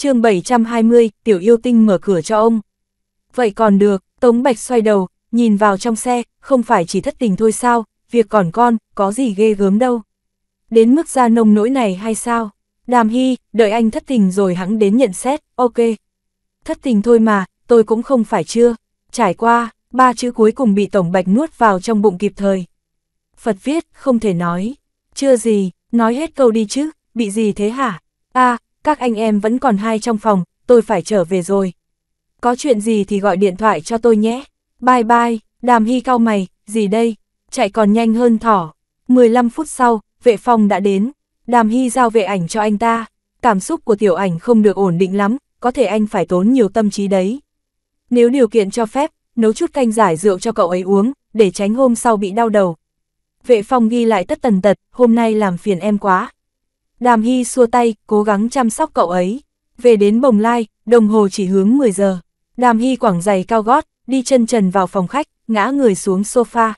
chương 720, tiểu yêu tinh mở cửa cho ông. Vậy còn được, Tống Bạch xoay đầu, nhìn vào trong xe, không phải chỉ thất tình thôi sao, việc còn con, có gì ghê gớm đâu. Đến mức ra nông nỗi này hay sao? Đàm Hy, đợi anh thất tình rồi hắn đến nhận xét, ok. Thất tình thôi mà, tôi cũng không phải chưa. Trải qua, ba chữ cuối cùng bị Tổng Bạch nuốt vào trong bụng kịp thời. Phật viết, không thể nói. Chưa gì, nói hết câu đi chứ, bị gì thế hả? a à, các anh em vẫn còn hai trong phòng, tôi phải trở về rồi. Có chuyện gì thì gọi điện thoại cho tôi nhé. Bye bye, đàm hy cao mày, gì đây? Chạy còn nhanh hơn thỏ. 15 phút sau, vệ phong đã đến. Đàm hy giao vệ ảnh cho anh ta. Cảm xúc của tiểu ảnh không được ổn định lắm, có thể anh phải tốn nhiều tâm trí đấy. Nếu điều kiện cho phép, nấu chút canh giải rượu cho cậu ấy uống, để tránh hôm sau bị đau đầu. Vệ phong ghi lại tất tần tật, hôm nay làm phiền em quá, Đàm Hy xua tay, cố gắng chăm sóc cậu ấy. Về đến Bồng Lai, đồng hồ chỉ hướng 10 giờ. Đàm Hy quảng giày cao gót, đi chân trần vào phòng khách, ngã người xuống sofa.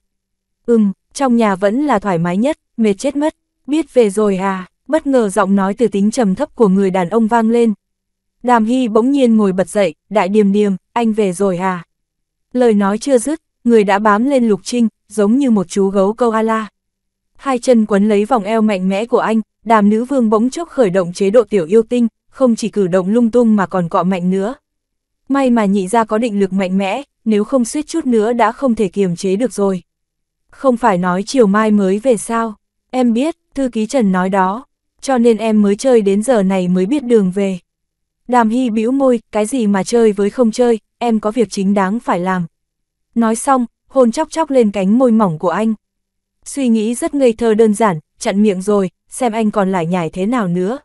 Ừm, trong nhà vẫn là thoải mái nhất, mệt chết mất. Biết về rồi à, bất ngờ giọng nói từ tính trầm thấp của người đàn ông vang lên. Đàm Hy bỗng nhiên ngồi bật dậy, đại điềm điềm, anh về rồi à. Lời nói chưa dứt, người đã bám lên Lục Trinh, giống như một chú gấu câu a la. Hai chân quấn lấy vòng eo mạnh mẽ của anh, đàm nữ vương bỗng chốc khởi động chế độ tiểu yêu tinh, không chỉ cử động lung tung mà còn cọ mạnh nữa. May mà nhị ra có định lực mạnh mẽ, nếu không suýt chút nữa đã không thể kiềm chế được rồi. Không phải nói chiều mai mới về sao, em biết, thư ký Trần nói đó, cho nên em mới chơi đến giờ này mới biết đường về. Đàm Hy bĩu môi, cái gì mà chơi với không chơi, em có việc chính đáng phải làm. Nói xong, hôn chóc chóc lên cánh môi mỏng của anh. Suy nghĩ rất ngây thơ đơn giản, chặn miệng rồi, xem anh còn lại nhảy thế nào nữa.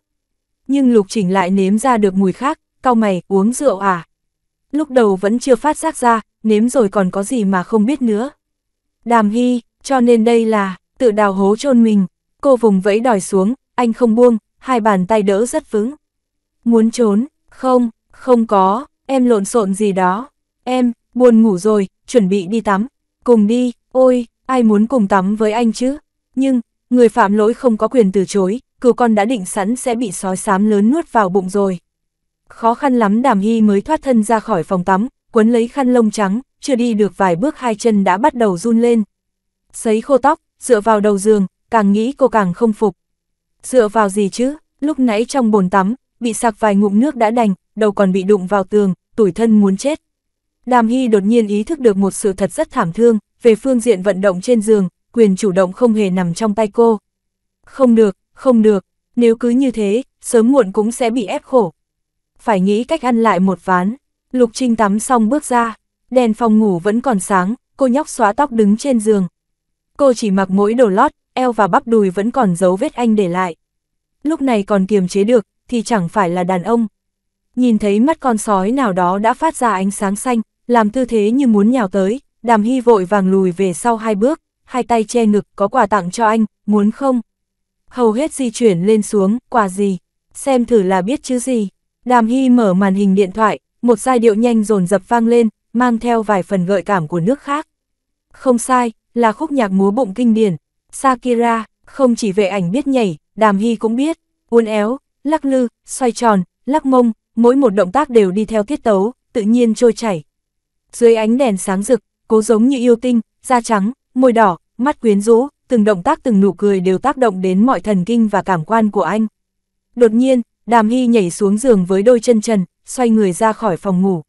Nhưng Lục Trình lại nếm ra được mùi khác, cau mày, uống rượu à? Lúc đầu vẫn chưa phát giác ra, nếm rồi còn có gì mà không biết nữa. Đàm Hy, cho nên đây là, tự đào hố chôn mình, cô vùng vẫy đòi xuống, anh không buông, hai bàn tay đỡ rất vững. Muốn trốn, không, không có, em lộn xộn gì đó. Em, buồn ngủ rồi, chuẩn bị đi tắm. Cùng đi, ôi, ai muốn cùng tắm với anh chứ? Nhưng, người phạm lỗi không có quyền từ chối, cừu con đã định sẵn sẽ bị sói xám lớn nuốt vào bụng rồi. Khó khăn lắm đàm hy mới thoát thân ra khỏi phòng tắm, quấn lấy khăn lông trắng, chưa đi được vài bước hai chân đã bắt đầu run lên. Sấy khô tóc, dựa vào đầu giường, càng nghĩ cô càng không phục. Dựa vào gì chứ, lúc nãy trong bồn tắm, bị sạc vài ngụm nước đã đành, đầu còn bị đụng vào tường, tủi thân muốn chết. Đàm Hy đột nhiên ý thức được một sự thật rất thảm thương, về phương diện vận động trên giường, quyền chủ động không hề nằm trong tay cô. Không được, không được, nếu cứ như thế, sớm muộn cũng sẽ bị ép khổ. Phải nghĩ cách ăn lại một ván, Lục Trinh tắm xong bước ra, đèn phòng ngủ vẫn còn sáng, cô nhóc xóa tóc đứng trên giường. Cô chỉ mặc mỗi đồ lót, eo và bắp đùi vẫn còn dấu vết anh để lại. Lúc này còn kiềm chế được, thì chẳng phải là đàn ông. Nhìn thấy mắt con sói nào đó đã phát ra ánh sáng xanh, làm tư thế như muốn nhào tới, đàm hy vội vàng lùi về sau hai bước hai tay che ngực, có quà tặng cho anh, muốn không? Hầu hết di chuyển lên xuống, quà gì? Xem thử là biết chứ gì. Đàm Hy mở màn hình điện thoại, một giai điệu nhanh dồn dập vang lên, mang theo vài phần gợi cảm của nước khác. Không sai, là khúc nhạc múa bụng kinh điển. Sakira, không chỉ vệ ảnh biết nhảy, Đàm Hy cũng biết, uốn éo, lắc lư, xoay tròn, lắc mông, mỗi một động tác đều đi theo tiết tấu, tự nhiên trôi chảy. Dưới ánh đèn sáng rực, cố giống như yêu tinh, da trắng, môi đỏ, mắt quyến rũ, từng động tác từng nụ cười đều tác động đến mọi thần kinh và cảm quan của anh. Đột nhiên, Đàm Hy nhảy xuống giường với đôi chân trần, xoay người ra khỏi phòng ngủ.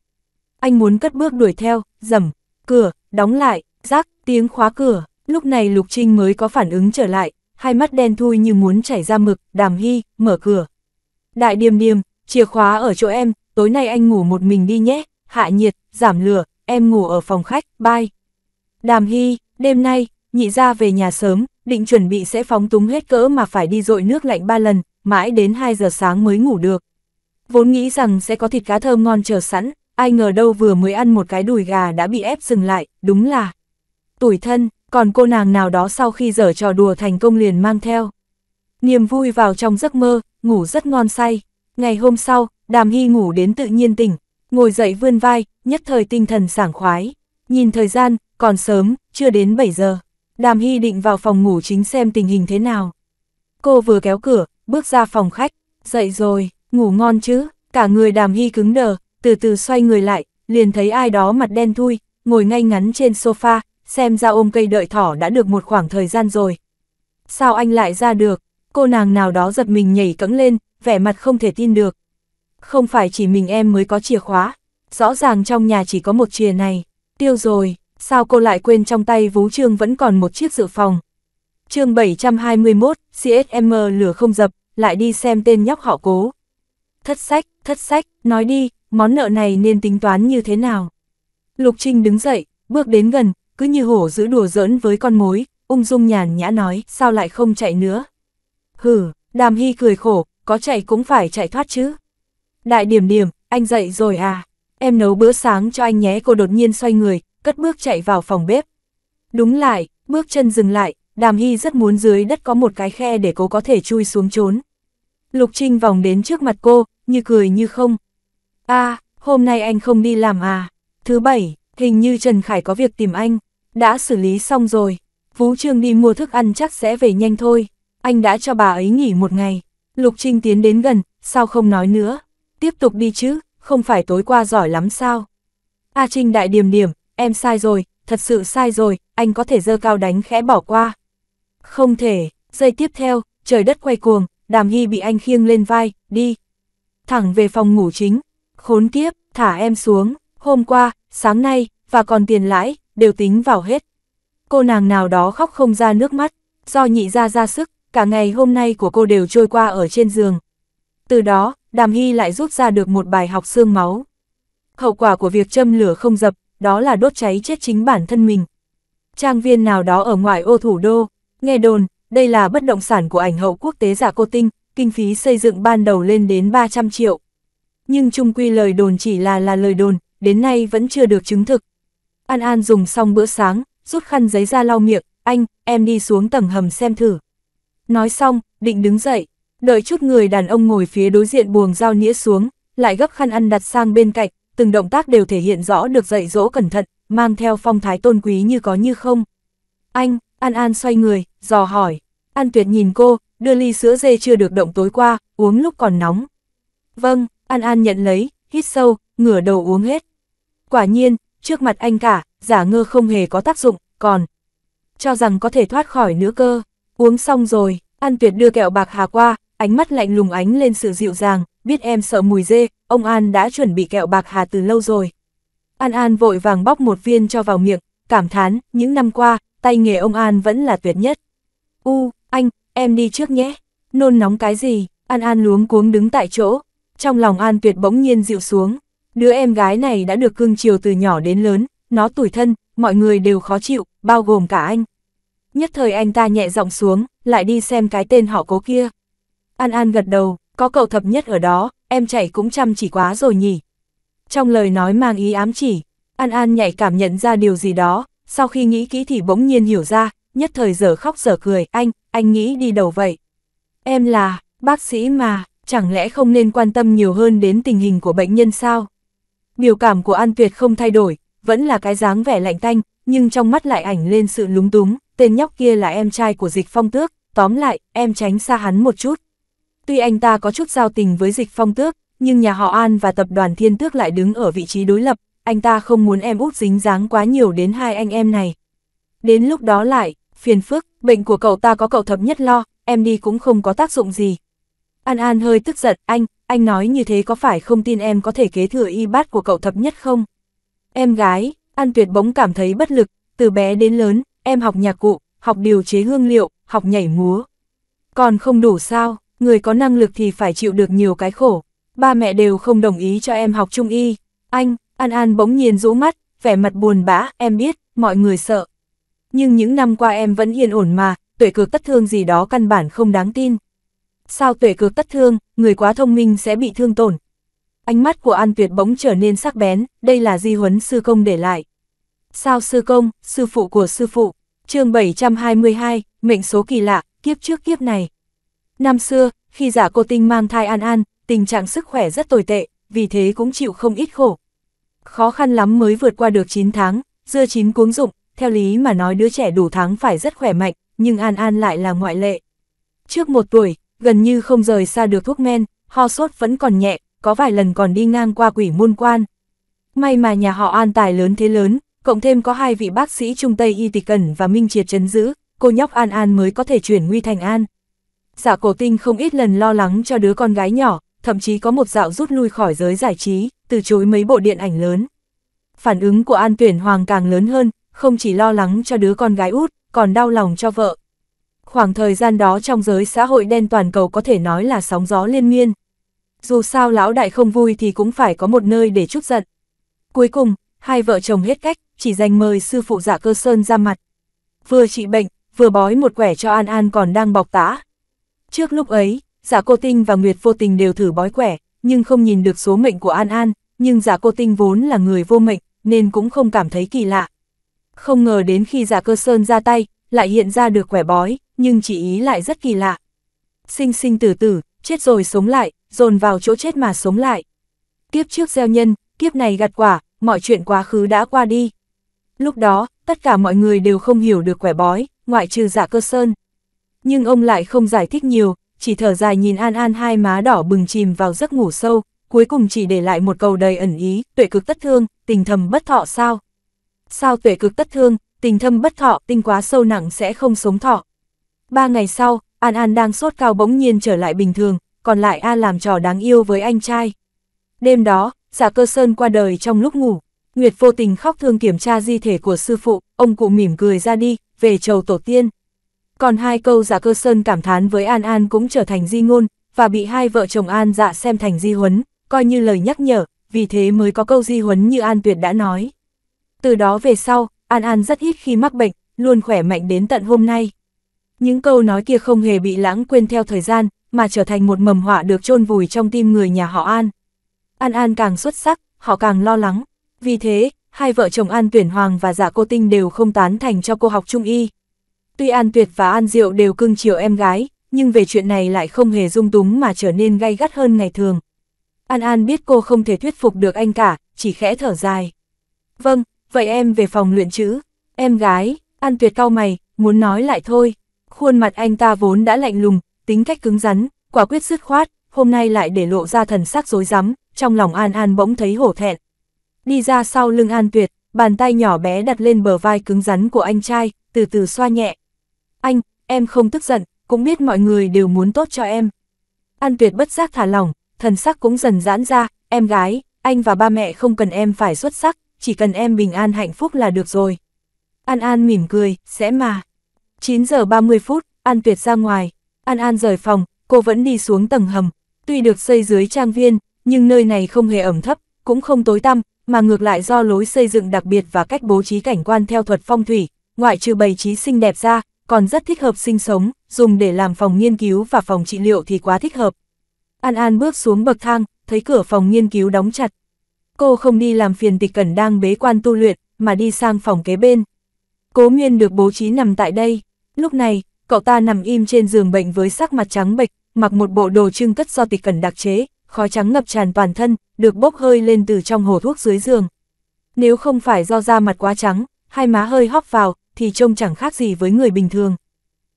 Anh muốn cất bước đuổi theo, dầm, cửa, đóng lại, rác, tiếng khóa cửa, lúc này Lục Trinh mới có phản ứng trở lại, hai mắt đen thui như muốn chảy ra mực, Đàm Hy, mở cửa. Đại điềm điềm, chìa khóa ở chỗ em, tối nay anh ngủ một mình đi nhé, hạ nhiệt, giảm lửa, em ngủ ở phòng khách, bye. Đàm Hy, đêm nay, nhị ra về nhà sớm, định chuẩn bị sẽ phóng túng hết cỡ mà phải đi dội nước lạnh ba lần, mãi đến 2 giờ sáng mới ngủ được. Vốn nghĩ rằng sẽ có thịt cá thơm ngon chờ sẵn, ai ngờ đâu vừa mới ăn một cái đùi gà đã bị ép dừng lại, đúng là tuổi thân, còn cô nàng nào đó sau khi dở trò đùa thành công liền mang theo. Niềm vui vào trong giấc mơ, ngủ rất ngon say. Ngày hôm sau, đàm hy ngủ đến tự nhiên tỉnh, ngồi dậy vươn vai, nhất thời tinh thần sảng khoái. Nhìn thời gian, còn sớm, chưa đến 7 giờ. Đàm Hy định vào phòng ngủ chính xem tình hình thế nào. Cô vừa kéo cửa, bước ra phòng khách, dậy rồi, ngủ ngon chứ, cả người Đàm Hy cứng đờ, từ từ xoay người lại, liền thấy ai đó mặt đen thui, ngồi ngay ngắn trên sofa, xem ra ôm cây đợi thỏ đã được một khoảng thời gian rồi. Sao anh lại ra được, cô nàng nào đó giật mình nhảy cẫng lên, vẻ mặt không thể tin được. Không phải chỉ mình em mới có chìa khóa, rõ ràng trong nhà chỉ có một chìa này, tiêu rồi, sao cô lại quên trong tay vú trương vẫn còn một chiếc dự phòng. chương 721, CSM lửa không dập, lại đi xem tên nhóc họ cố. Thất sách, thất sách, nói đi, món nợ này nên tính toán như thế nào? Lục Trinh đứng dậy, bước đến gần, cứ như hổ giữ đùa giỡn với con mối, ung dung nhàn nhã nói, sao lại không chạy nữa? Hừ, đàm hy cười khổ, có chạy cũng phải chạy thoát chứ. Đại điểm điểm, anh dậy rồi à? Em nấu bữa sáng cho anh nhé cô đột nhiên xoay người, cất bước chạy vào phòng bếp. Đúng lại, bước chân dừng lại, Đàm Hy rất muốn dưới đất có một cái khe để cô có thể chui xuống trốn. Lục Trinh vòng đến trước mặt cô, như cười như không. a hôm nay anh không đi làm à? Thứ bảy, hình như Trần Khải có việc tìm anh. Đã xử lý xong rồi. Vũ Trương đi mua thức ăn chắc sẽ về nhanh thôi. Anh đã cho bà ấy nghỉ một ngày. Lục Trinh tiến đến gần, sao không nói nữa? Tiếp tục đi chứ, không phải tối qua giỏi lắm sao? A Trinh đại điểm điểm, em sai rồi, thật sự sai rồi, anh có thể dơ cao đánh khẽ bỏ qua. Không thể, giây tiếp theo, trời đất quay cuồng, đàm hy bị anh khiêng lên vai, đi. Thẳng về phòng ngủ chính, khốn kiếp, thả em xuống, hôm qua, sáng nay, và còn tiền lãi, đều tính vào hết. Cô nàng nào đó khóc không ra nước mắt, do nhị ra ra sức, cả ngày hôm nay của cô đều trôi qua ở trên giường. Từ đó, đàm hy lại rút ra được một bài học xương máu. Hậu quả của việc châm lửa không dập, đó là đốt cháy chết chính bản thân mình. Trang viên nào đó ở ngoài ô thủ đô, nghe đồn, đây là bất động sản của ảnh hậu quốc tế giả cô tinh, kinh phí xây dựng ban đầu lên đến 300 triệu. Nhưng chung quy lời đồn chỉ là là lời đồn, đến nay vẫn chưa được chứng thực. An An dùng xong bữa sáng, rút khăn giấy ra lau miệng, anh, em đi xuống tầng hầm xem thử. Nói xong, định đứng dậy, đợi chút người đàn ông ngồi phía đối diện buồng giao nĩa xuống, lại gấp khăn ăn đặt sang bên cạnh, từng động tác đều thể hiện rõ được dạy dỗ cẩn thận, mang theo phong thái tôn quý như có như không. Anh, An An xoay người, dò hỏi. An Tuyệt nhìn cô, đưa ly sữa dê chưa được động tối qua, uống lúc còn nóng. Vâng, An An nhận lấy, hít sâu, ngửa đầu uống hết. Quả nhiên, trước mặt anh cả, giả ngơ không hề có tác dụng, còn cho rằng có thể thoát khỏi nữa cơ. Uống xong rồi, An Tuyệt đưa kẹo bạc hà qua, ánh mắt lạnh lùng ánh lên sự dịu dàng, biết em sợ mùi dê, ông An đã chuẩn bị kẹo bạc hà từ lâu rồi. An An vội vàng bóc một viên cho vào miệng, cảm thán, những năm qua, tay nghề ông An vẫn là tuyệt nhất. U, anh, em đi trước nhé. Nôn nóng cái gì, An An luống cuống đứng tại chỗ. Trong lòng An tuyệt bỗng nhiên dịu xuống. Đứa em gái này đã được cưng chiều từ nhỏ đến lớn, nó tủi thân, mọi người đều khó chịu, bao gồm cả anh. Nhất thời anh ta nhẹ giọng xuống, lại đi xem cái tên họ cố kia. An An gật đầu, có cậu thập nhất ở đó, em chạy cũng chăm chỉ quá rồi nhỉ. Trong lời nói mang ý ám chỉ, An An nhạy cảm nhận ra điều gì đó, sau khi nghĩ kỹ thì bỗng nhiên hiểu ra, nhất thời giờ khóc giờ cười, anh, anh nghĩ đi đầu vậy. Em là, bác sĩ mà, chẳng lẽ không nên quan tâm nhiều hơn đến tình hình của bệnh nhân sao? Biểu cảm của An Tuyệt không thay đổi, vẫn là cái dáng vẻ lạnh tanh, nhưng trong mắt lại ảnh lên sự lúng túng, tên nhóc kia là em trai của dịch phong tước, tóm lại, em tránh xa hắn một chút. Tuy anh ta có chút giao tình với dịch phong tước, nhưng nhà họ An và tập đoàn thiên tước lại đứng ở vị trí đối lập, anh ta không muốn em út dính dáng quá nhiều đến hai anh em này. Đến lúc đó lại, phiền phức, bệnh của cậu ta có cậu thập nhất lo, em đi cũng không có tác dụng gì. An An hơi tức giận, anh, anh nói như thế có phải không tin em có thể kế thừa y bát của cậu thập nhất không? Em gái, An Tuyệt bỗng cảm thấy bất lực, từ bé đến lớn, em học nhạc cụ, học điều chế hương liệu, học nhảy múa. Còn không đủ sao? người có năng lực thì phải chịu được nhiều cái khổ. Ba mẹ đều không đồng ý cho em học trung y. Anh, An An bỗng nhiên rũ mắt, vẻ mặt buồn bã, em biết, mọi người sợ. Nhưng những năm qua em vẫn yên ổn mà, tuệ cược tất thương gì đó căn bản không đáng tin. Sao tuệ cược tất thương, người quá thông minh sẽ bị thương tổn. Ánh mắt của An Tuyệt bỗng trở nên sắc bén, đây là di huấn sư công để lại. Sao sư công, sư phụ của sư phụ, chương 722, mệnh số kỳ lạ, kiếp trước kiếp này. Năm xưa, khi giả cô tinh mang thai An An, tình trạng sức khỏe rất tồi tệ, vì thế cũng chịu không ít khổ. Khó khăn lắm mới vượt qua được 9 tháng, dưa chín cuống rụng, theo lý mà nói đứa trẻ đủ tháng phải rất khỏe mạnh, nhưng An An lại là ngoại lệ. Trước một tuổi, gần như không rời xa được thuốc men, ho sốt vẫn còn nhẹ, có vài lần còn đi ngang qua quỷ môn quan. May mà nhà họ An tài lớn thế lớn, cộng thêm có hai vị bác sĩ Trung Tây Y Tịch cần và Minh Triệt Trấn giữ, cô nhóc An An mới có thể chuyển nguy thành An giả dạ cổ tinh không ít lần lo lắng cho đứa con gái nhỏ, thậm chí có một dạo rút lui khỏi giới giải trí, từ chối mấy bộ điện ảnh lớn. Phản ứng của An Tuyển Hoàng càng lớn hơn, không chỉ lo lắng cho đứa con gái út, còn đau lòng cho vợ. Khoảng thời gian đó trong giới xã hội đen toàn cầu có thể nói là sóng gió liên miên. Dù sao lão đại không vui thì cũng phải có một nơi để chút giận. Cuối cùng, hai vợ chồng hết cách, chỉ dành mời sư phụ giả dạ cơ sơn ra mặt. Vừa trị bệnh, vừa bói một quẻ cho An An còn đang bọc tả. Trước lúc ấy, giả dạ cô tinh và Nguyệt vô tình đều thử bói quẻ, nhưng không nhìn được số mệnh của An An, nhưng giả dạ cô tinh vốn là người vô mệnh, nên cũng không cảm thấy kỳ lạ. Không ngờ đến khi giả dạ cơ sơn ra tay, lại hiện ra được quẻ bói, nhưng chỉ ý lại rất kỳ lạ. Sinh sinh tử tử, chết rồi sống lại, dồn vào chỗ chết mà sống lại. Kiếp trước gieo nhân, kiếp này gặt quả, mọi chuyện quá khứ đã qua đi. Lúc đó, tất cả mọi người đều không hiểu được quẻ bói, ngoại trừ giả cơ sơn nhưng ông lại không giải thích nhiều, chỉ thở dài nhìn An An hai má đỏ bừng chìm vào giấc ngủ sâu, cuối cùng chỉ để lại một câu đầy ẩn ý, tuệ cực tất thương, tình thầm bất thọ sao? Sao tuệ cực tất thương, tình thâm bất thọ, tinh quá sâu nặng sẽ không sống thọ. Ba ngày sau, An An đang sốt cao bỗng nhiên trở lại bình thường, còn lại A làm trò đáng yêu với anh trai. Đêm đó, giả dạ cơ sơn qua đời trong lúc ngủ, Nguyệt vô tình khóc thương kiểm tra di thể của sư phụ, ông cụ mỉm cười ra đi, về chầu tổ tiên. Còn hai câu giả cơ sơn cảm thán với An An cũng trở thành di ngôn, và bị hai vợ chồng An dạ xem thành di huấn, coi như lời nhắc nhở, vì thế mới có câu di huấn như An Tuyệt đã nói. Từ đó về sau, An An rất ít khi mắc bệnh, luôn khỏe mạnh đến tận hôm nay. Những câu nói kia không hề bị lãng quên theo thời gian, mà trở thành một mầm họa được chôn vùi trong tim người nhà họ An. An An càng xuất sắc, họ càng lo lắng. Vì thế, hai vợ chồng An Tuyển Hoàng và Dạ Cô Tinh đều không tán thành cho cô học trung y. Tuy An Tuyệt và An Diệu đều cưng chiều em gái, nhưng về chuyện này lại không hề dung túng mà trở nên gay gắt hơn ngày thường. An An biết cô không thể thuyết phục được anh cả, chỉ khẽ thở dài. Vâng, vậy em về phòng luyện chữ. Em gái, An Tuyệt cau mày, muốn nói lại thôi. Khuôn mặt anh ta vốn đã lạnh lùng, tính cách cứng rắn, quả quyết dứt khoát, hôm nay lại để lộ ra thần sắc rối rắm, trong lòng An An bỗng thấy hổ thẹn. Đi ra sau lưng An Tuyệt, bàn tay nhỏ bé đặt lên bờ vai cứng rắn của anh trai, từ từ xoa nhẹ. Anh, em không tức giận, cũng biết mọi người đều muốn tốt cho em. An tuyệt bất giác thả lỏng, thần sắc cũng dần giãn ra, em gái, anh và ba mẹ không cần em phải xuất sắc, chỉ cần em bình an hạnh phúc là được rồi. An An mỉm cười, sẽ mà. 9 giờ 30 phút, An Tuyệt ra ngoài, An An rời phòng, cô vẫn đi xuống tầng hầm. Tuy được xây dưới trang viên, nhưng nơi này không hề ẩm thấp, cũng không tối tăm, mà ngược lại do lối xây dựng đặc biệt và cách bố trí cảnh quan theo thuật phong thủy, ngoại trừ bày trí xinh đẹp ra, còn rất thích hợp sinh sống, dùng để làm phòng nghiên cứu và phòng trị liệu thì quá thích hợp. An An bước xuống bậc thang, thấy cửa phòng nghiên cứu đóng chặt. Cô không đi làm phiền tịch cẩn đang bế quan tu luyện, mà đi sang phòng kế bên. Cố Nguyên được bố trí nằm tại đây. Lúc này, cậu ta nằm im trên giường bệnh với sắc mặt trắng bệch, mặc một bộ đồ trưng cất do tịch cẩn đặc chế, khói trắng ngập tràn toàn thân, được bốc hơi lên từ trong hồ thuốc dưới giường. Nếu không phải do da mặt quá trắng, hai má hơi hóp vào, thì trông chẳng khác gì với người bình thường.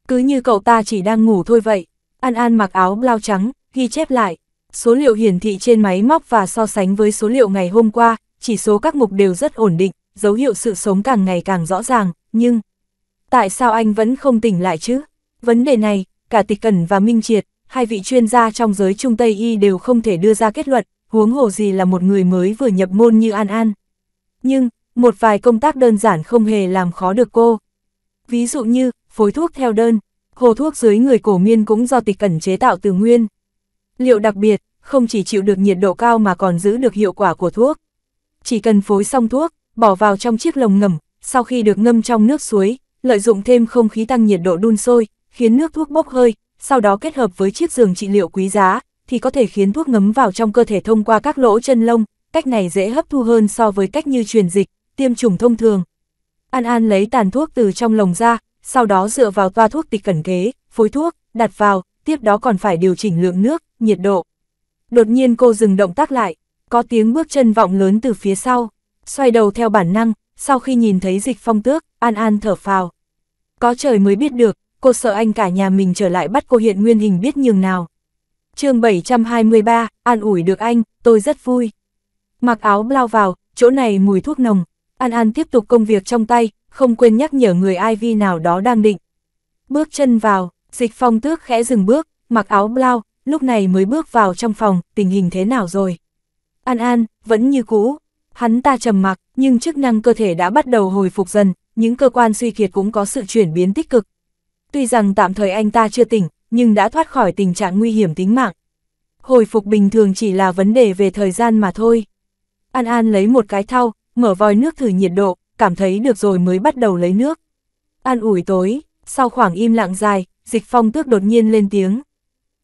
Cứ như cậu ta chỉ đang ngủ thôi vậy. An An mặc áo blau trắng, ghi chép lại. Số liệu hiển thị trên máy móc và so sánh với số liệu ngày hôm qua, chỉ số các mục đều rất ổn định, dấu hiệu sự sống càng ngày càng rõ ràng, nhưng... Tại sao anh vẫn không tỉnh lại chứ? Vấn đề này, cả Tịch Cẩn và Minh Triệt, hai vị chuyên gia trong giới Trung Tây Y đều không thể đưa ra kết luận, huống hồ gì là một người mới vừa nhập môn như An An. Nhưng, một vài công tác đơn giản không hề làm khó được cô. Ví dụ như, phối thuốc theo đơn, hồ thuốc dưới người cổ miên cũng do tịch cẩn chế tạo từ nguyên. Liệu đặc biệt, không chỉ chịu được nhiệt độ cao mà còn giữ được hiệu quả của thuốc. Chỉ cần phối xong thuốc, bỏ vào trong chiếc lồng ngầm, sau khi được ngâm trong nước suối, lợi dụng thêm không khí tăng nhiệt độ đun sôi, khiến nước thuốc bốc hơi, sau đó kết hợp với chiếc giường trị liệu quý giá, thì có thể khiến thuốc ngấm vào trong cơ thể thông qua các lỗ chân lông, cách này dễ hấp thu hơn so với cách như truyền dịch tiêm chủng thông thường. An An lấy tàn thuốc từ trong lồng ra, sau đó dựa vào toa thuốc tịch cẩn kế, phối thuốc, đặt vào, tiếp đó còn phải điều chỉnh lượng nước, nhiệt độ. Đột nhiên cô dừng động tác lại, có tiếng bước chân vọng lớn từ phía sau, xoay đầu theo bản năng, sau khi nhìn thấy dịch phong tước, An An thở phào. Có trời mới biết được, cô sợ anh cả nhà mình trở lại bắt cô hiện nguyên hình biết nhường nào. chương 723, an ủi được anh, tôi rất vui. Mặc áo blau vào, chỗ này mùi thuốc nồng, An An tiếp tục công việc trong tay, không quên nhắc nhở người IV nào đó đang định. Bước chân vào, dịch phong tước khẽ dừng bước, mặc áo blau, lúc này mới bước vào trong phòng, tình hình thế nào rồi? An An, vẫn như cũ. Hắn ta trầm mặc, nhưng chức năng cơ thể đã bắt đầu hồi phục dần, những cơ quan suy kiệt cũng có sự chuyển biến tích cực. Tuy rằng tạm thời anh ta chưa tỉnh, nhưng đã thoát khỏi tình trạng nguy hiểm tính mạng. Hồi phục bình thường chỉ là vấn đề về thời gian mà thôi. An An lấy một cái thau, mở vòi nước thử nhiệt độ, cảm thấy được rồi mới bắt đầu lấy nước. An ủi tối, sau khoảng im lặng dài, dịch phong tước đột nhiên lên tiếng.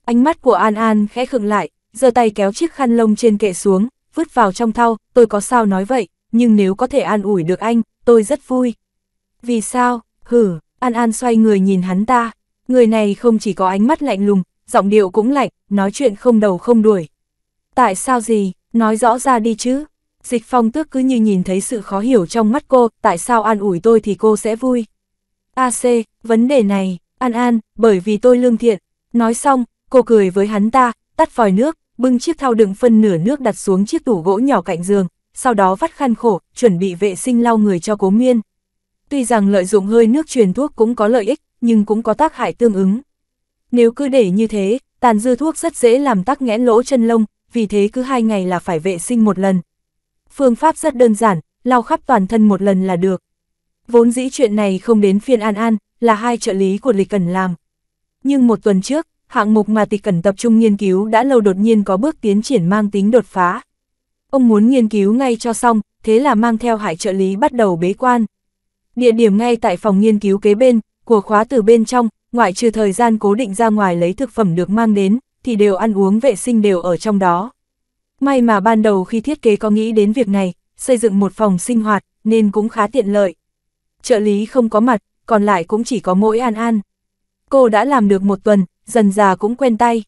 Ánh mắt của An An khẽ khựng lại, giơ tay kéo chiếc khăn lông trên kệ xuống, vứt vào trong thau, tôi có sao nói vậy, nhưng nếu có thể an ủi được anh, tôi rất vui. Vì sao, hử, An An xoay người nhìn hắn ta, người này không chỉ có ánh mắt lạnh lùng, giọng điệu cũng lạnh, nói chuyện không đầu không đuổi. Tại sao gì, nói rõ ra đi chứ. Dịch phong tước cứ như nhìn thấy sự khó hiểu trong mắt cô, tại sao an ủi tôi thì cô sẽ vui. AC, vấn đề này, an an, bởi vì tôi lương thiện. Nói xong, cô cười với hắn ta, tắt vòi nước, bưng chiếc thau đựng phân nửa nước đặt xuống chiếc tủ gỗ nhỏ cạnh giường, sau đó vắt khăn khổ, chuẩn bị vệ sinh lau người cho cố miên. Tuy rằng lợi dụng hơi nước truyền thuốc cũng có lợi ích, nhưng cũng có tác hại tương ứng. Nếu cứ để như thế, tàn dư thuốc rất dễ làm tắc nghẽn lỗ chân lông, vì thế cứ hai ngày là phải vệ sinh một lần, phương pháp rất đơn giản, lau khắp toàn thân một lần là được. Vốn dĩ chuyện này không đến phiên An An, là hai trợ lý của Lịch Cẩn làm. Nhưng một tuần trước, hạng mục mà Tịch Cẩn tập trung nghiên cứu đã lâu đột nhiên có bước tiến triển mang tính đột phá. Ông muốn nghiên cứu ngay cho xong, thế là mang theo hải trợ lý bắt đầu bế quan. Địa điểm ngay tại phòng nghiên cứu kế bên, của khóa từ bên trong, ngoại trừ thời gian cố định ra ngoài lấy thực phẩm được mang đến, thì đều ăn uống vệ sinh đều ở trong đó. May mà ban đầu khi thiết kế có nghĩ đến việc này, xây dựng một phòng sinh hoạt, nên cũng khá tiện lợi. Trợ lý không có mặt, còn lại cũng chỉ có mỗi An An. Cô đã làm được một tuần, dần già cũng quen tay.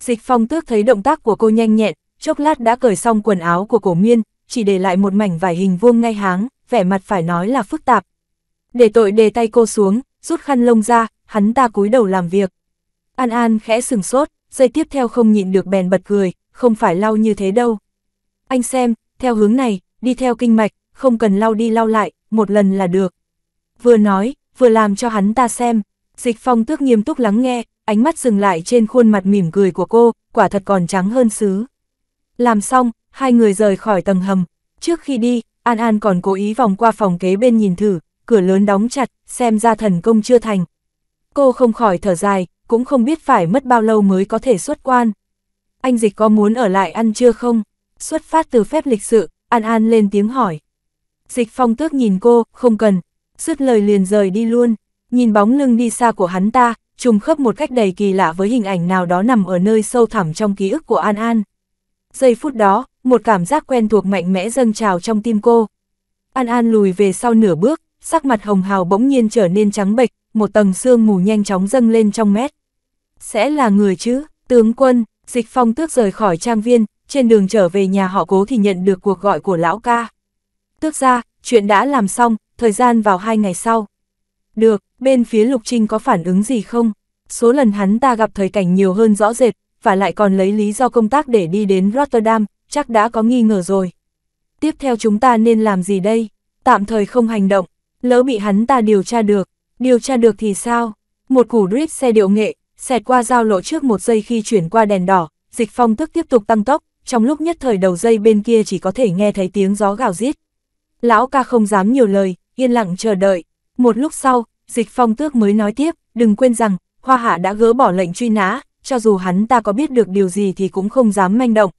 Dịch phong tước thấy động tác của cô nhanh nhẹn, chốc lát đã cởi xong quần áo của cổ miên, chỉ để lại một mảnh vải hình vuông ngay háng, vẻ mặt phải nói là phức tạp. Để tội đề tay cô xuống, rút khăn lông ra, hắn ta cúi đầu làm việc. An An khẽ sừng sốt, dây tiếp theo không nhịn được bèn bật cười, không phải lau như thế đâu. Anh xem, theo hướng này, đi theo kinh mạch, không cần lau đi lau lại, một lần là được. Vừa nói, vừa làm cho hắn ta xem, dịch phong tước nghiêm túc lắng nghe, ánh mắt dừng lại trên khuôn mặt mỉm cười của cô, quả thật còn trắng hơn xứ. Làm xong, hai người rời khỏi tầng hầm. Trước khi đi, An An còn cố ý vòng qua phòng kế bên nhìn thử, cửa lớn đóng chặt, xem ra thần công chưa thành. Cô không khỏi thở dài, cũng không biết phải mất bao lâu mới có thể xuất quan anh dịch có muốn ở lại ăn trưa không? Xuất phát từ phép lịch sự, An An lên tiếng hỏi. Dịch phong tước nhìn cô, không cần, dứt lời liền rời đi luôn, nhìn bóng lưng đi xa của hắn ta, trùng khớp một cách đầy kỳ lạ với hình ảnh nào đó nằm ở nơi sâu thẳm trong ký ức của An An. Giây phút đó, một cảm giác quen thuộc mạnh mẽ dâng trào trong tim cô. An An lùi về sau nửa bước, sắc mặt hồng hào bỗng nhiên trở nên trắng bệch, một tầng sương mù nhanh chóng dâng lên trong mét. Sẽ là người chứ, tướng quân, Dịch Phong tước rời khỏi trang viên, trên đường trở về nhà họ cố thì nhận được cuộc gọi của lão ca. Tước ra, chuyện đã làm xong, thời gian vào hai ngày sau. Được, bên phía Lục Trinh có phản ứng gì không? Số lần hắn ta gặp thời cảnh nhiều hơn rõ rệt, và lại còn lấy lý do công tác để đi đến Rotterdam, chắc đã có nghi ngờ rồi. Tiếp theo chúng ta nên làm gì đây? Tạm thời không hành động, lỡ bị hắn ta điều tra được. Điều tra được thì sao? Một củ drip xe điệu nghệ, xẹt qua giao lộ trước một giây khi chuyển qua đèn đỏ, dịch phong tức tiếp tục tăng tốc, trong lúc nhất thời đầu dây bên kia chỉ có thể nghe thấy tiếng gió gào rít. Lão ca không dám nhiều lời, yên lặng chờ đợi. Một lúc sau, dịch phong tước mới nói tiếp, đừng quên rằng, Hoa Hạ đã gỡ bỏ lệnh truy nã, cho dù hắn ta có biết được điều gì thì cũng không dám manh động.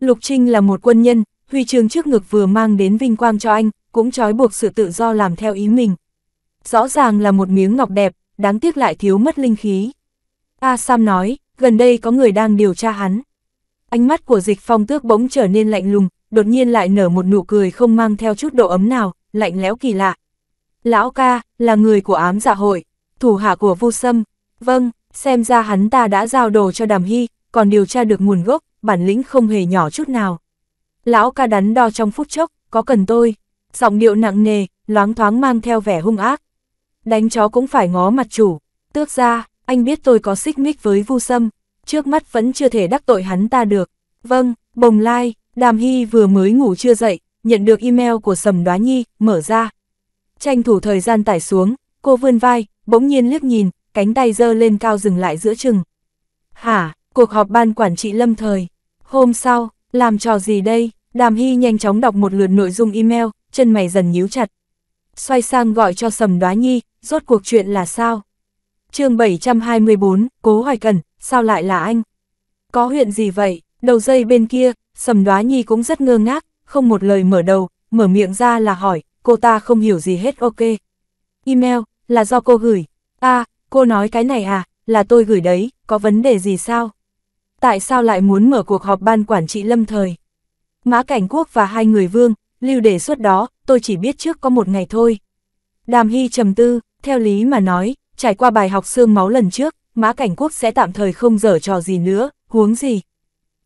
Lục Trinh là một quân nhân, huy chương trước ngực vừa mang đến vinh quang cho anh, cũng trói buộc sự tự do làm theo ý mình. Rõ ràng là một miếng ngọc đẹp, đáng tiếc lại thiếu mất linh khí. A Sam nói, gần đây có người đang điều tra hắn. Ánh mắt của dịch phong tước bỗng trở nên lạnh lùng, đột nhiên lại nở một nụ cười không mang theo chút độ ấm nào, lạnh lẽo kỳ lạ. Lão ca, là người của ám dạ hội, thủ hạ của Vu sâm. Vâng, xem ra hắn ta đã giao đồ cho đàm hy, còn điều tra được nguồn gốc, bản lĩnh không hề nhỏ chút nào. Lão ca đắn đo trong phút chốc, có cần tôi? Giọng điệu nặng nề, loáng thoáng mang theo vẻ hung ác. Đánh chó cũng phải ngó mặt chủ, tước ra, anh biết tôi có xích mích với Vu Sâm, trước mắt vẫn chưa thể đắc tội hắn ta được. Vâng, bồng lai, đàm hy vừa mới ngủ chưa dậy, nhận được email của Sầm Đoá Nhi, mở ra. Tranh thủ thời gian tải xuống, cô vươn vai, bỗng nhiên liếc nhìn, cánh tay giơ lên cao dừng lại giữa chừng. Hả, cuộc họp ban quản trị lâm thời. Hôm sau, làm trò gì đây? Đàm Hy nhanh chóng đọc một lượt nội dung email, chân mày dần nhíu chặt. Xoay sang gọi cho Sầm Đoá Nhi, rốt cuộc chuyện là sao? chương 724, Cố Hoài Cần, sao lại là anh? Có huyện gì vậy? Đầu dây bên kia, sầm đoá nhi cũng rất ngơ ngác, không một lời mở đầu, mở miệng ra là hỏi, cô ta không hiểu gì hết ok. Email, là do cô gửi. À, cô nói cái này à, là tôi gửi đấy, có vấn đề gì sao? Tại sao lại muốn mở cuộc họp ban quản trị lâm thời? Mã Cảnh Quốc và hai người vương, lưu đề xuất đó, tôi chỉ biết trước có một ngày thôi. Đàm Hy trầm tư, theo lý mà nói, trải qua bài học xương máu lần trước, Mã Cảnh Quốc sẽ tạm thời không dở trò gì nữa, huống gì.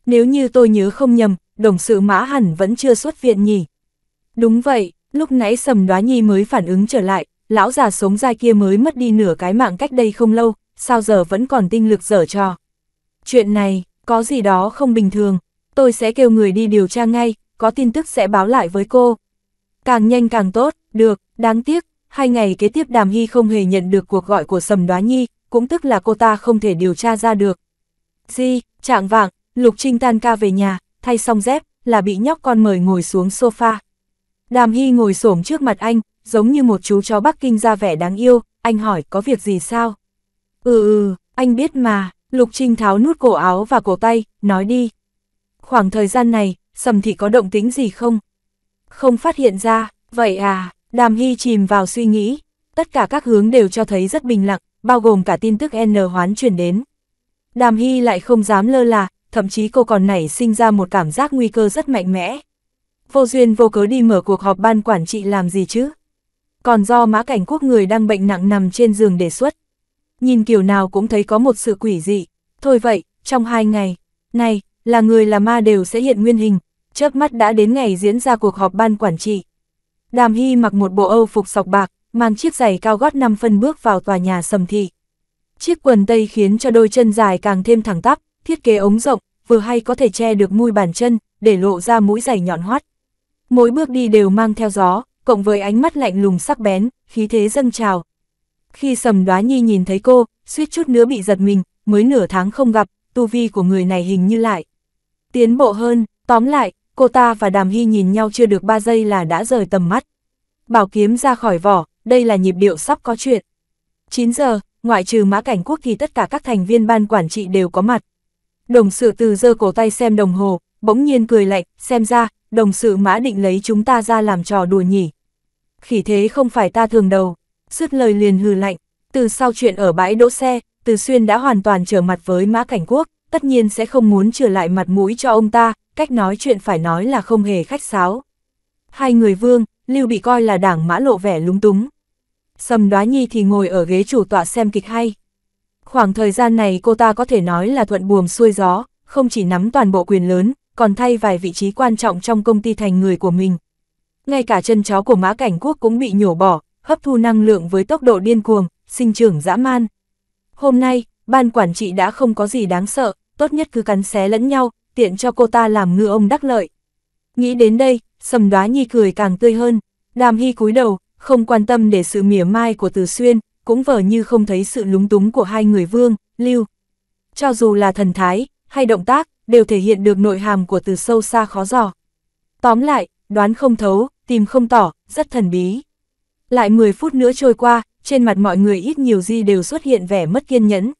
Nếu như tôi nhớ không nhầm, đồng sự Mã hẳn vẫn chưa xuất viện nhỉ. Đúng vậy, lúc nãy Sầm Đoá Nhi mới phản ứng trở lại, lão già sống dai kia mới mất đi nửa cái mạng cách đây không lâu, sao giờ vẫn còn tinh lực dở trò. Chuyện này, có gì đó không bình thường, tôi sẽ kêu người đi điều tra ngay, có tin tức sẽ báo lại với cô. Càng nhanh càng tốt, được, đáng tiếc, hai ngày kế tiếp Đàm Hy không hề nhận được cuộc gọi của Sầm Đoá Nhi, cũng tức là cô ta không thể điều tra ra được. Di, trạng vạng, Lục Trinh tan ca về nhà, thay xong dép, là bị nhóc con mời ngồi xuống sofa. Đàm Hy ngồi xổm trước mặt anh, giống như một chú chó Bắc Kinh ra vẻ đáng yêu, anh hỏi có việc gì sao? Ừ ừ, anh biết mà, Lục Trinh tháo nút cổ áo và cổ tay, nói đi. Khoảng thời gian này, Sầm thì có động tính gì không? Không phát hiện ra, vậy à, Đàm Hy chìm vào suy nghĩ, tất cả các hướng đều cho thấy rất bình lặng, bao gồm cả tin tức N hoán chuyển đến. Đàm Hy lại không dám lơ là, thậm chí cô còn nảy sinh ra một cảm giác nguy cơ rất mạnh mẽ. Vô duyên vô cớ đi mở cuộc họp ban quản trị làm gì chứ? Còn do mã cảnh quốc người đang bệnh nặng nằm trên giường đề xuất. Nhìn kiểu nào cũng thấy có một sự quỷ dị. Thôi vậy, trong hai ngày, này, là người là ma đều sẽ hiện nguyên hình. Chớp mắt đã đến ngày diễn ra cuộc họp ban quản trị. Đàm Hy mặc một bộ âu phục sọc bạc, mang chiếc giày cao gót 5 phân bước vào tòa nhà sầm thị. Chiếc quần tây khiến cho đôi chân dài càng thêm thẳng tắp, thiết kế ống rộng, vừa hay có thể che được mũi bàn chân, để lộ ra mũi giày nhọn hoắt. Mỗi bước đi đều mang theo gió, cộng với ánh mắt lạnh lùng sắc bén, khí thế dâng trào. Khi sầm đoá nhi nhìn thấy cô, suýt chút nữa bị giật mình, mới nửa tháng không gặp, tu vi của người này hình như lại. Tiến bộ hơn, tóm lại, cô ta và đàm hy nhìn nhau chưa được 3 giây là đã rời tầm mắt. Bảo kiếm ra khỏi vỏ, đây là nhịp điệu sắp có chuyện. 9 giờ, ngoại trừ mã cảnh quốc thì tất cả các thành viên ban quản trị đều có mặt. Đồng sự từ giơ cổ tay xem đồng hồ, bỗng nhiên cười lạnh, xem ra, đồng sự mã định lấy chúng ta ra làm trò đùa nhỉ. Khỉ thế không phải ta thường đầu, sứt lời liền hừ lạnh, từ sau chuyện ở bãi đỗ xe, từ xuyên đã hoàn toàn trở mặt với mã cảnh quốc, tất nhiên sẽ không muốn trở lại mặt mũi cho ông ta, cách nói chuyện phải nói là không hề khách sáo. Hai người vương, Lưu bị coi là đảng mã lộ vẻ lúng túng. Sầm đoá nhi thì ngồi ở ghế chủ tọa xem kịch hay. Khoảng thời gian này cô ta có thể nói là thuận buồm xuôi gió, không chỉ nắm toàn bộ quyền lớn, còn thay vài vị trí quan trọng trong công ty thành người của mình. Ngay cả chân chó của mã cảnh quốc cũng bị nhổ bỏ, hấp thu năng lượng với tốc độ điên cuồng, sinh trưởng dã man. Hôm nay, ban quản trị đã không có gì đáng sợ, tốt nhất cứ cắn xé lẫn nhau, tiện cho cô ta làm ngư ông đắc lợi. Nghĩ đến đây, sầm đoá nhi cười càng tươi hơn, đàm hy cúi đầu, không quan tâm để sự mỉa mai của từ xuyên, cũng vờ như không thấy sự lúng túng của hai người vương, lưu. Cho dù là thần thái, hay động tác, đều thể hiện được nội hàm của từ sâu xa khó dò. Tóm lại, đoán không thấu, tìm không tỏ, rất thần bí. Lại 10 phút nữa trôi qua, trên mặt mọi người ít nhiều gì đều xuất hiện vẻ mất kiên nhẫn.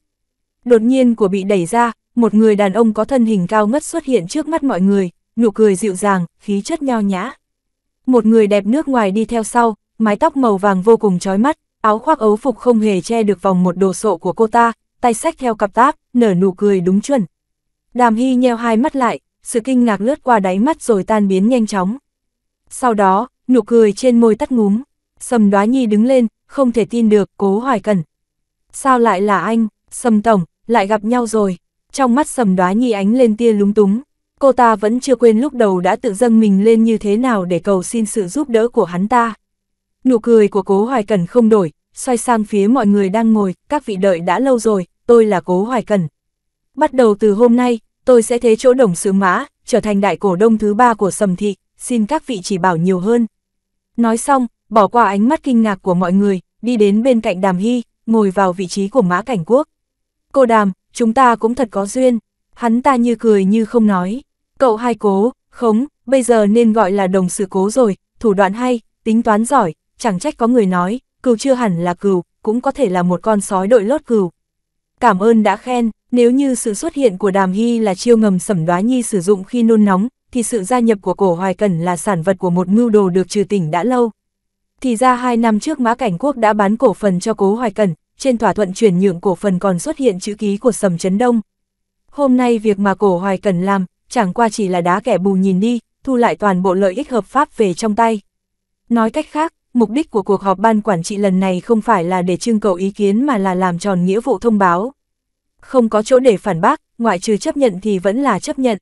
Đột nhiên của bị đẩy ra, một người đàn ông có thân hình cao ngất xuất hiện trước mắt mọi người, nụ cười dịu dàng, khí chất nho nhã. Một người đẹp nước ngoài đi theo sau, mái tóc màu vàng vô cùng chói mắt, áo khoác ấu phục không hề che được vòng một đồ sộ của cô ta, tay sách theo cặp táp, nở nụ cười đúng chuẩn. Đàm Hy nheo hai mắt lại, sự kinh ngạc lướt qua đáy mắt rồi tan biến nhanh chóng. Sau đó, nụ cười trên môi tắt ngúm, Sầm Đoá Nhi đứng lên, không thể tin được, cố hoài cần. Sao lại là anh, Sầm Tổng, lại gặp nhau rồi trong mắt sầm đoá nhi ánh lên tia lúng túng. Cô ta vẫn chưa quên lúc đầu đã tự dâng mình lên như thế nào để cầu xin sự giúp đỡ của hắn ta. Nụ cười của cố hoài cẩn không đổi, xoay sang phía mọi người đang ngồi, các vị đợi đã lâu rồi, tôi là cố hoài cẩn. Bắt đầu từ hôm nay, tôi sẽ thế chỗ đồng sứ mã, trở thành đại cổ đông thứ ba của sầm thị, xin các vị chỉ bảo nhiều hơn. Nói xong, bỏ qua ánh mắt kinh ngạc của mọi người, đi đến bên cạnh đàm hy, ngồi vào vị trí của mã cảnh quốc. Cô đàm, chúng ta cũng thật có duyên. Hắn ta như cười như không nói. Cậu hai cố, khống, bây giờ nên gọi là đồng sự cố rồi, thủ đoạn hay, tính toán giỏi, chẳng trách có người nói, cừu chưa hẳn là cừu, cũng có thể là một con sói đội lốt cừu. Cảm ơn đã khen, nếu như sự xuất hiện của đàm hy là chiêu ngầm sẩm đoá nhi sử dụng khi nôn nóng, thì sự gia nhập của cổ hoài cẩn là sản vật của một mưu đồ được trừ tỉnh đã lâu. Thì ra hai năm trước Mã Cảnh Quốc đã bán cổ phần cho cố hoài cẩn, trên thỏa thuận chuyển nhượng cổ phần còn xuất hiện chữ ký của Sầm Trấn Đông. Hôm nay việc mà cổ hoài cần làm, chẳng qua chỉ là đá kẻ bù nhìn đi, thu lại toàn bộ lợi ích hợp pháp về trong tay. Nói cách khác, mục đích của cuộc họp ban quản trị lần này không phải là để trưng cầu ý kiến mà là làm tròn nghĩa vụ thông báo. Không có chỗ để phản bác, ngoại trừ chấp nhận thì vẫn là chấp nhận.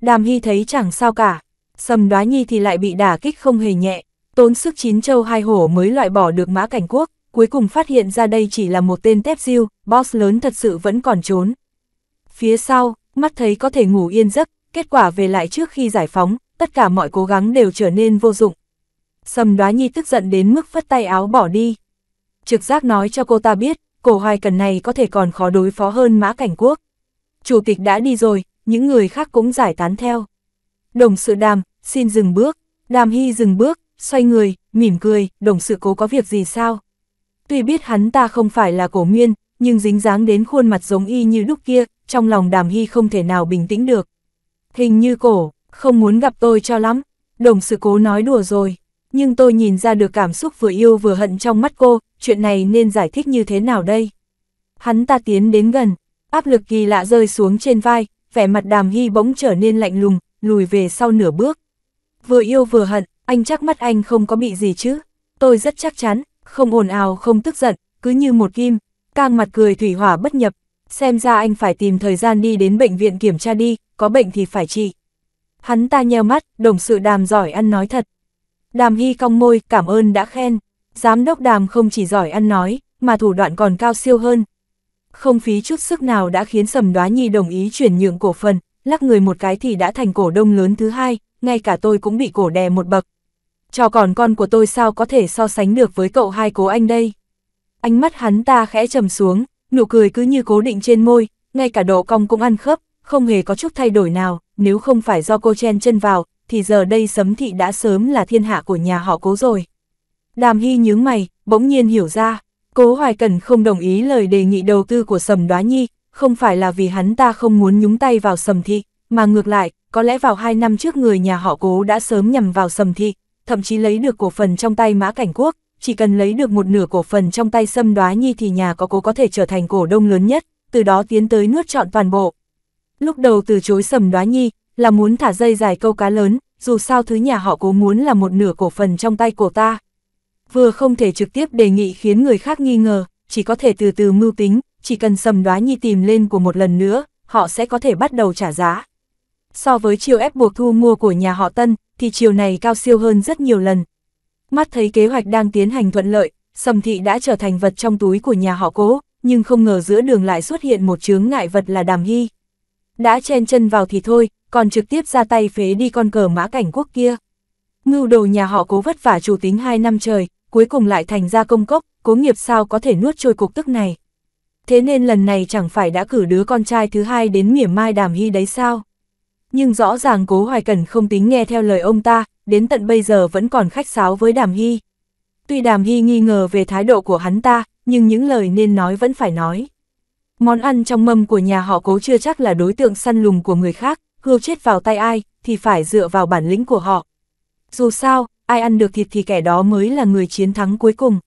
Đàm Hy thấy chẳng sao cả, sầm đoá nhi thì lại bị đả kích không hề nhẹ, tốn sức chín châu hai hổ mới loại bỏ được mã cảnh quốc cuối cùng phát hiện ra đây chỉ là một tên tép diêu, boss lớn thật sự vẫn còn trốn. Phía sau, mắt thấy có thể ngủ yên giấc, kết quả về lại trước khi giải phóng, tất cả mọi cố gắng đều trở nên vô dụng. Sầm đoá nhi tức giận đến mức phất tay áo bỏ đi. Trực giác nói cho cô ta biết, cổ hoài cần này có thể còn khó đối phó hơn mã cảnh quốc. Chủ tịch đã đi rồi, những người khác cũng giải tán theo. Đồng sự đàm, xin dừng bước, đàm hy dừng bước, xoay người, mỉm cười, đồng sự cố có việc gì sao? Tuy biết hắn ta không phải là cổ nguyên, nhưng dính dáng đến khuôn mặt giống y như lúc kia, trong lòng đàm hy không thể nào bình tĩnh được. Hình như cổ, không muốn gặp tôi cho lắm, đồng sự cố nói đùa rồi, nhưng tôi nhìn ra được cảm xúc vừa yêu vừa hận trong mắt cô, chuyện này nên giải thích như thế nào đây? Hắn ta tiến đến gần, áp lực kỳ lạ rơi xuống trên vai, vẻ mặt đàm hy bỗng trở nên lạnh lùng, lùi về sau nửa bước. Vừa yêu vừa hận, anh chắc mắt anh không có bị gì chứ, tôi rất chắc chắn, không ồn ào không tức giận, cứ như một kim, càng mặt cười thủy hỏa bất nhập, xem ra anh phải tìm thời gian đi đến bệnh viện kiểm tra đi, có bệnh thì phải trị. Hắn ta nheo mắt, đồng sự đàm giỏi ăn nói thật. Đàm hy cong môi, cảm ơn đã khen. Giám đốc đàm không chỉ giỏi ăn nói, mà thủ đoạn còn cao siêu hơn. Không phí chút sức nào đã khiến Sầm Đoá Nhi đồng ý chuyển nhượng cổ phần, lắc người một cái thì đã thành cổ đông lớn thứ hai, ngay cả tôi cũng bị cổ đè một bậc cho còn con của tôi sao có thể so sánh được với cậu hai cố anh đây. Ánh mắt hắn ta khẽ trầm xuống, nụ cười cứ như cố định trên môi, ngay cả độ cong cũng ăn khớp, không hề có chút thay đổi nào, nếu không phải do cô chen chân vào, thì giờ đây sấm thị đã sớm là thiên hạ của nhà họ cố rồi. Đàm Hy nhướng mày, bỗng nhiên hiểu ra, cố Hoài Cần không đồng ý lời đề nghị đầu tư của Sầm Đoá Nhi, không phải là vì hắn ta không muốn nhúng tay vào Sầm Thị, mà ngược lại, có lẽ vào hai năm trước người nhà họ cố đã sớm nhằm vào Sầm Thị, thậm chí lấy được cổ phần trong tay Mã Cảnh Quốc, chỉ cần lấy được một nửa cổ phần trong tay Sâm Đoá Nhi thì nhà có cố có thể trở thành cổ đông lớn nhất, từ đó tiến tới nuốt trọn toàn bộ. Lúc đầu từ chối Sâm Đoá Nhi là muốn thả dây dài câu cá lớn, dù sao thứ nhà họ cố muốn là một nửa cổ phần trong tay cổ ta. Vừa không thể trực tiếp đề nghị khiến người khác nghi ngờ, chỉ có thể từ từ mưu tính, chỉ cần Sâm Đoá Nhi tìm lên của một lần nữa, họ sẽ có thể bắt đầu trả giá. So với chiêu ép buộc thu mua của nhà họ Tân, thì chiều này cao siêu hơn rất nhiều lần. Mắt thấy kế hoạch đang tiến hành thuận lợi, Sầm Thị đã trở thành vật trong túi của nhà họ cố, nhưng không ngờ giữa đường lại xuất hiện một chướng ngại vật là Đàm Hy. Đã chen chân vào thì thôi, còn trực tiếp ra tay phế đi con cờ mã cảnh quốc kia. Ngưu đồ nhà họ cố vất vả chủ tính hai năm trời, cuối cùng lại thành ra công cốc, cố nghiệp sao có thể nuốt trôi cục tức này. Thế nên lần này chẳng phải đã cử đứa con trai thứ hai đến mỉa mai Đàm Hy đấy sao? nhưng rõ ràng cố hoài cần không tính nghe theo lời ông ta, đến tận bây giờ vẫn còn khách sáo với đàm hy. Tuy đàm hy nghi ngờ về thái độ của hắn ta, nhưng những lời nên nói vẫn phải nói. Món ăn trong mâm của nhà họ cố chưa chắc là đối tượng săn lùng của người khác, hưu chết vào tay ai, thì phải dựa vào bản lĩnh của họ. Dù sao, ai ăn được thịt thì kẻ đó mới là người chiến thắng cuối cùng.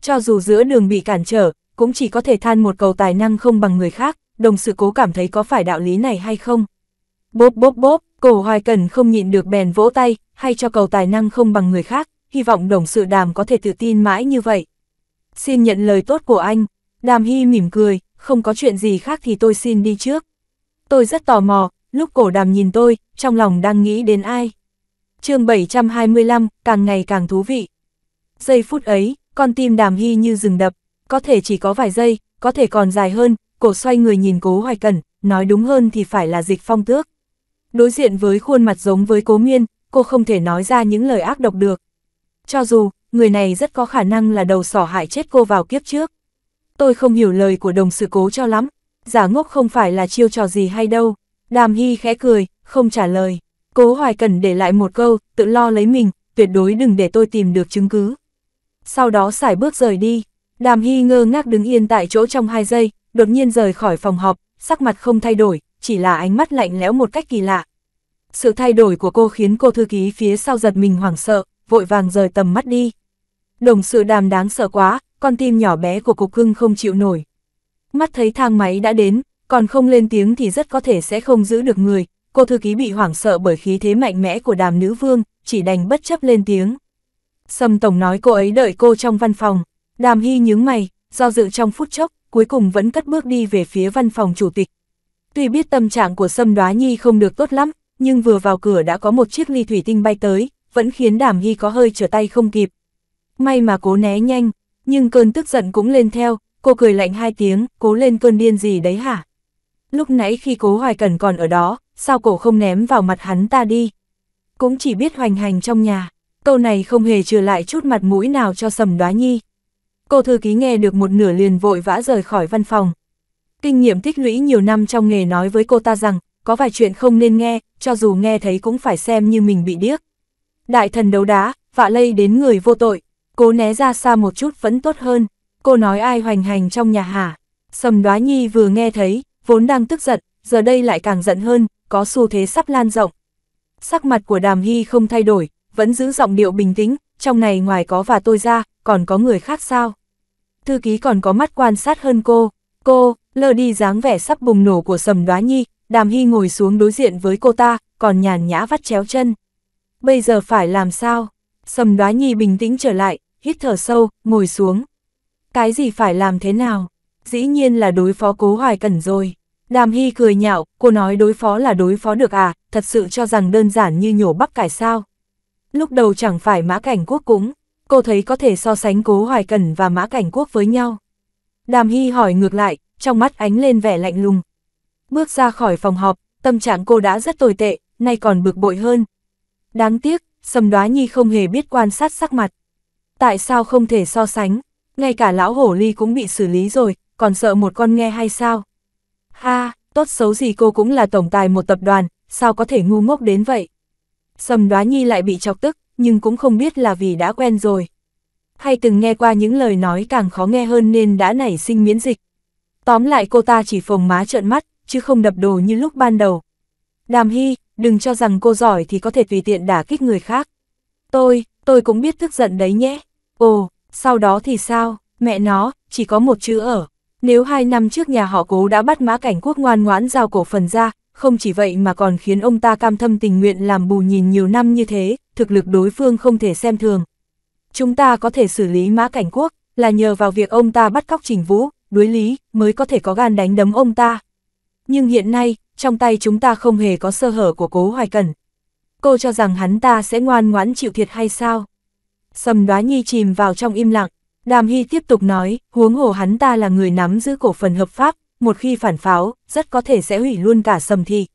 Cho dù giữa đường bị cản trở, cũng chỉ có thể than một cầu tài năng không bằng người khác, đồng sự cố cảm thấy có phải đạo lý này hay không. Bốp bốp bốp, cổ hoài cần không nhịn được bèn vỗ tay, hay cho cầu tài năng không bằng người khác, hy vọng đồng sự đàm có thể tự tin mãi như vậy. Xin nhận lời tốt của anh, đàm hy mỉm cười, không có chuyện gì khác thì tôi xin đi trước. Tôi rất tò mò, lúc cổ đàm nhìn tôi, trong lòng đang nghĩ đến ai. chương 725, càng ngày càng thú vị. Giây phút ấy, con tim đàm hy như dừng đập, có thể chỉ có vài giây, có thể còn dài hơn, cổ xoay người nhìn cố hoài cần, nói đúng hơn thì phải là dịch phong tước. Đối diện với khuôn mặt giống với cố nguyên cô không thể nói ra những lời ác độc được. Cho dù, người này rất có khả năng là đầu sỏ hại chết cô vào kiếp trước. Tôi không hiểu lời của đồng sự cố cho lắm, giả ngốc không phải là chiêu trò gì hay đâu. Đàm Hy khẽ cười, không trả lời. Cố Hoài Cần để lại một câu, tự lo lấy mình, tuyệt đối đừng để tôi tìm được chứng cứ. Sau đó xài bước rời đi, Đàm Hy ngơ ngác đứng yên tại chỗ trong hai giây, đột nhiên rời khỏi phòng họp, sắc mặt không thay đổi, chỉ là ánh mắt lạnh lẽo một cách kỳ lạ. Sự thay đổi của cô khiến cô thư ký phía sau giật mình hoảng sợ, vội vàng rời tầm mắt đi. Đồng sự đàm đáng sợ quá, con tim nhỏ bé của cục cưng không chịu nổi. Mắt thấy thang máy đã đến, còn không lên tiếng thì rất có thể sẽ không giữ được người. Cô thư ký bị hoảng sợ bởi khí thế mạnh mẽ của đàm nữ vương, chỉ đành bất chấp lên tiếng. Sâm Tổng nói cô ấy đợi cô trong văn phòng. Đàm Hy nhướng mày, do dự trong phút chốc, cuối cùng vẫn cất bước đi về phía văn phòng chủ tịch, Tuy biết tâm trạng của Sâm Đoá Nhi không được tốt lắm, nhưng vừa vào cửa đã có một chiếc ly thủy tinh bay tới, vẫn khiến Đàm Hy có hơi trở tay không kịp. May mà cố né nhanh, nhưng cơn tức giận cũng lên theo, cô cười lạnh hai tiếng, cố lên cơn điên gì đấy hả? Lúc nãy khi cố hoài cẩn còn ở đó, sao cổ không ném vào mặt hắn ta đi? Cũng chỉ biết hoành hành trong nhà, câu này không hề trừ lại chút mặt mũi nào cho sầm đoá nhi. Cô thư ký nghe được một nửa liền vội vã rời khỏi văn phòng, Kinh nghiệm tích lũy nhiều năm trong nghề nói với cô ta rằng, có vài chuyện không nên nghe, cho dù nghe thấy cũng phải xem như mình bị điếc. Đại thần đấu đá, vạ lây đến người vô tội, cố né ra xa một chút vẫn tốt hơn. Cô nói ai hoành hành trong nhà hả? Sầm đoá nhi vừa nghe thấy, vốn đang tức giận, giờ đây lại càng giận hơn, có xu thế sắp lan rộng. Sắc mặt của đàm hy không thay đổi, vẫn giữ giọng điệu bình tĩnh, trong này ngoài có và tôi ra, còn có người khác sao? Thư ký còn có mắt quan sát hơn cô, cô, lơ đi dáng vẻ sắp bùng nổ của sầm đoá nhi, đàm hy ngồi xuống đối diện với cô ta, còn nhàn nhã vắt chéo chân. Bây giờ phải làm sao? Sầm đoá nhi bình tĩnh trở lại, hít thở sâu, ngồi xuống. Cái gì phải làm thế nào? Dĩ nhiên là đối phó cố hoài cẩn rồi. Đàm Hy cười nhạo, cô nói đối phó là đối phó được à, thật sự cho rằng đơn giản như nhổ bắp cải sao. Lúc đầu chẳng phải mã cảnh quốc cũng, cô thấy có thể so sánh cố hoài cẩn và mã cảnh quốc với nhau. Đàm Hy hỏi ngược lại, trong mắt ánh lên vẻ lạnh lùng. Bước ra khỏi phòng họp, tâm trạng cô đã rất tồi tệ, nay còn bực bội hơn. Đáng tiếc, Sầm Đoá Nhi không hề biết quan sát sắc mặt. Tại sao không thể so sánh, ngay cả lão hổ ly cũng bị xử lý rồi, còn sợ một con nghe hay sao? Ha, tốt xấu gì cô cũng là tổng tài một tập đoàn, sao có thể ngu ngốc đến vậy? Sầm Đoá Nhi lại bị chọc tức, nhưng cũng không biết là vì đã quen rồi hay từng nghe qua những lời nói càng khó nghe hơn nên đã nảy sinh miễn dịch. Tóm lại cô ta chỉ phồng má trợn mắt, chứ không đập đồ như lúc ban đầu. Đàm Hy, đừng cho rằng cô giỏi thì có thể tùy tiện đả kích người khác. Tôi, tôi cũng biết tức giận đấy nhé. Ồ, sau đó thì sao, mẹ nó, chỉ có một chữ ở. Nếu hai năm trước nhà họ cố đã bắt mã cảnh quốc ngoan ngoãn giao cổ phần ra, không chỉ vậy mà còn khiến ông ta cam thâm tình nguyện làm bù nhìn nhiều năm như thế, thực lực đối phương không thể xem thường chúng ta có thể xử lý mã cảnh quốc, là nhờ vào việc ông ta bắt cóc trình vũ, đối lý, mới có thể có gan đánh đấm ông ta. Nhưng hiện nay, trong tay chúng ta không hề có sơ hở của cố hoài cẩn. Cô cho rằng hắn ta sẽ ngoan ngoãn chịu thiệt hay sao? Sầm đoá nhi chìm vào trong im lặng, đàm hy tiếp tục nói, huống hồ hắn ta là người nắm giữ cổ phần hợp pháp, một khi phản pháo, rất có thể sẽ hủy luôn cả sầm thị.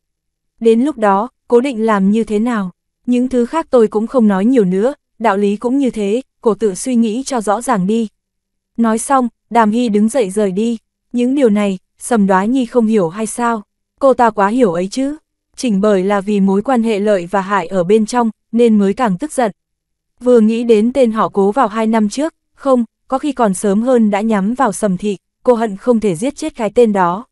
Đến lúc đó, cố định làm như thế nào? Những thứ khác tôi cũng không nói nhiều nữa, đạo lý cũng như thế, cổ tự suy nghĩ cho rõ ràng đi. Nói xong, đàm hy đứng dậy rời đi, những điều này, sầm đoá nhi không hiểu hay sao, cô ta quá hiểu ấy chứ, chỉnh bởi là vì mối quan hệ lợi và hại ở bên trong, nên mới càng tức giận. Vừa nghĩ đến tên họ cố vào hai năm trước, không, có khi còn sớm hơn đã nhắm vào sầm thị, cô hận không thể giết chết cái tên đó.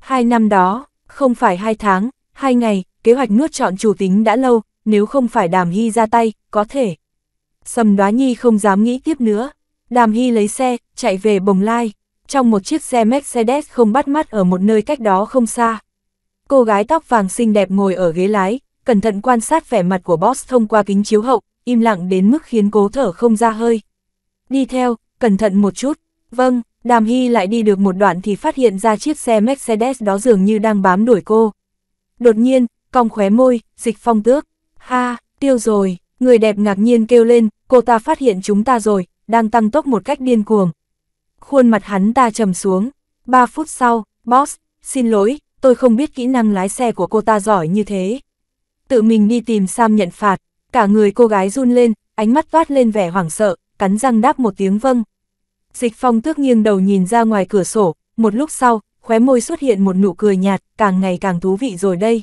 Hai năm đó, không phải hai tháng, hai ngày, kế hoạch nuốt chọn chủ tính đã lâu, nếu không phải đàm hy ra tay, có thể. Sầm đoá nhi không dám nghĩ tiếp nữa. Đàm Hy lấy xe, chạy về Bồng Lai. Trong một chiếc xe Mercedes không bắt mắt ở một nơi cách đó không xa. Cô gái tóc vàng xinh đẹp ngồi ở ghế lái, cẩn thận quan sát vẻ mặt của Boss thông qua kính chiếu hậu, im lặng đến mức khiến cố thở không ra hơi. Đi theo, cẩn thận một chút. Vâng, Đàm Hy lại đi được một đoạn thì phát hiện ra chiếc xe Mercedes đó dường như đang bám đuổi cô. Đột nhiên, cong khóe môi, dịch phong tước. Ha, tiêu rồi. Người đẹp ngạc nhiên kêu lên, cô ta phát hiện chúng ta rồi, đang tăng tốc một cách điên cuồng. Khuôn mặt hắn ta trầm xuống. ba phút sau, boss, xin lỗi, tôi không biết kỹ năng lái xe của cô ta giỏi như thế. Tự mình đi tìm Sam nhận phạt, cả người cô gái run lên, ánh mắt toát lên vẻ hoảng sợ, cắn răng đáp một tiếng vâng. Dịch phong tước nghiêng đầu nhìn ra ngoài cửa sổ, một lúc sau, khóe môi xuất hiện một nụ cười nhạt, càng ngày càng thú vị rồi đây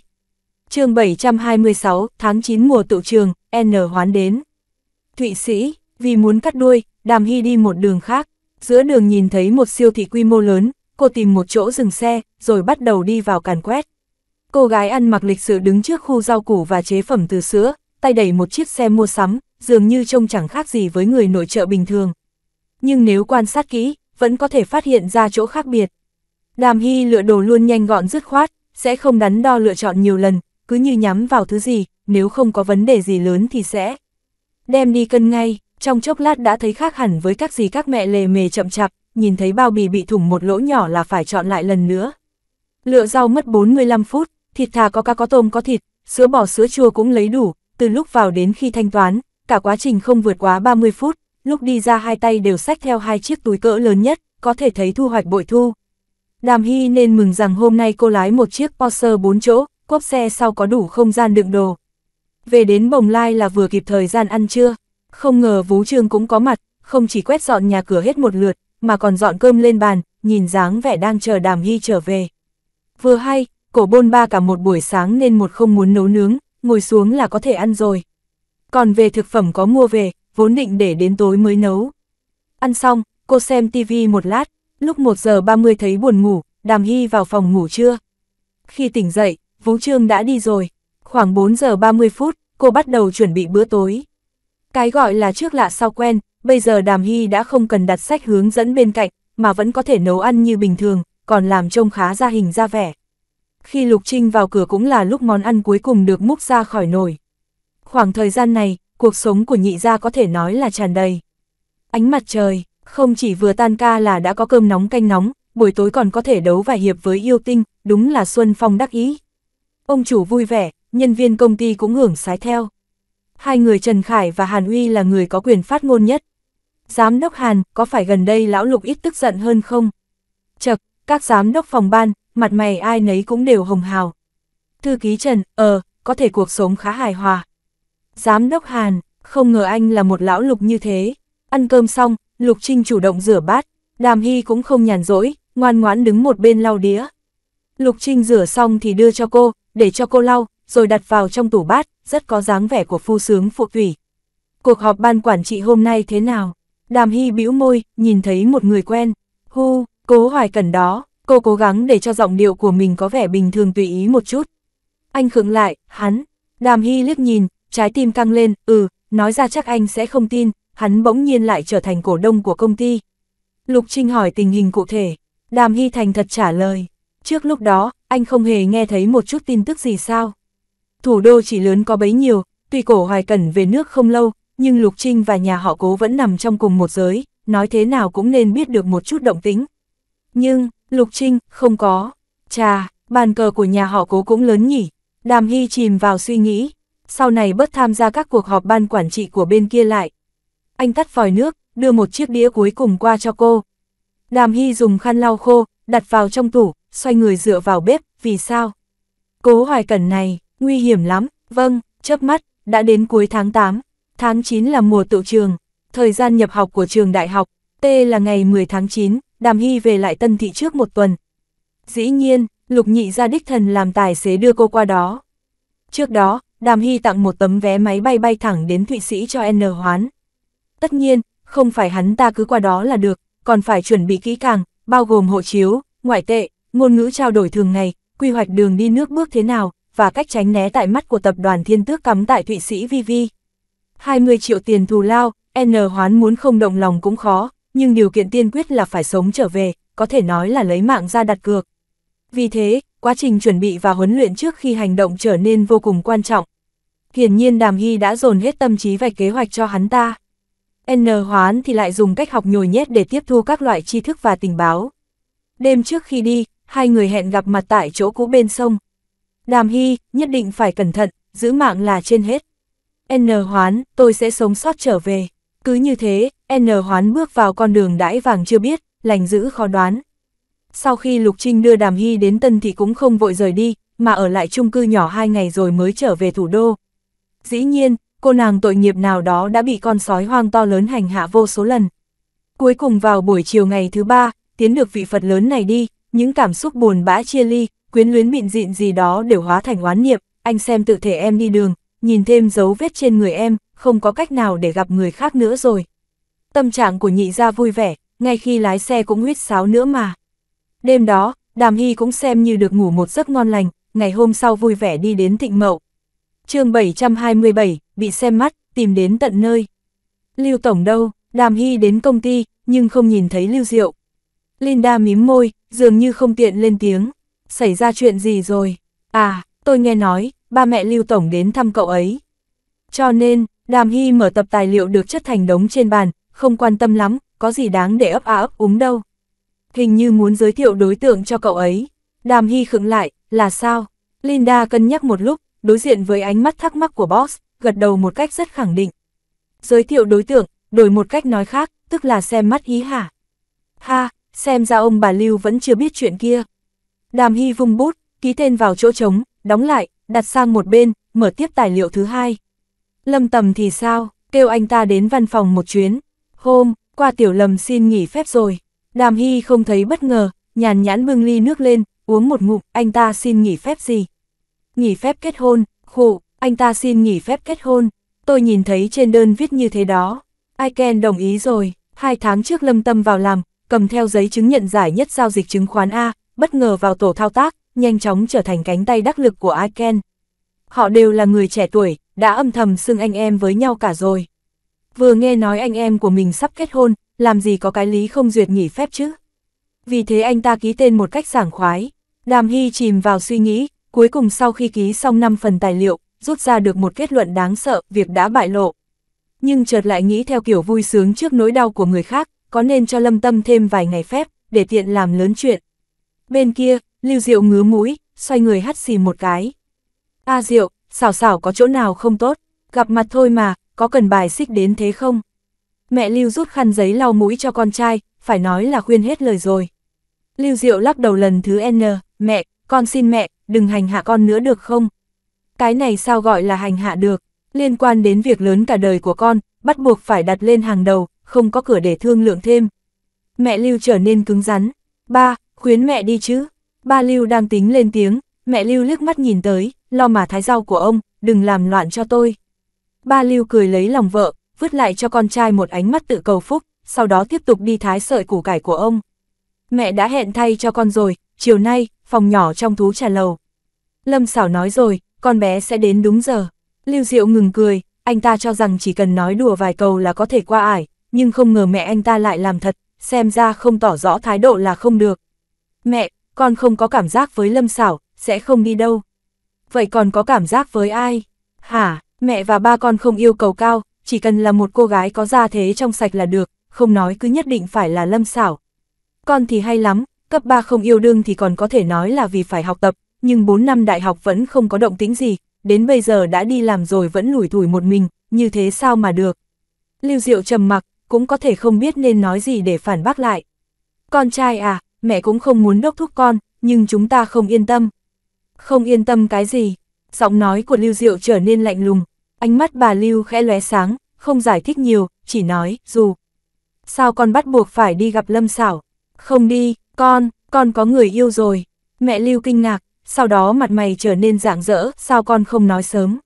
chương 726, tháng 9 mùa tụ trường, N hoán đến. Thụy Sĩ, vì muốn cắt đuôi, Đàm Hy đi một đường khác, giữa đường nhìn thấy một siêu thị quy mô lớn, cô tìm một chỗ dừng xe, rồi bắt đầu đi vào càn quét. Cô gái ăn mặc lịch sự đứng trước khu rau củ và chế phẩm từ sữa, tay đẩy một chiếc xe mua sắm, dường như trông chẳng khác gì với người nội trợ bình thường. Nhưng nếu quan sát kỹ, vẫn có thể phát hiện ra chỗ khác biệt. Đàm Hy lựa đồ luôn nhanh gọn dứt khoát, sẽ không đắn đo lựa chọn nhiều lần, cứ như nhắm vào thứ gì, nếu không có vấn đề gì lớn thì sẽ đem đi cân ngay, trong chốc lát đã thấy khác hẳn với các gì các mẹ lề mề chậm chạp, nhìn thấy bao bì bị thủng một lỗ nhỏ là phải chọn lại lần nữa. Lựa rau mất 45 phút, thịt thà có cá có tôm có thịt, sữa bò sữa chua cũng lấy đủ, từ lúc vào đến khi thanh toán, cả quá trình không vượt quá 30 phút, lúc đi ra hai tay đều xách theo hai chiếc túi cỡ lớn nhất, có thể thấy thu hoạch bội thu. Đàm Hy nên mừng rằng hôm nay cô lái một chiếc Porsche 4 chỗ, cốp xe sau có đủ không gian đựng đồ. Về đến Bồng Lai là vừa kịp thời gian ăn trưa, không ngờ Vú Trương cũng có mặt, không chỉ quét dọn nhà cửa hết một lượt, mà còn dọn cơm lên bàn, nhìn dáng vẻ đang chờ Đàm Hy trở về. Vừa hay, cổ bôn ba cả một buổi sáng nên một không muốn nấu nướng, ngồi xuống là có thể ăn rồi. Còn về thực phẩm có mua về, vốn định để đến tối mới nấu. Ăn xong, cô xem tivi một lát, lúc 1 giờ 30 thấy buồn ngủ, Đàm Hy vào phòng ngủ chưa. Khi tỉnh dậy, Vũ Trương đã đi rồi. Khoảng 4 giờ 30 phút, cô bắt đầu chuẩn bị bữa tối. Cái gọi là trước lạ sau quen, bây giờ Đàm Hy đã không cần đặt sách hướng dẫn bên cạnh, mà vẫn có thể nấu ăn như bình thường, còn làm trông khá ra hình ra vẻ. Khi Lục Trinh vào cửa cũng là lúc món ăn cuối cùng được múc ra khỏi nồi. Khoảng thời gian này, cuộc sống của nhị gia có thể nói là tràn đầy. Ánh mặt trời, không chỉ vừa tan ca là đã có cơm nóng canh nóng, buổi tối còn có thể đấu vài hiệp với yêu tinh, đúng là Xuân Phong đắc ý. Ông chủ vui vẻ, nhân viên công ty cũng hưởng sái theo. Hai người Trần Khải và Hàn Uy là người có quyền phát ngôn nhất. Giám đốc Hàn, có phải gần đây lão lục ít tức giận hơn không? Chật, các giám đốc phòng ban, mặt mày ai nấy cũng đều hồng hào. Thư ký Trần, ờ, có thể cuộc sống khá hài hòa. Giám đốc Hàn, không ngờ anh là một lão lục như thế. Ăn cơm xong, Lục Trinh chủ động rửa bát, Đàm Hy cũng không nhàn rỗi, ngoan ngoãn đứng một bên lau đĩa. Lục Trinh rửa xong thì đưa cho cô, để cho cô lau, rồi đặt vào trong tủ bát, rất có dáng vẻ của phu sướng phụ thủy. Cuộc họp ban quản trị hôm nay thế nào? Đàm Hy bĩu môi, nhìn thấy một người quen. Hu, cố hoài cần đó, cô cố gắng để cho giọng điệu của mình có vẻ bình thường tùy ý một chút. Anh khựng lại, hắn. Đàm Hy liếc nhìn, trái tim căng lên, ừ, nói ra chắc anh sẽ không tin, hắn bỗng nhiên lại trở thành cổ đông của công ty. Lục Trinh hỏi tình hình cụ thể, Đàm Hy thành thật trả lời. Trước lúc đó, anh không hề nghe thấy một chút tin tức gì sao. Thủ đô chỉ lớn có bấy nhiêu, tuy cổ hoài cẩn về nước không lâu, nhưng Lục Trinh và nhà họ cố vẫn nằm trong cùng một giới, nói thế nào cũng nên biết được một chút động tính. Nhưng, Lục Trinh, không có. Chà, bàn cờ của nhà họ cố cũng lớn nhỉ. Đàm Hy chìm vào suy nghĩ, sau này bớt tham gia các cuộc họp ban quản trị của bên kia lại. Anh tắt vòi nước, đưa một chiếc đĩa cuối cùng qua cho cô. Đàm Hy dùng khăn lau khô, đặt vào trong tủ, xoay người dựa vào bếp, vì sao? Cố hoài cẩn này, nguy hiểm lắm, vâng, chớp mắt, đã đến cuối tháng 8, tháng 9 là mùa tựu trường, thời gian nhập học của trường đại học, T là ngày 10 tháng 9, Đàm Hy về lại tân thị trước một tuần. Dĩ nhiên, Lục Nhị ra đích thần làm tài xế đưa cô qua đó. Trước đó, Đàm Hy tặng một tấm vé máy bay bay thẳng đến Thụy Sĩ cho N Hoán. Tất nhiên, không phải hắn ta cứ qua đó là được, còn phải chuẩn bị kỹ càng, bao gồm hộ chiếu, ngoại tệ, Ngôn ngữ trao đổi thường ngày, quy hoạch đường đi nước bước thế nào, và cách tránh né tại mắt của tập đoàn thiên tước cắm tại Thụy Sĩ VV. 20 triệu tiền thù lao, N hoán muốn không động lòng cũng khó, nhưng điều kiện tiên quyết là phải sống trở về, có thể nói là lấy mạng ra đặt cược. Vì thế, quá trình chuẩn bị và huấn luyện trước khi hành động trở nên vô cùng quan trọng. Hiển nhiên Đàm Hy đã dồn hết tâm trí vạch kế hoạch cho hắn ta. N hoán thì lại dùng cách học nhồi nhét để tiếp thu các loại tri thức và tình báo. Đêm trước khi đi, hai người hẹn gặp mặt tại chỗ cũ bên sông. Đàm Hy, nhất định phải cẩn thận, giữ mạng là trên hết. N hoán, tôi sẽ sống sót trở về. Cứ như thế, N hoán bước vào con đường đãi vàng chưa biết, lành giữ khó đoán. Sau khi Lục Trinh đưa Đàm Hy đến Tân thì cũng không vội rời đi, mà ở lại chung cư nhỏ hai ngày rồi mới trở về thủ đô. Dĩ nhiên, cô nàng tội nghiệp nào đó đã bị con sói hoang to lớn hành hạ vô số lần. Cuối cùng vào buổi chiều ngày thứ ba, tiến được vị Phật lớn này đi, những cảm xúc buồn bã chia ly, quyến luyến mịn dịn gì đó đều hóa thành oán niệm, anh xem tự thể em đi đường, nhìn thêm dấu vết trên người em, không có cách nào để gặp người khác nữa rồi. Tâm trạng của nhị ra vui vẻ, ngay khi lái xe cũng huyết sáo nữa mà. Đêm đó, Đàm Hy cũng xem như được ngủ một giấc ngon lành, ngày hôm sau vui vẻ đi đến Thịnh Mậu. chương 727, bị xem mắt, tìm đến tận nơi. Lưu Tổng đâu, Đàm Hy đến công ty, nhưng không nhìn thấy Lưu Diệu, Linda mím môi, dường như không tiện lên tiếng. Xảy ra chuyện gì rồi? À, tôi nghe nói, ba mẹ Lưu Tổng đến thăm cậu ấy. Cho nên, Đàm Hy mở tập tài liệu được chất thành đống trên bàn, không quan tâm lắm, có gì đáng để ấp á ấp úng đâu. Hình như muốn giới thiệu đối tượng cho cậu ấy. Đàm Hy khựng lại, là sao? Linda cân nhắc một lúc, đối diện với ánh mắt thắc mắc của Boss, gật đầu một cách rất khẳng định. Giới thiệu đối tượng, đổi một cách nói khác, tức là xem mắt ý hả? Ha, xem ra ông bà Lưu vẫn chưa biết chuyện kia. Đàm Hy vung bút, ký tên vào chỗ trống, đóng lại, đặt sang một bên, mở tiếp tài liệu thứ hai. Lâm Tầm thì sao, kêu anh ta đến văn phòng một chuyến. Hôm, qua tiểu lầm xin nghỉ phép rồi. Đàm Hy không thấy bất ngờ, nhàn nhãn bưng ly nước lên, uống một ngụm, anh ta xin nghỉ phép gì? Nghỉ phép kết hôn, khụ, anh ta xin nghỉ phép kết hôn. Tôi nhìn thấy trên đơn viết như thế đó. Ai Ken đồng ý rồi, hai tháng trước Lâm Tâm vào làm, cầm theo giấy chứng nhận giải nhất giao dịch chứng khoán A, bất ngờ vào tổ thao tác, nhanh chóng trở thành cánh tay đắc lực của Aiken. Họ đều là người trẻ tuổi, đã âm thầm xưng anh em với nhau cả rồi. Vừa nghe nói anh em của mình sắp kết hôn, làm gì có cái lý không duyệt nghỉ phép chứ. Vì thế anh ta ký tên một cách sảng khoái. Đàm Hy chìm vào suy nghĩ, cuối cùng sau khi ký xong 5 phần tài liệu, rút ra được một kết luận đáng sợ, việc đã bại lộ. Nhưng chợt lại nghĩ theo kiểu vui sướng trước nỗi đau của người khác, có nên cho lâm tâm thêm vài ngày phép, để tiện làm lớn chuyện. Bên kia, Lưu Diệu ngứa mũi, xoay người hắt xì một cái. A Diệu, xảo xảo có chỗ nào không tốt, gặp mặt thôi mà, có cần bài xích đến thế không? Mẹ Lưu rút khăn giấy lau mũi cho con trai, phải nói là khuyên hết lời rồi. Lưu Diệu lắc đầu lần thứ N, mẹ, con xin mẹ, đừng hành hạ con nữa được không? Cái này sao gọi là hành hạ được, liên quan đến việc lớn cả đời của con, bắt buộc phải đặt lên hàng đầu, không có cửa để thương lượng thêm. Mẹ Lưu trở nên cứng rắn. Ba, khuyến mẹ đi chứ. Ba Lưu đang tính lên tiếng, mẹ Lưu liếc mắt nhìn tới, lo mà thái rau của ông, đừng làm loạn cho tôi. Ba Lưu cười lấy lòng vợ, vứt lại cho con trai một ánh mắt tự cầu phúc, sau đó tiếp tục đi thái sợi củ cải của ông. Mẹ đã hẹn thay cho con rồi, chiều nay, phòng nhỏ trong thú trà lầu. Lâm xảo nói rồi, con bé sẽ đến đúng giờ. Lưu Diệu ngừng cười, anh ta cho rằng chỉ cần nói đùa vài câu là có thể qua ải, nhưng không ngờ mẹ anh ta lại làm thật, xem ra không tỏ rõ thái độ là không được. Mẹ, con không có cảm giác với Lâm Sảo, sẽ không đi đâu. Vậy còn có cảm giác với ai? Hả, mẹ và ba con không yêu cầu cao, chỉ cần là một cô gái có gia thế trong sạch là được, không nói cứ nhất định phải là Lâm Sảo. Con thì hay lắm, cấp ba không yêu đương thì còn có thể nói là vì phải học tập, nhưng 4 năm đại học vẫn không có động tĩnh gì, đến bây giờ đã đi làm rồi vẫn lủi thủi một mình, như thế sao mà được. Lưu Diệu trầm mặc, cũng có thể không biết nên nói gì để phản bác lại. Con trai à, mẹ cũng không muốn đốc thúc con, nhưng chúng ta không yên tâm. Không yên tâm cái gì? Giọng nói của Lưu Diệu trở nên lạnh lùng, ánh mắt bà Lưu khẽ lóe sáng, không giải thích nhiều, chỉ nói, dù. Sao con bắt buộc phải đi gặp Lâm xảo? Không đi, con, con có người yêu rồi. Mẹ Lưu kinh ngạc, sau đó mặt mày trở nên rạng rỡ, sao con không nói sớm?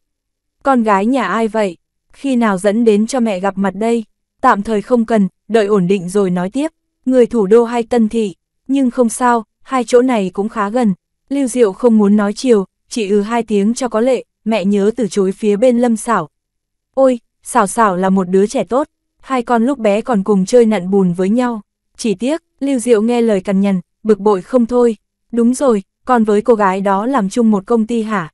Con gái nhà ai vậy? Khi nào dẫn đến cho mẹ gặp mặt đây? tạm thời không cần, đợi ổn định rồi nói tiếp, người thủ đô hay tân thị, nhưng không sao, hai chỗ này cũng khá gần. Lưu Diệu không muốn nói chiều, chỉ ừ hai tiếng cho có lệ, mẹ nhớ từ chối phía bên lâm Sảo. Ôi, Sảo Sảo là một đứa trẻ tốt, hai con lúc bé còn cùng chơi nặn bùn với nhau. Chỉ tiếc, Lưu Diệu nghe lời cằn nhằn, bực bội không thôi. Đúng rồi, con với cô gái đó làm chung một công ty hả?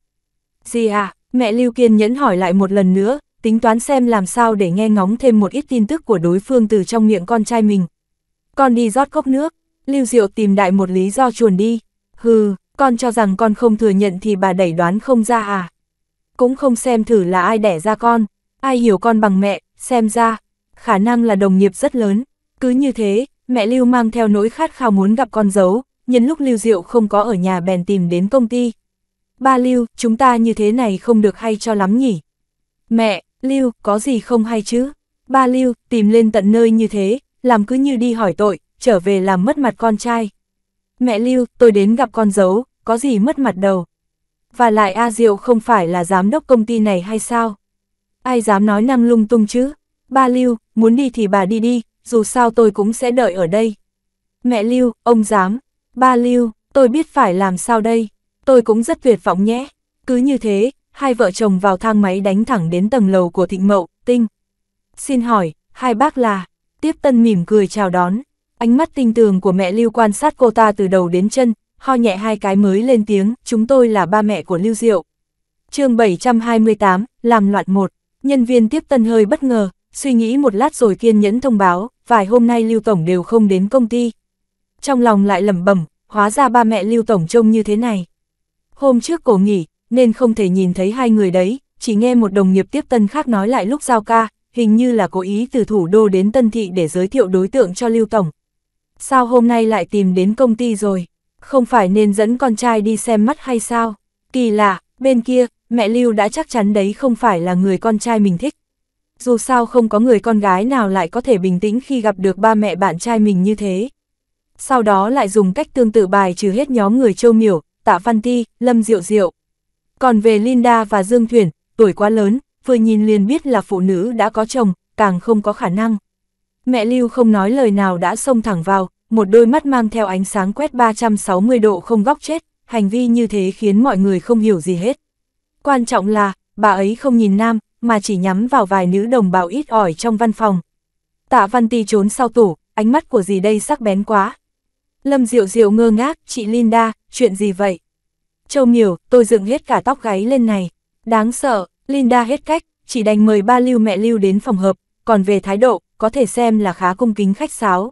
Gì à, mẹ Lưu Kiên nhẫn hỏi lại một lần nữa, tính toán xem làm sao để nghe ngóng thêm một ít tin tức của đối phương từ trong miệng con trai mình. Con đi rót cốc nước, Lưu Diệu tìm đại một lý do chuồn đi. Hừ, con cho rằng con không thừa nhận thì bà đẩy đoán không ra à. Cũng không xem thử là ai đẻ ra con, ai hiểu con bằng mẹ, xem ra, khả năng là đồng nghiệp rất lớn. Cứ như thế, mẹ Lưu mang theo nỗi khát khao muốn gặp con dấu, nhân lúc Lưu Diệu không có ở nhà bèn tìm đến công ty. Ba Lưu, chúng ta như thế này không được hay cho lắm nhỉ? Mẹ, Lưu, có gì không hay chứ? Ba Lưu, tìm lên tận nơi như thế, làm cứ như đi hỏi tội, trở về làm mất mặt con trai. Mẹ Lưu, tôi đến gặp con dấu, có gì mất mặt đầu. Và lại A Diệu không phải là giám đốc công ty này hay sao? Ai dám nói năng lung tung chứ? Ba Lưu, muốn đi thì bà đi đi, dù sao tôi cũng sẽ đợi ở đây. Mẹ Lưu, ông dám. Ba Lưu, tôi biết phải làm sao đây. Tôi cũng rất tuyệt vọng nhé. Cứ như thế, hai vợ chồng vào thang máy đánh thẳng đến tầng lầu của Thịnh Mậu, Tinh. Xin hỏi, hai bác là, tiếp tân mỉm cười chào đón, ánh mắt tinh tường của mẹ Lưu quan sát cô ta từ đầu đến chân, ho nhẹ hai cái mới lên tiếng, chúng tôi là ba mẹ của Lưu Diệu. chương 728, làm loạn một, nhân viên tiếp tân hơi bất ngờ, suy nghĩ một lát rồi kiên nhẫn thông báo, vài hôm nay Lưu Tổng đều không đến công ty. Trong lòng lại lẩm bẩm hóa ra ba mẹ Lưu Tổng trông như thế này. Hôm trước cổ nghỉ, nên không thể nhìn thấy hai người đấy, chỉ nghe một đồng nghiệp tiếp tân khác nói lại lúc giao ca, hình như là cố ý từ thủ đô đến Tân Thị để giới thiệu đối tượng cho Lưu Tổng. Sao hôm nay lại tìm đến công ty rồi? Không phải nên dẫn con trai đi xem mắt hay sao? Kỳ lạ, bên kia, mẹ Lưu đã chắc chắn đấy không phải là người con trai mình thích. Dù sao không có người con gái nào lại có thể bình tĩnh khi gặp được ba mẹ bạn trai mình như thế. Sau đó lại dùng cách tương tự bài trừ hết nhóm người châu miểu, tạ văn ti, lâm diệu diệu, còn về Linda và Dương Thuyền tuổi quá lớn, vừa nhìn liền biết là phụ nữ đã có chồng, càng không có khả năng. Mẹ Lưu không nói lời nào đã xông thẳng vào, một đôi mắt mang theo ánh sáng quét 360 độ không góc chết, hành vi như thế khiến mọi người không hiểu gì hết. Quan trọng là, bà ấy không nhìn nam, mà chỉ nhắm vào vài nữ đồng bào ít ỏi trong văn phòng. Tạ Văn Ti trốn sau tủ, ánh mắt của gì đây sắc bén quá. Lâm Diệu Diệu ngơ ngác, chị Linda, chuyện gì vậy? Châu Miểu, tôi dựng hết cả tóc gáy lên này. Đáng sợ, Linda hết cách, chỉ đành mời ba lưu mẹ lưu đến phòng hợp, còn về thái độ, có thể xem là khá cung kính khách sáo.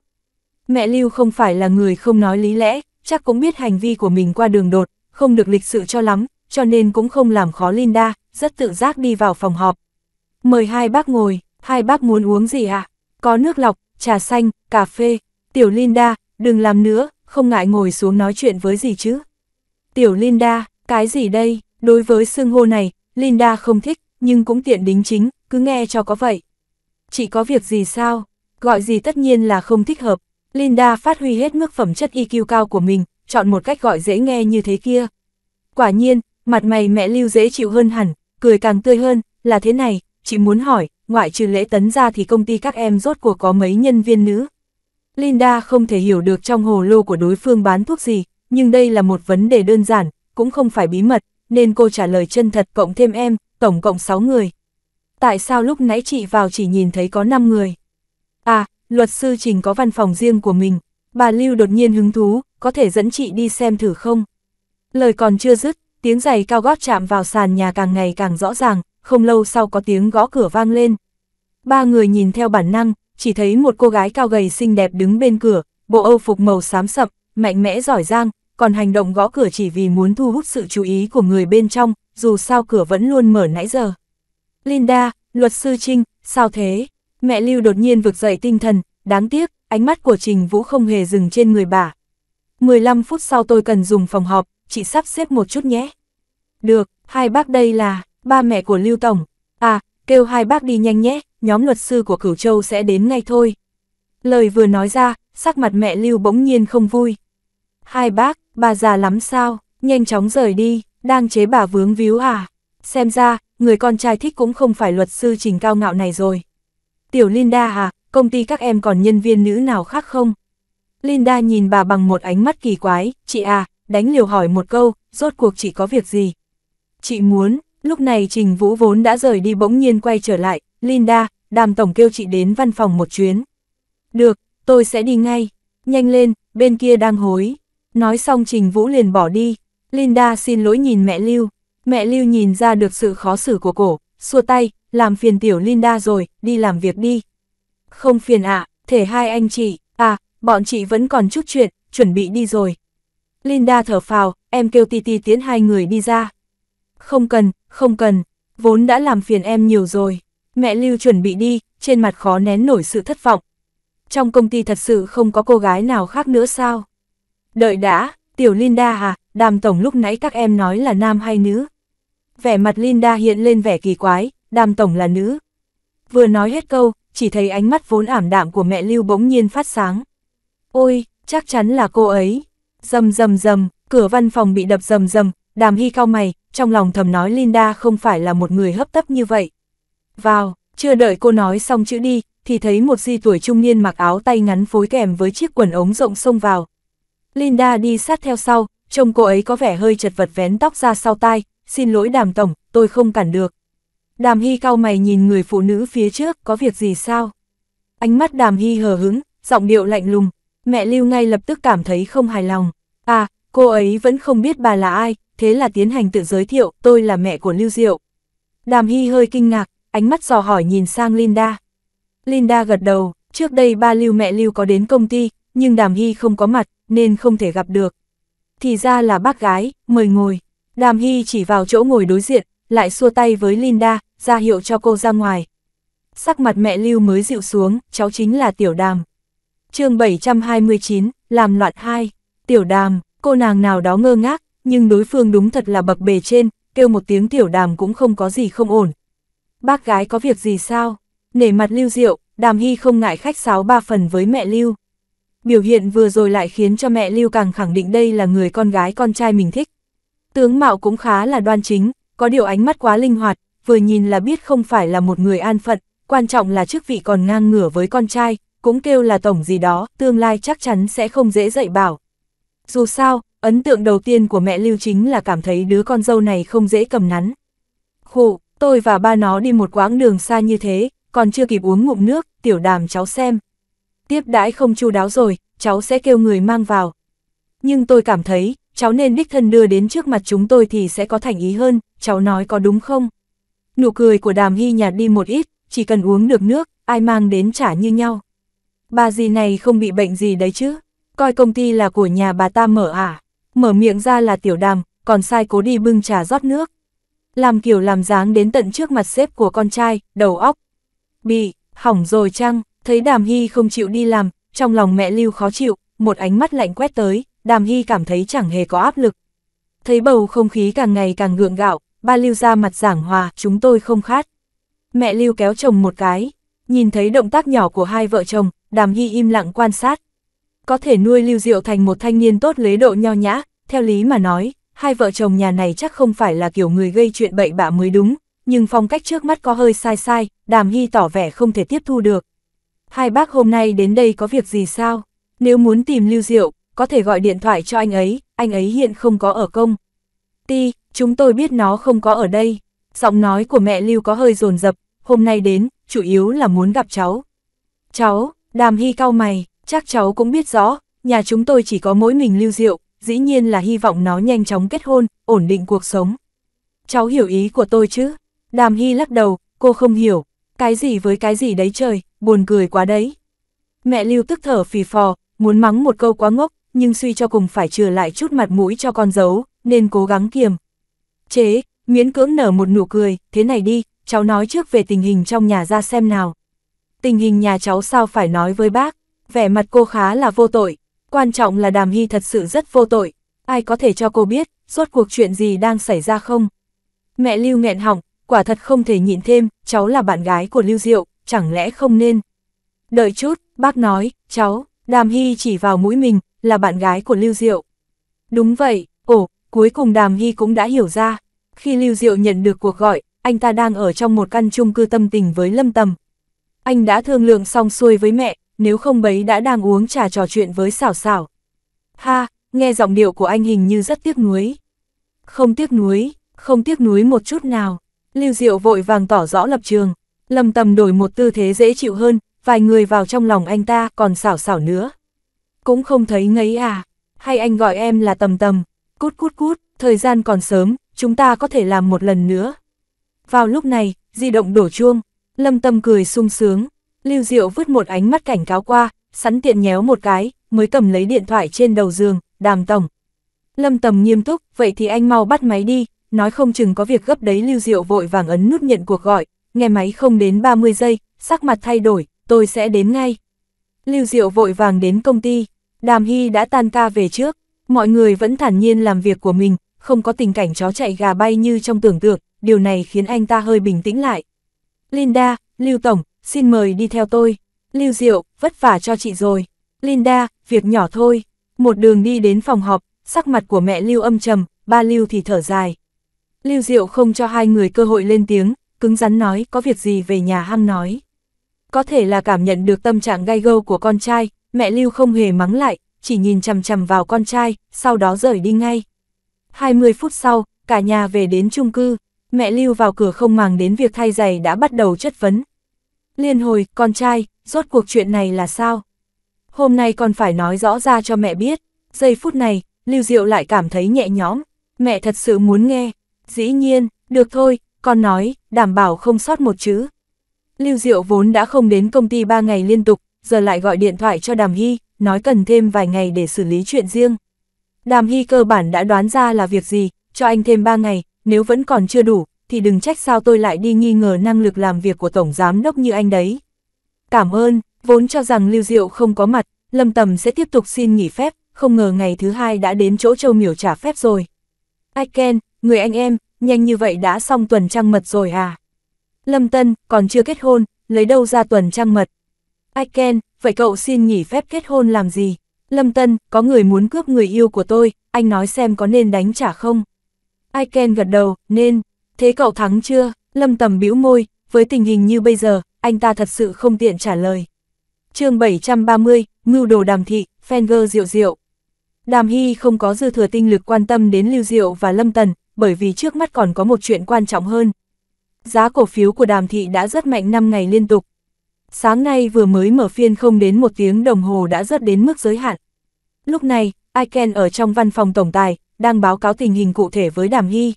Mẹ lưu không phải là người không nói lý lẽ, chắc cũng biết hành vi của mình qua đường đột, không được lịch sự cho lắm, cho nên cũng không làm khó Linda, rất tự giác đi vào phòng họp. Mời hai bác ngồi, hai bác muốn uống gì ạ? À? Có nước lọc, trà xanh, cà phê. Tiểu Linda, đừng làm nữa, không ngại ngồi xuống nói chuyện với gì chứ. Tiểu Linda, cái gì đây? Đối với xưng hô này, Linda không thích, nhưng cũng tiện đính chính, cứ nghe cho có vậy. Chỉ có việc gì sao? Gọi gì tất nhiên là không thích hợp. Linda phát huy hết mức phẩm chất IQ e cao của mình, chọn một cách gọi dễ nghe như thế kia. Quả nhiên, mặt mày mẹ lưu dễ chịu hơn hẳn, cười càng tươi hơn, là thế này, chị muốn hỏi, ngoại trừ lễ tấn ra thì công ty các em rốt cuộc có mấy nhân viên nữ. Linda không thể hiểu được trong hồ lô của đối phương bán thuốc gì, nhưng đây là một vấn đề đơn giản, cũng không phải bí mật, nên cô trả lời chân thật cộng thêm em, tổng cộng 6 người. Tại sao lúc nãy chị vào chỉ nhìn thấy có 5 người? À, luật sư Trình có văn phòng riêng của mình, bà Lưu đột nhiên hứng thú, có thể dẫn chị đi xem thử không? Lời còn chưa dứt, tiếng giày cao gót chạm vào sàn nhà càng ngày càng rõ ràng, không lâu sau có tiếng gõ cửa vang lên. Ba người nhìn theo bản năng, chỉ thấy một cô gái cao gầy xinh đẹp đứng bên cửa, bộ âu phục màu xám sậm, mạnh mẽ giỏi giang, còn hành động gõ cửa chỉ vì muốn thu hút sự chú ý của người bên trong, dù sao cửa vẫn luôn mở nãy giờ. Linda, luật sư Trinh, sao thế? Mẹ Lưu đột nhiên vực dậy tinh thần, đáng tiếc, ánh mắt của Trình Vũ không hề dừng trên người bà. 15 phút sau tôi cần dùng phòng họp, chị sắp xếp một chút nhé. Được, hai bác đây là, ba mẹ của Lưu Tổng. À, kêu hai bác đi nhanh nhé, nhóm luật sư của Cửu Châu sẽ đến ngay thôi. Lời vừa nói ra, sắc mặt mẹ Lưu bỗng nhiên không vui. Hai bác, Bà già lắm sao, nhanh chóng rời đi, đang chế bà vướng víu à. Xem ra, người con trai thích cũng không phải luật sư trình cao ngạo này rồi. Tiểu Linda à, công ty các em còn nhân viên nữ nào khác không? Linda nhìn bà bằng một ánh mắt kỳ quái, chị à, đánh liều hỏi một câu, rốt cuộc chị có việc gì? Chị muốn, lúc này Trình Vũ vốn đã rời đi bỗng nhiên quay trở lại, Linda, đàm tổng kêu chị đến văn phòng một chuyến. Được, tôi sẽ đi ngay, nhanh lên, bên kia đang hối. Nói xong Trình Vũ liền bỏ đi, Linda xin lỗi nhìn mẹ Lưu, mẹ Lưu nhìn ra được sự khó xử của cổ, xua tay, làm phiền tiểu Linda rồi, đi làm việc đi. Không phiền ạ, thể hai anh chị, à, bọn chị vẫn còn chút chuyện, chuẩn bị đi rồi. Linda thở phào, em kêu Titi tiến hai người đi ra. Không cần, không cần, vốn đã làm phiền em nhiều rồi. Mẹ Lưu chuẩn bị đi, trên mặt khó nén nổi sự thất vọng. Trong công ty thật sự không có cô gái nào khác nữa sao? Đợi đã, tiểu Linda à, đàm tổng lúc nãy các em nói là nam hay nữ. Vẻ mặt Linda hiện lên vẻ kỳ quái, đàm tổng là nữ. Vừa nói hết câu, chỉ thấy ánh mắt vốn ảm đạm của mẹ Lưu bỗng nhiên phát sáng. Ôi, chắc chắn là cô ấy. Dầm dầm dầm, cửa văn phòng bị đập dầm dầm, đàm hy cao mày, trong lòng thầm nói Linda không phải là một người hấp tấp như vậy. Vào, chưa đợi cô nói xong chữ đi, thì thấy một di tuổi trung niên mặc áo tay ngắn phối kèm với chiếc quần ống rộng xông vào, Linda đi sát theo sau, trông cô ấy có vẻ hơi chật vật vén tóc ra sau tai, xin lỗi đàm tổng, tôi không cản được. Đàm Hy cao mày nhìn người phụ nữ phía trước, có việc gì sao? Ánh mắt đàm Hy hờ hứng, giọng điệu lạnh lùng, mẹ Lưu ngay lập tức cảm thấy không hài lòng. À, cô ấy vẫn không biết bà là ai, thế là tiến hành tự giới thiệu, tôi là mẹ của Lưu Diệu. Đàm Hy hơi kinh ngạc, ánh mắt dò hỏi nhìn sang Linda. Linda gật đầu, trước đây ba Lưu mẹ Lưu có đến công ty, nhưng Đàm Hy không có mặt, nên không thể gặp được. Thì ra là bác gái, mời ngồi. Đàm Hy chỉ vào chỗ ngồi đối diện, lại xua tay với Linda, ra hiệu cho cô ra ngoài. Sắc mặt mẹ Lưu mới dịu xuống, cháu chính là Tiểu Đàm. chương 729, làm loạn hai Tiểu Đàm, cô nàng nào đó ngơ ngác, nhưng đối phương đúng thật là bậc bề trên, kêu một tiếng Tiểu Đàm cũng không có gì không ổn. Bác gái có việc gì sao? Nể mặt Lưu Diệu, Đàm Hy không ngại khách sáo ba phần với mẹ Lưu. Biểu hiện vừa rồi lại khiến cho mẹ Lưu càng khẳng định đây là người con gái con trai mình thích. Tướng mạo cũng khá là đoan chính, có điều ánh mắt quá linh hoạt, vừa nhìn là biết không phải là một người an phận, quan trọng là chức vị còn ngang ngửa với con trai, cũng kêu là tổng gì đó, tương lai chắc chắn sẽ không dễ dạy bảo. Dù sao, ấn tượng đầu tiên của mẹ Lưu chính là cảm thấy đứa con dâu này không dễ cầm nắn. Khụ, tôi và ba nó đi một quãng đường xa như thế, còn chưa kịp uống ngụm nước, tiểu đàm cháu xem, tiếp đãi không chu đáo rồi, cháu sẽ kêu người mang vào. Nhưng tôi cảm thấy, cháu nên đích thân đưa đến trước mặt chúng tôi thì sẽ có thành ý hơn, cháu nói có đúng không? Nụ cười của đàm hy nhạt đi một ít, chỉ cần uống được nước, ai mang đến trả như nhau. Bà gì này không bị bệnh gì đấy chứ, coi công ty là của nhà bà ta mở à, mở miệng ra là tiểu đàm, còn sai cố đi bưng trà rót nước. Làm kiểu làm dáng đến tận trước mặt xếp của con trai, đầu óc. Bị, hỏng rồi chăng? Thấy Đàm Hy không chịu đi làm, trong lòng mẹ Lưu khó chịu, một ánh mắt lạnh quét tới, Đàm Hy cảm thấy chẳng hề có áp lực. Thấy bầu không khí càng ngày càng ngượng gạo, ba Lưu ra mặt giảng hòa, chúng tôi không khát. Mẹ Lưu kéo chồng một cái, nhìn thấy động tác nhỏ của hai vợ chồng, Đàm Hy im lặng quan sát. Có thể nuôi Lưu Diệu thành một thanh niên tốt lế độ nho nhã, theo lý mà nói, hai vợ chồng nhà này chắc không phải là kiểu người gây chuyện bậy bạ mới đúng, nhưng phong cách trước mắt có hơi sai sai, Đàm Hy tỏ vẻ không thể tiếp thu được hai bác hôm nay đến đây có việc gì sao? Nếu muốn tìm Lưu Diệu, có thể gọi điện thoại cho anh ấy, anh ấy hiện không có ở công. Ti, chúng tôi biết nó không có ở đây. Giọng nói của mẹ Lưu có hơi dồn dập hôm nay đến, chủ yếu là muốn gặp cháu. Cháu, đàm hy cao mày, chắc cháu cũng biết rõ, nhà chúng tôi chỉ có mỗi mình Lưu Diệu, dĩ nhiên là hy vọng nó nhanh chóng kết hôn, ổn định cuộc sống. Cháu hiểu ý của tôi chứ? Đàm hy lắc đầu, cô không hiểu, cái gì với cái gì đấy trời, buồn cười quá đấy. Mẹ Lưu tức thở phì phò, muốn mắng một câu quá ngốc, nhưng suy cho cùng phải trừ lại chút mặt mũi cho con dấu, nên cố gắng kiềm. Chế, miễn cưỡng nở một nụ cười, thế này đi, cháu nói trước về tình hình trong nhà ra xem nào. Tình hình nhà cháu sao phải nói với bác, vẻ mặt cô khá là vô tội, quan trọng là đàm hy thật sự rất vô tội, ai có thể cho cô biết, suốt cuộc chuyện gì đang xảy ra không. Mẹ Lưu nghẹn họng, quả thật không thể nhịn thêm, cháu là bạn gái của Lưu Diệu, chẳng lẽ không nên? Đợi chút, bác nói, cháu, Đàm Hy chỉ vào mũi mình, là bạn gái của Lưu Diệu. Đúng vậy, ồ, cuối cùng Đàm Hy cũng đã hiểu ra. Khi Lưu Diệu nhận được cuộc gọi, anh ta đang ở trong một căn chung cư tâm tình với Lâm Tầm. Anh đã thương lượng xong xuôi với mẹ, nếu không bấy đã đang uống trà trò chuyện với xảo xảo. Ha, nghe giọng điệu của anh hình như rất tiếc nuối. Không tiếc nuối, không tiếc nuối một chút nào. Lưu Diệu vội vàng tỏ rõ lập trường. Lâm Tầm đổi một tư thế dễ chịu hơn, vài người vào trong lòng anh ta còn xảo xảo nữa. Cũng không thấy ngấy à, hay anh gọi em là Tầm Tầm, cút cút cút, thời gian còn sớm, chúng ta có thể làm một lần nữa. Vào lúc này, di động đổ chuông, Lâm Tầm cười sung sướng, Lưu Diệu vứt một ánh mắt cảnh cáo qua, sẵn tiện nhéo một cái, mới cầm lấy điện thoại trên đầu giường, đàm tổng. Lâm Tầm nghiêm túc, vậy thì anh mau bắt máy đi, nói không chừng có việc gấp đấy Lưu Diệu vội vàng ấn nút nhận cuộc gọi, nghe máy không đến 30 giây, sắc mặt thay đổi, tôi sẽ đến ngay. Lưu Diệu vội vàng đến công ty, Đàm Hy đã tan ca về trước, mọi người vẫn thản nhiên làm việc của mình, không có tình cảnh chó chạy gà bay như trong tưởng tượng, điều này khiến anh ta hơi bình tĩnh lại. Linda, Lưu Tổng, xin mời đi theo tôi. Lưu Diệu, vất vả cho chị rồi. Linda, việc nhỏ thôi. Một đường đi đến phòng họp, sắc mặt của mẹ Lưu âm trầm, ba Lưu thì thở dài. Lưu Diệu không cho hai người cơ hội lên tiếng, cứng rắn nói có việc gì về nhà ham nói. Có thể là cảm nhận được tâm trạng gai gâu của con trai, mẹ Lưu không hề mắng lại, chỉ nhìn chằm chằm vào con trai, sau đó rời đi ngay. 20 phút sau, cả nhà về đến chung cư, mẹ Lưu vào cửa không màng đến việc thay giày đã bắt đầu chất vấn. Liên hồi, con trai, rốt cuộc chuyện này là sao? Hôm nay con phải nói rõ ra cho mẹ biết, giây phút này, Lưu Diệu lại cảm thấy nhẹ nhõm, mẹ thật sự muốn nghe, dĩ nhiên, được thôi, con nói, đảm bảo không sót một chữ. Lưu Diệu vốn đã không đến công ty ba ngày liên tục, giờ lại gọi điện thoại cho Đàm Hy, nói cần thêm vài ngày để xử lý chuyện riêng. Đàm Hy cơ bản đã đoán ra là việc gì, cho anh thêm 3 ngày, nếu vẫn còn chưa đủ, thì đừng trách sao tôi lại đi nghi ngờ năng lực làm việc của Tổng Giám Đốc như anh đấy. Cảm ơn, vốn cho rằng Lưu Diệu không có mặt, Lâm Tầm sẽ tiếp tục xin nghỉ phép, không ngờ ngày thứ hai đã đến chỗ Châu Miểu trả phép rồi. Aiken, người anh em, nhanh như vậy đã xong tuần trăng mật rồi à? Lâm Tân, còn chưa kết hôn, lấy đâu ra tuần trăng mật? Ai Ken, vậy cậu xin nghỉ phép kết hôn làm gì? Lâm Tân, có người muốn cướp người yêu của tôi, anh nói xem có nên đánh trả không? Ai Ken gật đầu, nên. Thế cậu thắng chưa? Lâm Tầm bĩu môi, với tình hình như bây giờ, anh ta thật sự không tiện trả lời. chương 730, mưu đồ đàm thị, Fenger diệu diệu. Đàm Hy không có dư thừa tinh lực quan tâm đến Lưu Diệu và Lâm Tần, bởi vì trước mắt còn có một chuyện quan trọng hơn. Giá cổ phiếu của đàm thị đã rất mạnh 5 ngày liên tục. Sáng nay vừa mới mở phiên không đến một tiếng đồng hồ đã rớt đến mức giới hạn. Lúc này, Iken ở trong văn phòng tổng tài, đang báo cáo tình hình cụ thể với đàm hy.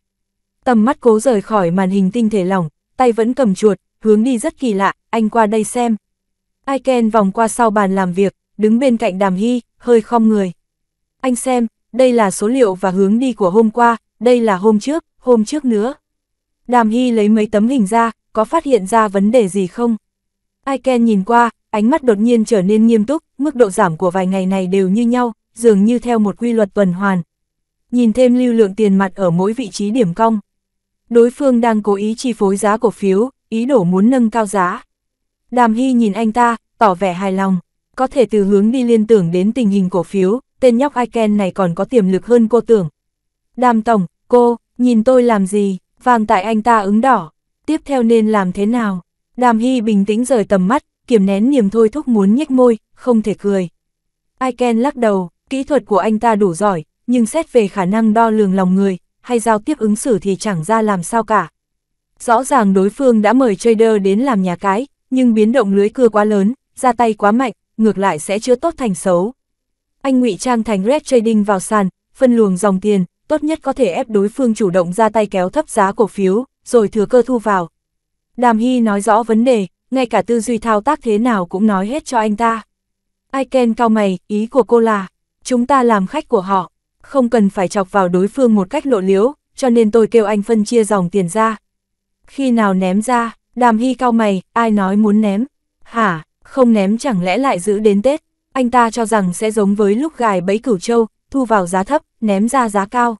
Tầm mắt cố rời khỏi màn hình tinh thể lỏng, tay vẫn cầm chuột, hướng đi rất kỳ lạ, anh qua đây xem. Iken vòng qua sau bàn làm việc, đứng bên cạnh đàm hy, hơi khom người. Anh xem, đây là số liệu và hướng đi của hôm qua, đây là hôm trước, hôm trước nữa. Đàm Hy lấy mấy tấm hình ra, có phát hiện ra vấn đề gì không? Aiken nhìn qua, ánh mắt đột nhiên trở nên nghiêm túc, mức độ giảm của vài ngày này đều như nhau, dường như theo một quy luật tuần hoàn. Nhìn thêm lưu lượng tiền mặt ở mỗi vị trí điểm cong. Đối phương đang cố ý chi phối giá cổ phiếu, ý đồ muốn nâng cao giá. Đàm Hy nhìn anh ta, tỏ vẻ hài lòng. Có thể từ hướng đi liên tưởng đến tình hình cổ phiếu, tên nhóc Aiken này còn có tiềm lực hơn cô tưởng. Đàm Tổng, cô, nhìn tôi làm gì, vàng tại anh ta ứng đỏ, tiếp theo nên làm thế nào? Đàm Hy bình tĩnh rời tầm mắt, kiềm nén niềm thôi thúc muốn nhếch môi, không thể cười. Ai Ken lắc đầu, kỹ thuật của anh ta đủ giỏi, nhưng xét về khả năng đo lường lòng người, hay giao tiếp ứng xử thì chẳng ra làm sao cả. Rõ ràng đối phương đã mời trader đến làm nhà cái, nhưng biến động lưới cưa quá lớn, ra tay quá mạnh, ngược lại sẽ chưa tốt thành xấu. Anh ngụy trang thành red trading vào sàn, phân luồng dòng tiền, tốt nhất có thể ép đối phương chủ động ra tay kéo thấp giá cổ phiếu, rồi thừa cơ thu vào. Đàm Hy nói rõ vấn đề, ngay cả tư duy thao tác thế nào cũng nói hết cho anh ta. Aiken cao mày, ý của cô là, chúng ta làm khách của họ, không cần phải chọc vào đối phương một cách lộ liễu, cho nên tôi kêu anh phân chia dòng tiền ra. Khi nào ném ra, đàm hy cao mày, ai nói muốn ném? Hả, không ném chẳng lẽ lại giữ đến Tết? Anh ta cho rằng sẽ giống với lúc gài bẫy cửu châu, thu vào giá thấp, ném ra giá cao.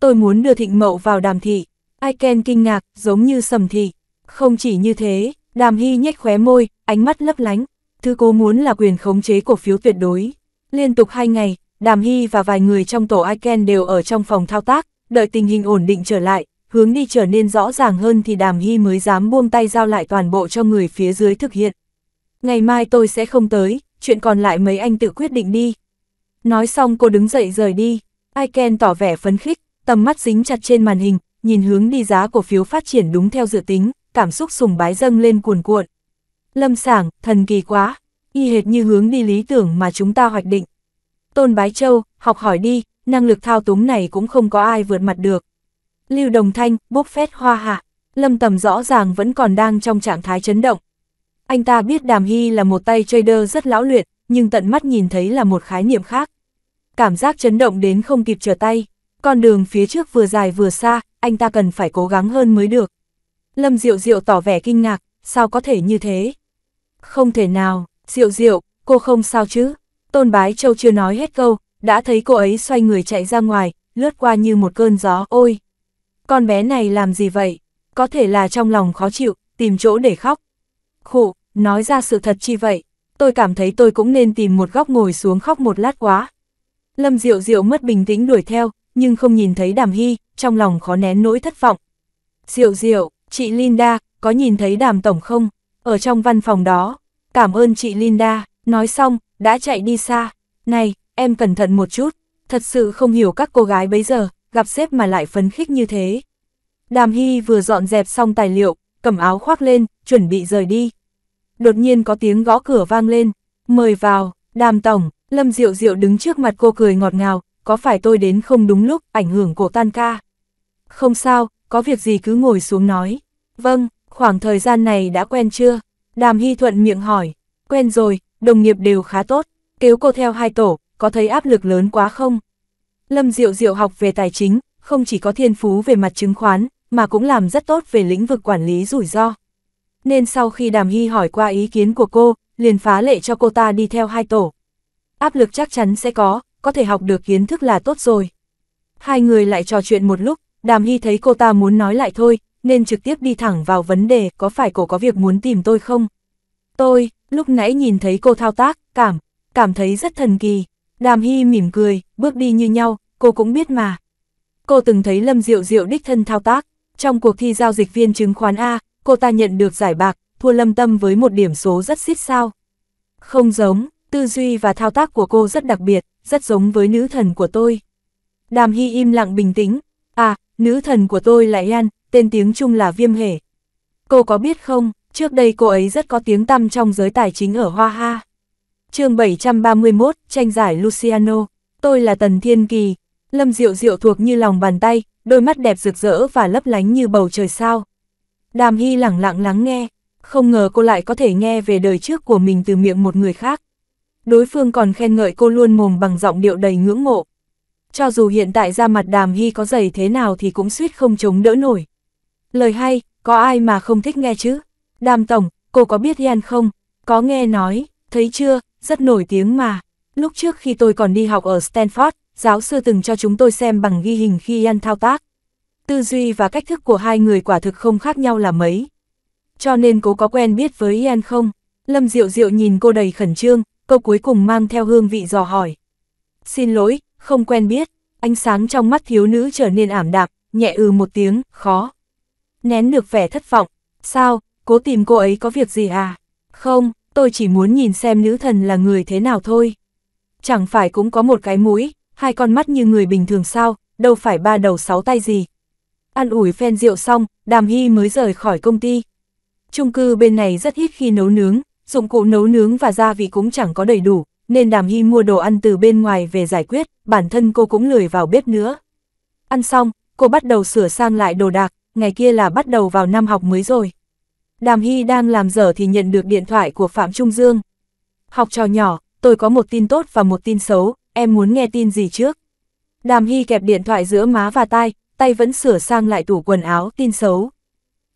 Tôi muốn đưa thịnh mậu vào đàm thị. Aiken kinh ngạc, giống như sầm thị. Không chỉ như thế, đàm hy nhếch khóe môi, ánh mắt lấp lánh. Thứ cô muốn là quyền khống chế cổ phiếu tuyệt đối. Liên tục hai ngày, đàm hy và vài người trong tổ Aiken đều ở trong phòng thao tác, đợi tình hình ổn định trở lại, hướng đi trở nên rõ ràng hơn thì đàm hy mới dám buông tay giao lại toàn bộ cho người phía dưới thực hiện. Ngày mai tôi sẽ không tới, chuyện còn lại mấy anh tự quyết định đi, Nói xong cô đứng dậy rời đi, Aiken tỏ vẻ phấn khích, tầm mắt dính chặt trên màn hình, nhìn hướng đi giá cổ phiếu phát triển đúng theo dự tính, cảm xúc sùng bái dâng lên cuồn cuộn. Lâm sảng, thần kỳ quá, y hệt như hướng đi lý tưởng mà chúng ta hoạch định. Tôn Bái Châu, học hỏi đi, năng lực thao túng này cũng không có ai vượt mặt được. Lưu Đồng Thanh, bốc phét hoa hạ, Lâm Tầm rõ ràng vẫn còn đang trong trạng thái chấn động. Anh ta biết Đàm Hy là một tay trader rất lão luyện, nhưng tận mắt nhìn thấy là một khái niệm khác cảm giác chấn động đến không kịp trở tay. Con đường phía trước vừa dài vừa xa, anh ta cần phải cố gắng hơn mới được. Lâm Diệu Diệu tỏ vẻ kinh ngạc, sao có thể như thế? Không thể nào, Diệu Diệu, cô không sao chứ? Tôn Bái Châu chưa nói hết câu, đã thấy cô ấy xoay người chạy ra ngoài, lướt qua như một cơn gió, ôi! Con bé này làm gì vậy? Có thể là trong lòng khó chịu, tìm chỗ để khóc. Khụ, nói ra sự thật chi vậy? Tôi cảm thấy tôi cũng nên tìm một góc ngồi xuống khóc một lát quá, Lâm Diệu Diệu mất bình tĩnh đuổi theo, nhưng không nhìn thấy Đàm Hy, trong lòng khó nén nỗi thất vọng. Diệu Diệu, chị Linda, có nhìn thấy Đàm Tổng không? Ở trong văn phòng đó. Cảm ơn chị Linda, nói xong, đã chạy đi xa. Này, em cẩn thận một chút, thật sự không hiểu các cô gái bây giờ, gặp xếp mà lại phấn khích như thế. Đàm Hy vừa dọn dẹp xong tài liệu, cầm áo khoác lên, chuẩn bị rời đi. Đột nhiên có tiếng gõ cửa vang lên, mời vào, đàm tổng, Lâm Diệu Diệu đứng trước mặt cô cười ngọt ngào, có phải tôi đến không đúng lúc, ảnh hưởng của tan ca? Không sao, có việc gì cứ ngồi xuống nói. Vâng, khoảng thời gian này đã quen chưa? Đàm Hy Thuận miệng hỏi. Quen rồi, đồng nghiệp đều khá tốt. Kéo cô theo hai tổ, có thấy áp lực lớn quá không? Lâm Diệu Diệu học về tài chính, không chỉ có thiên phú về mặt chứng khoán, mà cũng làm rất tốt về lĩnh vực quản lý rủi ro. Nên sau khi Đàm Hy hỏi qua ý kiến của cô, liền phá lệ cho cô ta đi theo hai tổ áp lực chắc chắn sẽ có, có thể học được kiến thức là tốt rồi. Hai người lại trò chuyện một lúc, đàm hy thấy cô ta muốn nói lại thôi, nên trực tiếp đi thẳng vào vấn đề có phải cô có việc muốn tìm tôi không? Tôi, lúc nãy nhìn thấy cô thao tác, cảm, cảm thấy rất thần kỳ. Đàm Hy mỉm cười, bước đi như nhau, cô cũng biết mà. Cô từng thấy Lâm Diệu Diệu đích thân thao tác. Trong cuộc thi giao dịch viên chứng khoán A, cô ta nhận được giải bạc, thua Lâm Tâm với một điểm số rất xít sao. Không giống, tư duy và thao tác của cô rất đặc biệt, rất giống với nữ thần của tôi. Đàm Hy im lặng bình tĩnh, à, nữ thần của tôi là Yan, tên tiếng Trung là Viêm Hề. Cô có biết không, trước đây cô ấy rất có tiếng tăm trong giới tài chính ở Hoa Ha. chương 731, tranh giải Luciano, tôi là Tần Thiên Kỳ, Lâm Diệu Diệu thuộc như lòng bàn tay, đôi mắt đẹp rực rỡ và lấp lánh như bầu trời sao. Đàm Hy lẳng lặng lắng nghe, không ngờ cô lại có thể nghe về đời trước của mình từ miệng một người khác. Đối phương còn khen ngợi cô luôn mồm bằng giọng điệu đầy ngưỡng mộ. Cho dù hiện tại ra mặt đàm hy có dày thế nào thì cũng suýt không chống đỡ nổi. Lời hay, có ai mà không thích nghe chứ? Đàm Tổng, cô có biết Yan không? Có nghe nói, thấy chưa, rất nổi tiếng mà. Lúc trước khi tôi còn đi học ở Stanford, giáo sư từng cho chúng tôi xem bằng ghi hình khi Yan thao tác. Tư duy và cách thức của hai người quả thực không khác nhau là mấy. Cho nên cô có quen biết với Yan không? Lâm Diệu Diệu nhìn cô đầy khẩn trương, câu cuối cùng mang theo hương vị dò hỏi. Xin lỗi, không quen biết, ánh sáng trong mắt thiếu nữ trở nên ảm đạm, nhẹ ừ một tiếng, khó. Nén được vẻ thất vọng, sao, cố tìm cô ấy có việc gì à? Không, tôi chỉ muốn nhìn xem nữ thần là người thế nào thôi. Chẳng phải cũng có một cái mũi, hai con mắt như người bình thường sao, đâu phải ba đầu sáu tay gì. Ăn ủi phen rượu xong, Đàm Hy mới rời khỏi công ty. Trung cư bên này rất ít khi nấu nướng, dụng cụ nấu nướng và gia vị cũng chẳng có đầy đủ, nên Đàm Hy mua đồ ăn từ bên ngoài về giải quyết, bản thân cô cũng lười vào bếp nữa. Ăn xong, cô bắt đầu sửa sang lại đồ đạc, ngày kia là bắt đầu vào năm học mới rồi. Đàm Hy đang làm dở thì nhận được điện thoại của Phạm Trung Dương. Học trò nhỏ, tôi có một tin tốt và một tin xấu, em muốn nghe tin gì trước? Đàm Hy kẹp điện thoại giữa má và tai, tay vẫn sửa sang lại tủ quần áo tin xấu.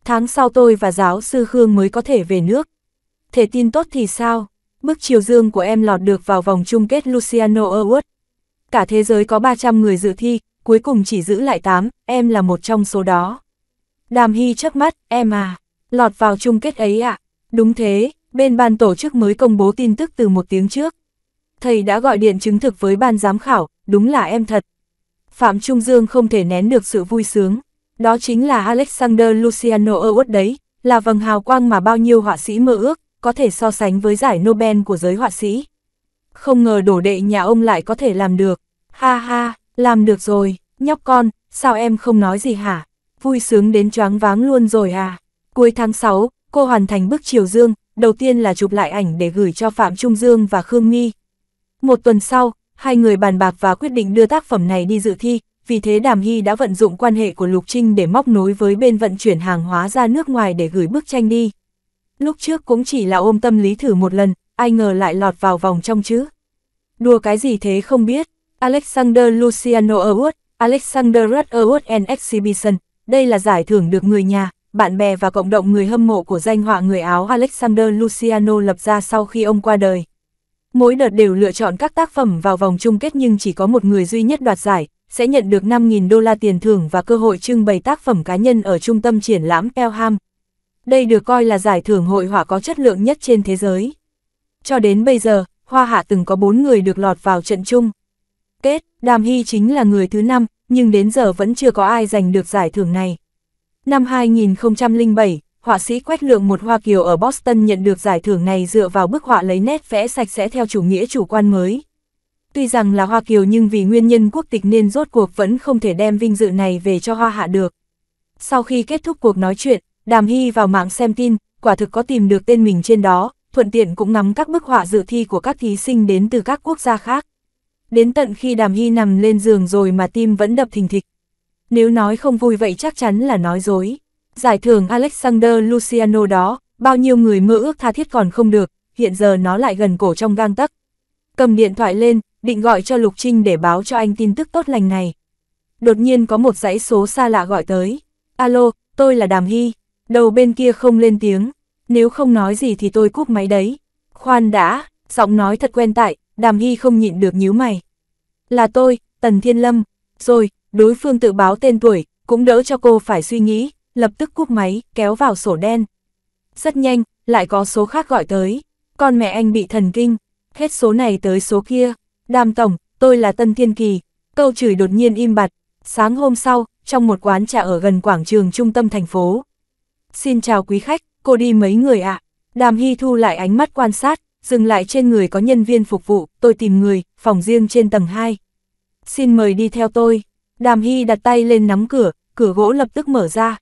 Tháng sau tôi và giáo sư Khương mới có thể về nước, thể tin tốt thì sao? Mức chiều dương của em lọt được vào vòng chung kết Luciano Award. Cả thế giới có 300 người dự thi, cuối cùng chỉ giữ lại 8, em là một trong số đó. Đàm Hy chớp mắt, em à, lọt vào chung kết ấy ạ. À? Đúng thế, bên ban tổ chức mới công bố tin tức từ một tiếng trước. Thầy đã gọi điện chứng thực với ban giám khảo, đúng là em thật. Phạm Trung Dương không thể nén được sự vui sướng. Đó chính là Alexander Luciano Award đấy, là vầng hào quang mà bao nhiêu họa sĩ mơ ước, có thể so sánh với giải Nobel của giới họa sĩ. Không ngờ đổ đệ nhà ông lại có thể làm được. Ha ha, làm được rồi, nhóc con, sao em không nói gì hả? Vui sướng đến choáng váng luôn rồi à? Cuối tháng 6, cô hoàn thành bức chiều dương, đầu tiên là chụp lại ảnh để gửi cho Phạm Trung Dương và Khương Nghi. Một tuần sau, hai người bàn bạc và quyết định đưa tác phẩm này đi dự thi, vì thế Đàm Hy đã vận dụng quan hệ của Lục Trinh để móc nối với bên vận chuyển hàng hóa ra nước ngoài để gửi bức tranh đi lúc trước cũng chỉ là ôm tâm lý thử một lần, ai ngờ lại lọt vào vòng trong chứ. Đùa cái gì thế không biết, Alexander Luciano Award, Alexander Rudd Award and Exhibition, đây là giải thưởng được người nhà, bạn bè và cộng đồng người hâm mộ của danh họa người Áo Alexander Luciano lập ra sau khi ông qua đời. Mỗi đợt đều lựa chọn các tác phẩm vào vòng chung kết nhưng chỉ có một người duy nhất đoạt giải, sẽ nhận được 5.000 đô la tiền thưởng và cơ hội trưng bày tác phẩm cá nhân ở trung tâm triển lãm Elham đây được coi là giải thưởng hội họa có chất lượng nhất trên thế giới. Cho đến bây giờ, Hoa Hạ từng có bốn người được lọt vào trận chung. Kết, Đàm Hy chính là người thứ năm, nhưng đến giờ vẫn chưa có ai giành được giải thưởng này. Năm 2007, họa sĩ Quách Lượng một Hoa Kiều ở Boston nhận được giải thưởng này dựa vào bức họa lấy nét vẽ sạch sẽ theo chủ nghĩa chủ quan mới. Tuy rằng là Hoa Kiều nhưng vì nguyên nhân quốc tịch nên rốt cuộc vẫn không thể đem vinh dự này về cho Hoa Hạ được. Sau khi kết thúc cuộc nói chuyện, Đàm Hy vào mạng xem tin, quả thực có tìm được tên mình trên đó, thuận tiện cũng ngắm các bức họa dự thi của các thí sinh đến từ các quốc gia khác. Đến tận khi Đàm Hy nằm lên giường rồi mà tim vẫn đập thình thịch. Nếu nói không vui vậy chắc chắn là nói dối. Giải thưởng Alexander Luciano đó, bao nhiêu người mơ ước tha thiết còn không được, hiện giờ nó lại gần cổ trong gang tấc. Cầm điện thoại lên, định gọi cho Lục Trinh để báo cho anh tin tức tốt lành này. Đột nhiên có một dãy số xa lạ gọi tới. Alo, tôi là Đàm Hy. Đầu bên kia không lên tiếng, nếu không nói gì thì tôi cúp máy đấy. Khoan đã, giọng nói thật quen tại, đàm hy không nhịn được nhíu mày. Là tôi, Tần Thiên Lâm, rồi, đối phương tự báo tên tuổi, cũng đỡ cho cô phải suy nghĩ, lập tức cúp máy, kéo vào sổ đen. Rất nhanh, lại có số khác gọi tới, con mẹ anh bị thần kinh, hết số này tới số kia, đàm tổng, tôi là Tân Thiên Kỳ, câu chửi đột nhiên im bặt, sáng hôm sau, trong một quán trà ở gần quảng trường trung tâm thành phố, Xin chào quý khách, cô đi mấy người ạ? À? Đàm Hy thu lại ánh mắt quan sát, dừng lại trên người có nhân viên phục vụ, tôi tìm người, phòng riêng trên tầng 2. Xin mời đi theo tôi. Đàm Hy đặt tay lên nắm cửa, cửa gỗ lập tức mở ra.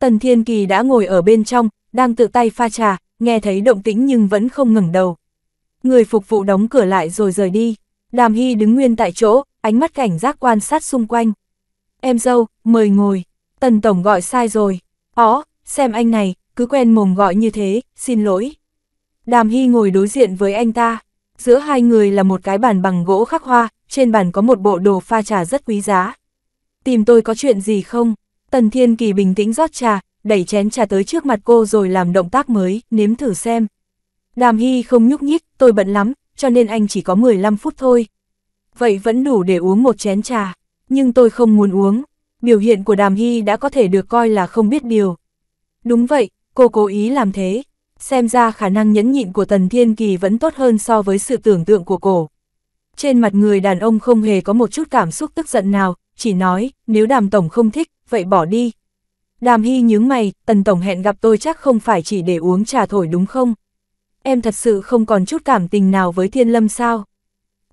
Tần Thiên Kỳ đã ngồi ở bên trong, đang tự tay pha trà, nghe thấy động tĩnh nhưng vẫn không ngẩng đầu. Người phục vụ đóng cửa lại rồi rời đi. Đàm Hy đứng nguyên tại chỗ, ánh mắt cảnh giác quan sát xung quanh. Em dâu, mời ngồi. Tần Tổng gọi sai rồi. Ó, xem anh này, cứ quen mồm gọi như thế, xin lỗi. Đàm Hy ngồi đối diện với anh ta, giữa hai người là một cái bàn bằng gỗ khắc hoa, trên bàn có một bộ đồ pha trà rất quý giá. Tìm tôi có chuyện gì không? Tần Thiên Kỳ bình tĩnh rót trà, đẩy chén trà tới trước mặt cô rồi làm động tác mới, nếm thử xem. Đàm Hy không nhúc nhích, tôi bận lắm, cho nên anh chỉ có 15 phút thôi. Vậy vẫn đủ để uống một chén trà, nhưng tôi không muốn uống. Biểu hiện của Đàm Hy đã có thể được coi là không biết điều. Đúng vậy, cô cố ý làm thế. Xem ra khả năng nhẫn nhịn của Tần Thiên Kỳ vẫn tốt hơn so với sự tưởng tượng của cổ. Trên mặt người đàn ông không hề có một chút cảm xúc tức giận nào, chỉ nói, nếu đàm tổng không thích, vậy bỏ đi. Đàm Hy nhướng mày, Tần Tổng hẹn gặp tôi chắc không phải chỉ để uống trà thổi đúng không? Em thật sự không còn chút cảm tình nào với Thiên Lâm sao?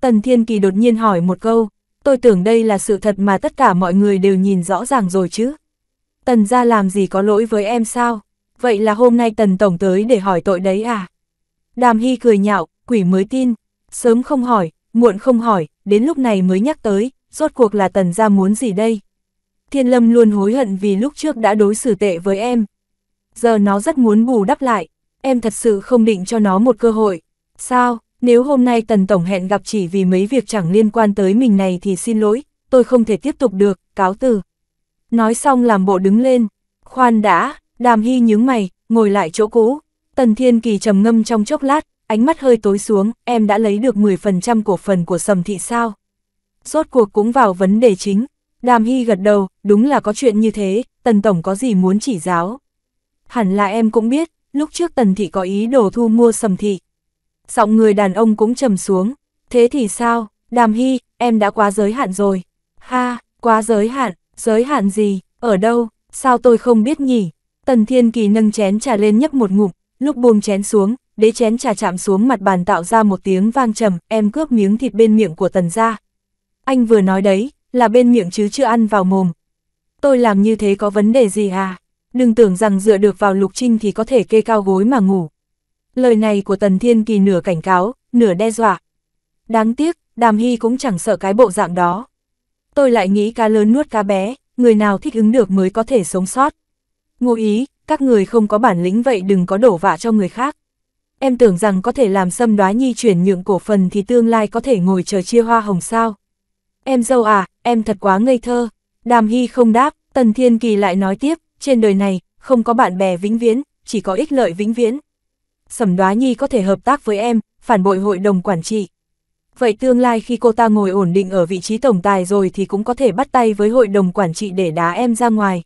Tần Thiên Kỳ đột nhiên hỏi một câu, tôi tưởng đây là sự thật mà tất cả mọi người đều nhìn rõ ràng rồi chứ. Tần ra làm gì có lỗi với em sao? Vậy là hôm nay Tần Tổng tới để hỏi tội đấy à? Đàm Hy cười nhạo, quỷ mới tin. Sớm không hỏi, muộn không hỏi, đến lúc này mới nhắc tới, rốt cuộc là Tần ra muốn gì đây? Thiên Lâm luôn hối hận vì lúc trước đã đối xử tệ với em. Giờ nó rất muốn bù đắp lại, em thật sự không định cho nó một cơ hội. Sao, nếu hôm nay Tần Tổng hẹn gặp chỉ vì mấy việc chẳng liên quan tới mình này thì xin lỗi, tôi không thể tiếp tục được, cáo từ. Nói xong làm bộ đứng lên. Khoan đã, đàm hy nhướng mày, ngồi lại chỗ cũ. Tần Thiên Kỳ trầm ngâm trong chốc lát, ánh mắt hơi tối xuống, em đã lấy được 10% cổ phần của sầm thị sao. Rốt cuộc cũng vào vấn đề chính. Đàm Hy gật đầu, đúng là có chuyện như thế, Tần Tổng có gì muốn chỉ giáo. Hẳn là em cũng biết, lúc trước Tần Thị có ý đồ thu mua sầm thị. Giọng người đàn ông cũng trầm xuống, thế thì sao, Đàm Hy, em đã quá giới hạn rồi. Ha, quá giới hạn, Giới hạn gì, ở đâu, sao tôi không biết nhỉ? Tần Thiên Kỳ nâng chén trà lên nhấp một ngụm, lúc buông chén xuống, đế chén trà chạm xuống mặt bàn tạo ra một tiếng vang trầm, em cướp miếng thịt bên miệng của tần ra. Anh vừa nói đấy, là bên miệng chứ chưa ăn vào mồm. Tôi làm như thế có vấn đề gì à? Đừng tưởng rằng dựa được vào lục trinh thì có thể kê cao gối mà ngủ. Lời này của Tần Thiên Kỳ nửa cảnh cáo, nửa đe dọa. Đáng tiếc, Đàm Hy cũng chẳng sợ cái bộ dạng đó. Tôi lại nghĩ cá lớn nuốt cá bé, người nào thích ứng được mới có thể sống sót. Ngụ ý, các người không có bản lĩnh vậy đừng có đổ vạ cho người khác. Em tưởng rằng có thể làm xâm đoá nhi chuyển nhượng cổ phần thì tương lai có thể ngồi chờ chia hoa hồng sao. Em dâu à, em thật quá ngây thơ. Đàm Hy không đáp, Tần Thiên Kỳ lại nói tiếp, trên đời này, không có bạn bè vĩnh viễn, chỉ có ích lợi vĩnh viễn. sầm đoá nhi có thể hợp tác với em, phản bội hội đồng quản trị vậy tương lai khi cô ta ngồi ổn định ở vị trí tổng tài rồi thì cũng có thể bắt tay với hội đồng quản trị để đá em ra ngoài.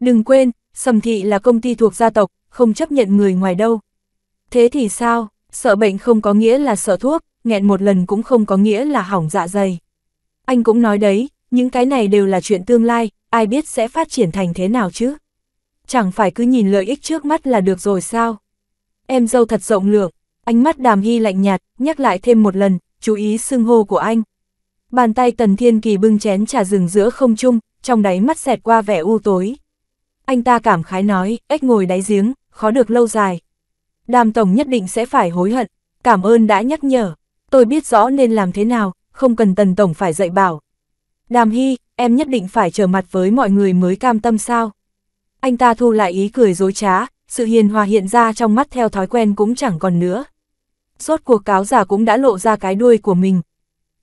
Đừng quên, Sầm Thị là công ty thuộc gia tộc, không chấp nhận người ngoài đâu. Thế thì sao, sợ bệnh không có nghĩa là sợ thuốc, nghẹn một lần cũng không có nghĩa là hỏng dạ dày. Anh cũng nói đấy, những cái này đều là chuyện tương lai, ai biết sẽ phát triển thành thế nào chứ. Chẳng phải cứ nhìn lợi ích trước mắt là được rồi sao. Em dâu thật rộng lượng, ánh mắt đàm hy lạnh nhạt, nhắc lại thêm một lần, chú ý xưng hô của anh. Bàn tay Tần Thiên Kỳ bưng chén trà rừng giữa không trung, trong đáy mắt xẹt qua vẻ u tối. Anh ta cảm khái nói, ếch ngồi đáy giếng, khó được lâu dài. Đàm Tổng nhất định sẽ phải hối hận, cảm ơn đã nhắc nhở, tôi biết rõ nên làm thế nào, không cần Tần Tổng phải dạy bảo. Đàm Hy, em nhất định phải trở mặt với mọi người mới cam tâm sao. Anh ta thu lại ý cười dối trá, sự hiền hòa hiện ra trong mắt theo thói quen cũng chẳng còn nữa rốt cuộc cáo giả cũng đã lộ ra cái đuôi của mình.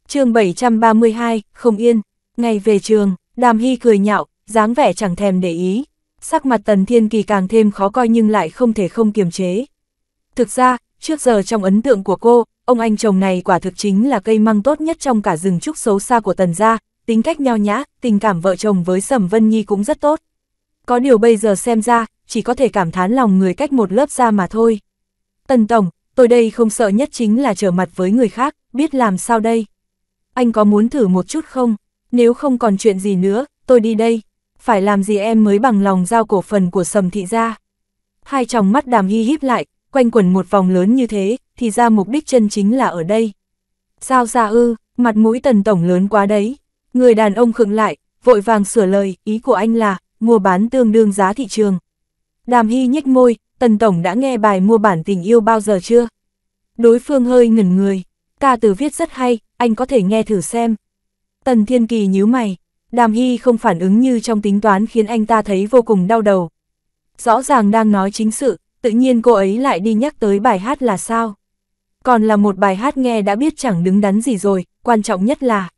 chương 732, không yên, ngày về trường, đàm hy cười nhạo, dáng vẻ chẳng thèm để ý, sắc mặt tần thiên kỳ càng thêm khó coi nhưng lại không thể không kiềm chế. Thực ra, trước giờ trong ấn tượng của cô, ông anh chồng này quả thực chính là cây măng tốt nhất trong cả rừng trúc xấu xa của tần gia, tính cách nhao nhã, tình cảm vợ chồng với Sầm Vân Nhi cũng rất tốt. Có điều bây giờ xem ra, chỉ có thể cảm thán lòng người cách một lớp ra mà thôi. Tần Tổng, tôi đây không sợ nhất chính là trở mặt với người khác, biết làm sao đây. Anh có muốn thử một chút không? Nếu không còn chuyện gì nữa, tôi đi đây. Phải làm gì em mới bằng lòng giao cổ phần của sầm thị ra. Hai tròng mắt đàm hy híp lại, quanh quẩn một vòng lớn như thế, thì ra mục đích chân chính là ở đây. Sao ra ư, mặt mũi tần tổng lớn quá đấy. Người đàn ông khựng lại, vội vàng sửa lời, ý của anh là, mua bán tương đương giá thị trường. Đàm Hy nhếch môi, Tần Tổng đã nghe bài mua bản tình yêu bao giờ chưa? Đối phương hơi ngẩn người, ca từ viết rất hay, anh có thể nghe thử xem. Tần Thiên Kỳ nhíu mày, Đàm Hy không phản ứng như trong tính toán khiến anh ta thấy vô cùng đau đầu. Rõ ràng đang nói chính sự, tự nhiên cô ấy lại đi nhắc tới bài hát là sao. Còn là một bài hát nghe đã biết chẳng đứng đắn gì rồi, quan trọng nhất là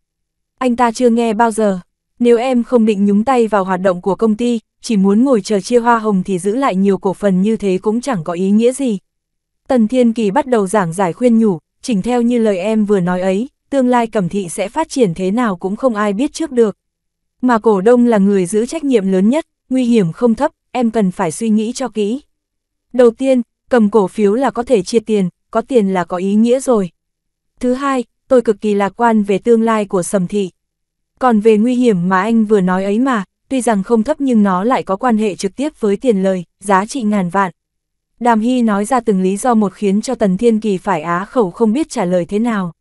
anh ta chưa nghe bao giờ. Nếu em không định nhúng tay vào hoạt động của công ty, chỉ muốn ngồi chờ chia hoa hồng thì giữ lại nhiều cổ phần như thế cũng chẳng có ý nghĩa gì. Tần Thiên Kỳ bắt đầu giảng giải khuyên nhủ, chỉnh theo như lời em vừa nói ấy, tương lai cẩm thị sẽ phát triển thế nào cũng không ai biết trước được. Mà cổ đông là người giữ trách nhiệm lớn nhất, nguy hiểm không thấp, em cần phải suy nghĩ cho kỹ. Đầu tiên, cầm cổ phiếu là có thể chia tiền, có tiền là có ý nghĩa rồi. Thứ hai, tôi cực kỳ lạc quan về tương lai của sầm thị, còn về nguy hiểm mà anh vừa nói ấy mà, tuy rằng không thấp nhưng nó lại có quan hệ trực tiếp với tiền lời, giá trị ngàn vạn. Đàm Hy nói ra từng lý do một khiến cho Tần Thiên Kỳ phải á khẩu không biết trả lời thế nào.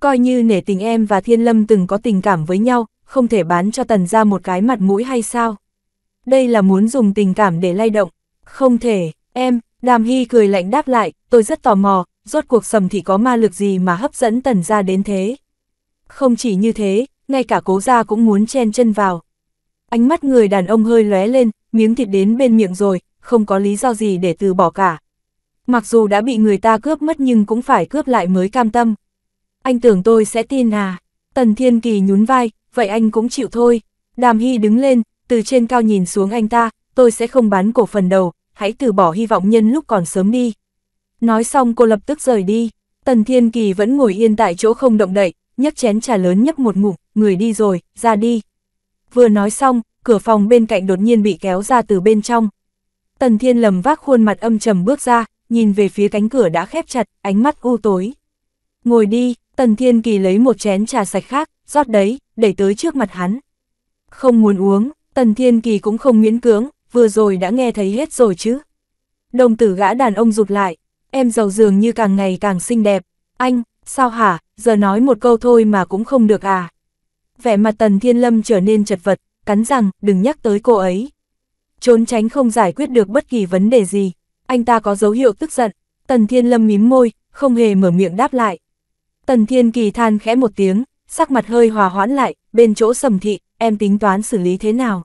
Coi như nể tình em và Thiên Lâm từng có tình cảm với nhau, không thể bán cho Tần ra một cái mặt mũi hay sao? Đây là muốn dùng tình cảm để lay động. Không thể, em, Đàm Hy cười lạnh đáp lại, tôi rất tò mò, rốt cuộc sầm thì có ma lực gì mà hấp dẫn Tần ra đến thế? Không chỉ như thế, ngay cả cố gia cũng muốn chen chân vào. Ánh mắt người đàn ông hơi lóe lên, miếng thịt đến bên miệng rồi, không có lý do gì để từ bỏ cả. Mặc dù đã bị người ta cướp mất nhưng cũng phải cướp lại mới cam tâm. Anh tưởng tôi sẽ tin à? Tần Thiên Kỳ nhún vai, vậy anh cũng chịu thôi. Đàm Hy đứng lên, từ trên cao nhìn xuống anh ta, tôi sẽ không bán cổ phần đầu, hãy từ bỏ hy vọng nhân lúc còn sớm đi. Nói xong cô lập tức rời đi, Tần Thiên Kỳ vẫn ngồi yên tại chỗ không động đậy, nhấc chén trà lớn nhấp một ngụm, người đi rồi, ra đi. Vừa nói xong, cửa phòng bên cạnh đột nhiên bị kéo ra từ bên trong. Tần Thiên lầm vác khuôn mặt âm trầm bước ra, nhìn về phía cánh cửa đã khép chặt, ánh mắt u tối. Ngồi đi, Tần Thiên Kỳ lấy một chén trà sạch khác, rót đấy, đẩy tới trước mặt hắn. Không muốn uống, Tần Thiên Kỳ cũng không miễn cưỡng, vừa rồi đã nghe thấy hết rồi chứ. Đồng tử gã đàn ông rụt lại, em giàu dường như càng ngày càng xinh đẹp, anh, Sao hả, giờ nói một câu thôi mà cũng không được à? Vẻ mặt Tần Thiên Lâm trở nên chật vật, cắn rằng, đừng nhắc tới cô ấy. Trốn tránh không giải quyết được bất kỳ vấn đề gì, anh ta có dấu hiệu tức giận. Tần Thiên Lâm mím môi, không hề mở miệng đáp lại. Tần Thiên Kỳ than khẽ một tiếng, sắc mặt hơi hòa hoãn lại, bên chỗ sầm thị, em tính toán xử lý thế nào?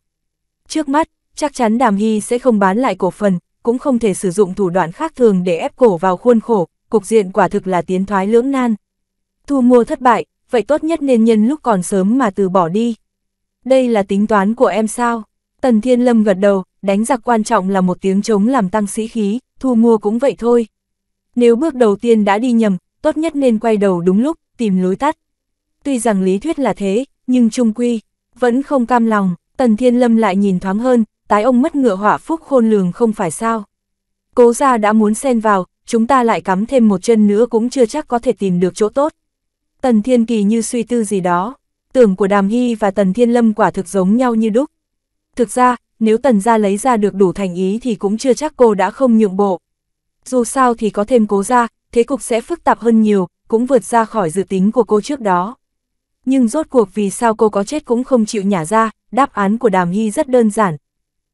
Trước mắt, chắc chắn Đàm Hy sẽ không bán lại cổ phần, cũng không thể sử dụng thủ đoạn khác thường để ép cổ vào khuôn khổ, cục diện quả thực là tiến thoái lưỡng nan. Thu mua thất bại, vậy tốt nhất nên nhân lúc còn sớm mà từ bỏ đi. Đây là tính toán của em sao? Tần Thiên Lâm gật đầu, đánh giặc quan trọng là một tiếng chống làm tăng sĩ khí, thu mua cũng vậy thôi. Nếu bước đầu tiên đã đi nhầm, tốt nhất nên quay đầu đúng lúc, tìm lối tắt. Tuy rằng lý thuyết là thế, nhưng trung quy, vẫn không cam lòng, Tần Thiên Lâm lại nhìn thoáng hơn, tái ông mất ngựa hỏa phúc khôn lường không phải sao. Cố gia đã muốn xen vào, chúng ta lại cắm thêm một chân nữa cũng chưa chắc có thể tìm được chỗ tốt. Tần Thiên Kỳ như suy tư gì đó, tưởng của Đàm Hy và Tần Thiên Lâm quả thực giống nhau như đúc. Thực ra, nếu Tần gia lấy ra được đủ thành ý thì cũng chưa chắc cô đã không nhượng bộ. Dù sao thì có thêm cố ra, thế cục sẽ phức tạp hơn nhiều, cũng vượt ra khỏi dự tính của cô trước đó. Nhưng rốt cuộc vì sao cô có chết cũng không chịu nhả ra, đáp án của Đàm Hy rất đơn giản.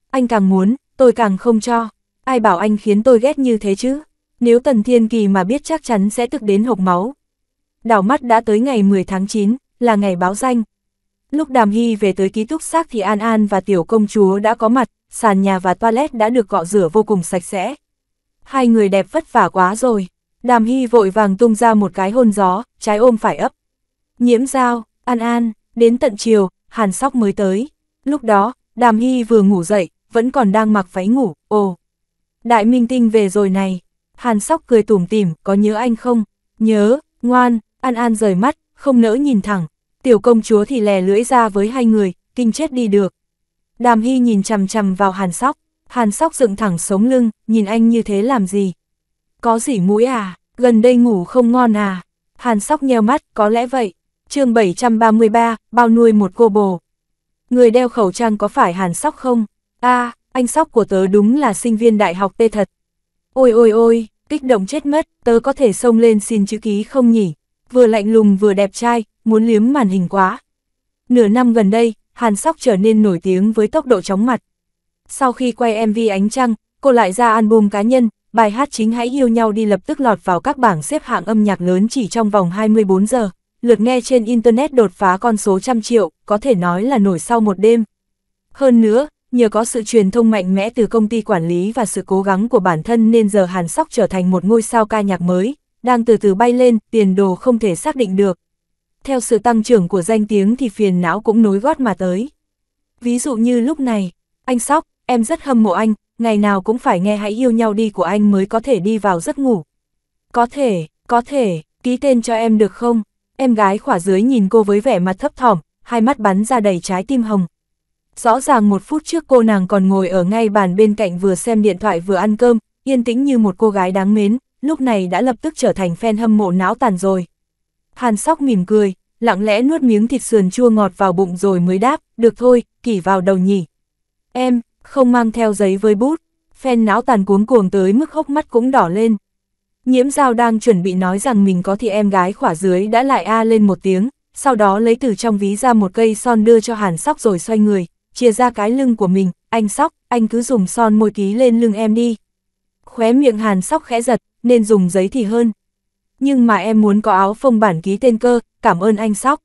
Anh càng muốn, tôi càng không cho. Ai bảo anh khiến tôi ghét như thế chứ? Nếu Tần Thiên Kỳ mà biết chắc chắn sẽ tức đến hộc máu. Đảo mắt đã tới ngày 10 tháng 9, là ngày báo danh. Lúc Đàm Hy về tới ký túc xác thì An An và tiểu công chúa đã có mặt, sàn nhà và toilet đã được cọ rửa vô cùng sạch sẽ. Hai người đẹp vất vả quá rồi. Đàm Hy vội vàng tung ra một cái hôn gió, trái ôm phải ấp. Nhiễm dao, An An, đến tận chiều, Hàn Sóc mới tới. Lúc đó, Đàm Hy vừa ngủ dậy, vẫn còn đang mặc váy ngủ, ồ. Đại Minh Tinh về rồi này, Hàn sóc cười tủm tỉm, có nhớ anh không? Nhớ, ngoan, An An rời mắt, không nỡ nhìn thẳng. Tiểu công chúa thì lè lưỡi ra với hai người, kinh chết đi được. Đàm Hy nhìn chằm chằm vào Hàn sóc. Hàn sóc dựng thẳng sống lưng, nhìn anh như thế làm gì? Có gì mũi à? Gần đây ngủ không ngon à? Hàn sóc nheo mắt, có lẽ vậy. chương 733, bao nuôi một cô bồ. Người đeo khẩu trang có phải Hàn sóc không? a à, anh sóc của tớ đúng là sinh viên đại học tê thật. Ôi ôi ôi, kích động chết mất, tớ có thể xông lên xin chữ ký không nhỉ? Vừa lạnh lùng vừa đẹp trai, muốn liếm màn hình quá. Nửa năm gần đây, Hàn Sóc trở nên nổi tiếng với tốc độ chóng mặt. Sau khi quay MV Ánh Trăng, cô lại ra album cá nhân, bài hát chính Hãy Yêu Nhau Đi lập tức lọt vào các bảng xếp hạng âm nhạc lớn chỉ trong vòng 24 giờ. Lượt nghe trên Internet đột phá con số trăm triệu, có thể nói là nổi sau một đêm. Hơn nữa, Nhờ có sự truyền thông mạnh mẽ từ công ty quản lý và sự cố gắng của bản thân nên giờ Hàn Sóc trở thành một ngôi sao ca nhạc mới, đang từ từ bay lên, tiền đồ không thể xác định được. Theo sự tăng trưởng của danh tiếng thì phiền não cũng nối gót mà tới. Ví dụ như lúc này, anh Sóc, em rất hâm mộ anh, ngày nào cũng phải nghe hãy yêu nhau đi của anh mới có thể đi vào giấc ngủ. Có thể, có thể, ký tên cho em được không? Em gái khỏa dưới nhìn cô với vẻ mặt thấp thỏm, hai mắt bắn ra đầy trái tim hồng. Rõ ràng một phút trước cô nàng còn ngồi ở ngay bàn bên cạnh vừa xem điện thoại vừa ăn cơm, yên tĩnh như một cô gái đáng mến, lúc này đã lập tức trở thành fan hâm mộ não tàn rồi. Hàn sóc mỉm cười, lặng lẽ nuốt miếng thịt sườn chua ngọt vào bụng rồi mới đáp, được thôi, kỳ vào đầu nhỉ. Em, không mang theo giấy với bút, fan não tàn cuống cuồng tới mức hốc mắt cũng đỏ lên. Nhiễm giao đang chuẩn bị nói rằng mình có thì em gái khỏa dưới đã lại a lên một tiếng, sau đó lấy từ trong ví ra một cây son đưa cho hàn sóc rồi xoay người, chia ra cái lưng của mình, anh sóc, anh cứ dùng son môi ký lên lưng em đi. Khóe miệng hàn sóc khẽ giật, nên dùng giấy thì hơn. Nhưng mà em muốn có áo phông bản ký tên cơ, cảm ơn anh sóc.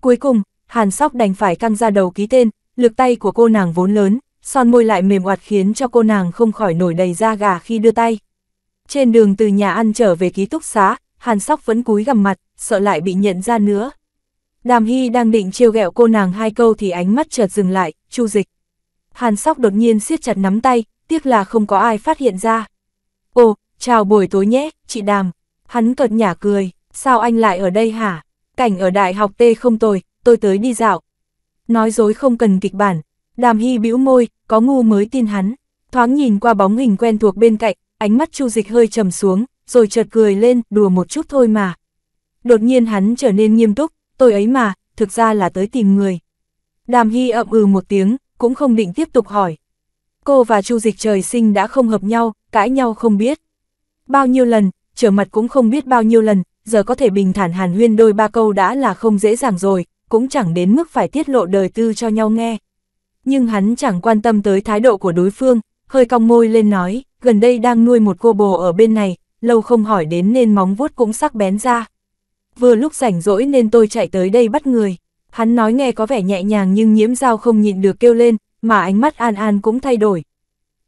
Cuối cùng, hàn sóc đành phải căng ra đầu ký tên, lực tay của cô nàng vốn lớn, son môi lại mềm oặt khiến cho cô nàng không khỏi nổi đầy da gà khi đưa tay. Trên đường từ nhà ăn trở về ký túc xá, hàn sóc vẫn cúi gằm mặt, sợ lại bị nhận ra nữa. Đàm Hy đang định trêu ghẹo cô nàng hai câu thì ánh mắt chợt dừng lại, Chu Dịch. Hàn Sóc đột nhiên siết chặt nắm tay, tiếc là không có ai phát hiện ra. Ồ, chào buổi tối nhé, chị Đàm. Hắn cợt nhả cười, sao anh lại ở đây hả? Cảnh ở đại học tê không tồi, tôi tới đi dạo. Nói dối không cần kịch bản. Đàm Hy bĩu môi, có ngu mới tin hắn. Thoáng nhìn qua bóng hình quen thuộc bên cạnh, ánh mắt Chu Dịch hơi trầm xuống, rồi chợt cười lên, đùa một chút thôi mà. Đột nhiên hắn trở nên nghiêm túc, tôi ấy mà, thực ra là tới tìm người. Đàm Hy ậm ừ một tiếng, cũng không định tiếp tục hỏi. Cô và Chu Dịch trời sinh đã không hợp nhau, cãi nhau không biết. Bao nhiêu lần, trở mặt cũng không biết bao nhiêu lần, giờ có thể bình thản hàn huyên đôi ba câu đã là không dễ dàng rồi, cũng chẳng đến mức phải tiết lộ đời tư cho nhau nghe. Nhưng hắn chẳng quan tâm tới thái độ của đối phương, hơi cong môi lên nói, gần đây đang nuôi một cô bồ ở bên này, lâu không hỏi đến nên móng vuốt cũng sắc bén ra. Vừa lúc rảnh rỗi nên tôi chạy tới đây bắt người. Hắn nói nghe có vẻ nhẹ nhàng nhưng nhiễm giao không nhịn được kêu lên, mà ánh mắt An An cũng thay đổi.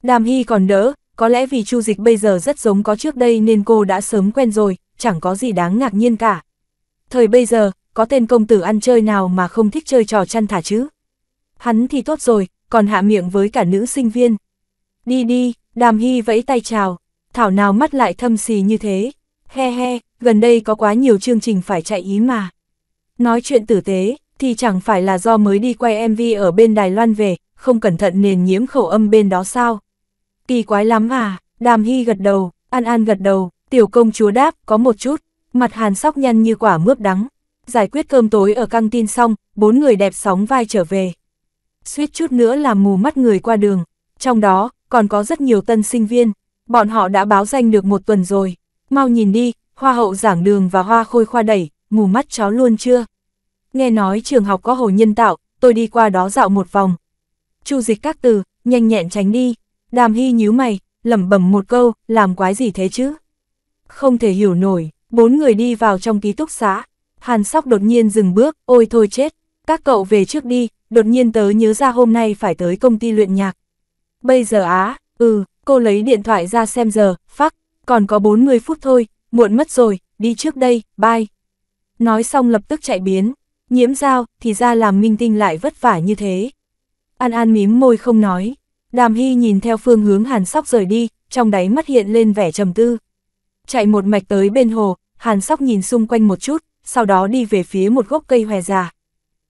Đàm Hy còn đỡ, có lẽ vì Chu Dịch bây giờ rất giống có trước đây nên cô đã sớm quen rồi, chẳng có gì đáng ngạc nhiên cả. Thời bây giờ, có tên công tử ăn chơi nào mà không thích chơi trò chăn thả chứ? Hắn thì tốt rồi, còn hạ miệng với cả nữ sinh viên. Đi đi, Đàm Hy vẫy tay chào, thảo nào mắt lại thâm xì như thế. He he, gần đây có quá nhiều chương trình phải chạy ý mà. Nói chuyện tử tế, thì chẳng phải là do mới đi quay MV ở bên Đài Loan về, không cẩn thận nền nhiễm khẩu âm bên đó sao? Kỳ quái lắm à, đàm hy gật đầu, an an gật đầu, tiểu công chúa đáp, có một chút, mặt hàn sóc nhăn như quả mướp đắng. Giải quyết cơm tối ở căng tin xong, bốn người đẹp sóng vai trở về. Suýt chút nữa làm mù mắt người qua đường, trong đó còn có rất nhiều tân sinh viên, bọn họ đã báo danh được một tuần rồi. Mau nhìn đi, hoa hậu giảng đường và hoa khôi khoa đẩy, mù mắt chó luôn chưa? nghe nói trường học có hồ nhân tạo, tôi đi qua đó dạo một vòng. Chu dịch các từ, nhanh nhẹn tránh đi, đàm hy nhíu mày, lẩm bẩm một câu, làm quái gì thế chứ? Không thể hiểu nổi, bốn người đi vào trong ký túc xá, hàn sóc đột nhiên dừng bước, ôi thôi chết, các cậu về trước đi, đột nhiên tớ nhớ ra hôm nay phải tới công ty luyện nhạc. Bây giờ á, ừ, cô lấy điện thoại ra xem giờ, phắc, còn có 40 phút thôi, muộn mất rồi, đi trước đây, bye. Nói xong lập tức chạy biến. Nhiễm giao thì ra làm minh tinh lại vất vả như thế. An An mím môi không nói. Đàm Hy nhìn theo phương hướng Hàn Sóc rời đi, trong đáy mắt hiện lên vẻ trầm tư. Chạy một mạch tới bên hồ, Hàn Sóc nhìn xung quanh một chút, sau đó đi về phía một gốc cây hòe già.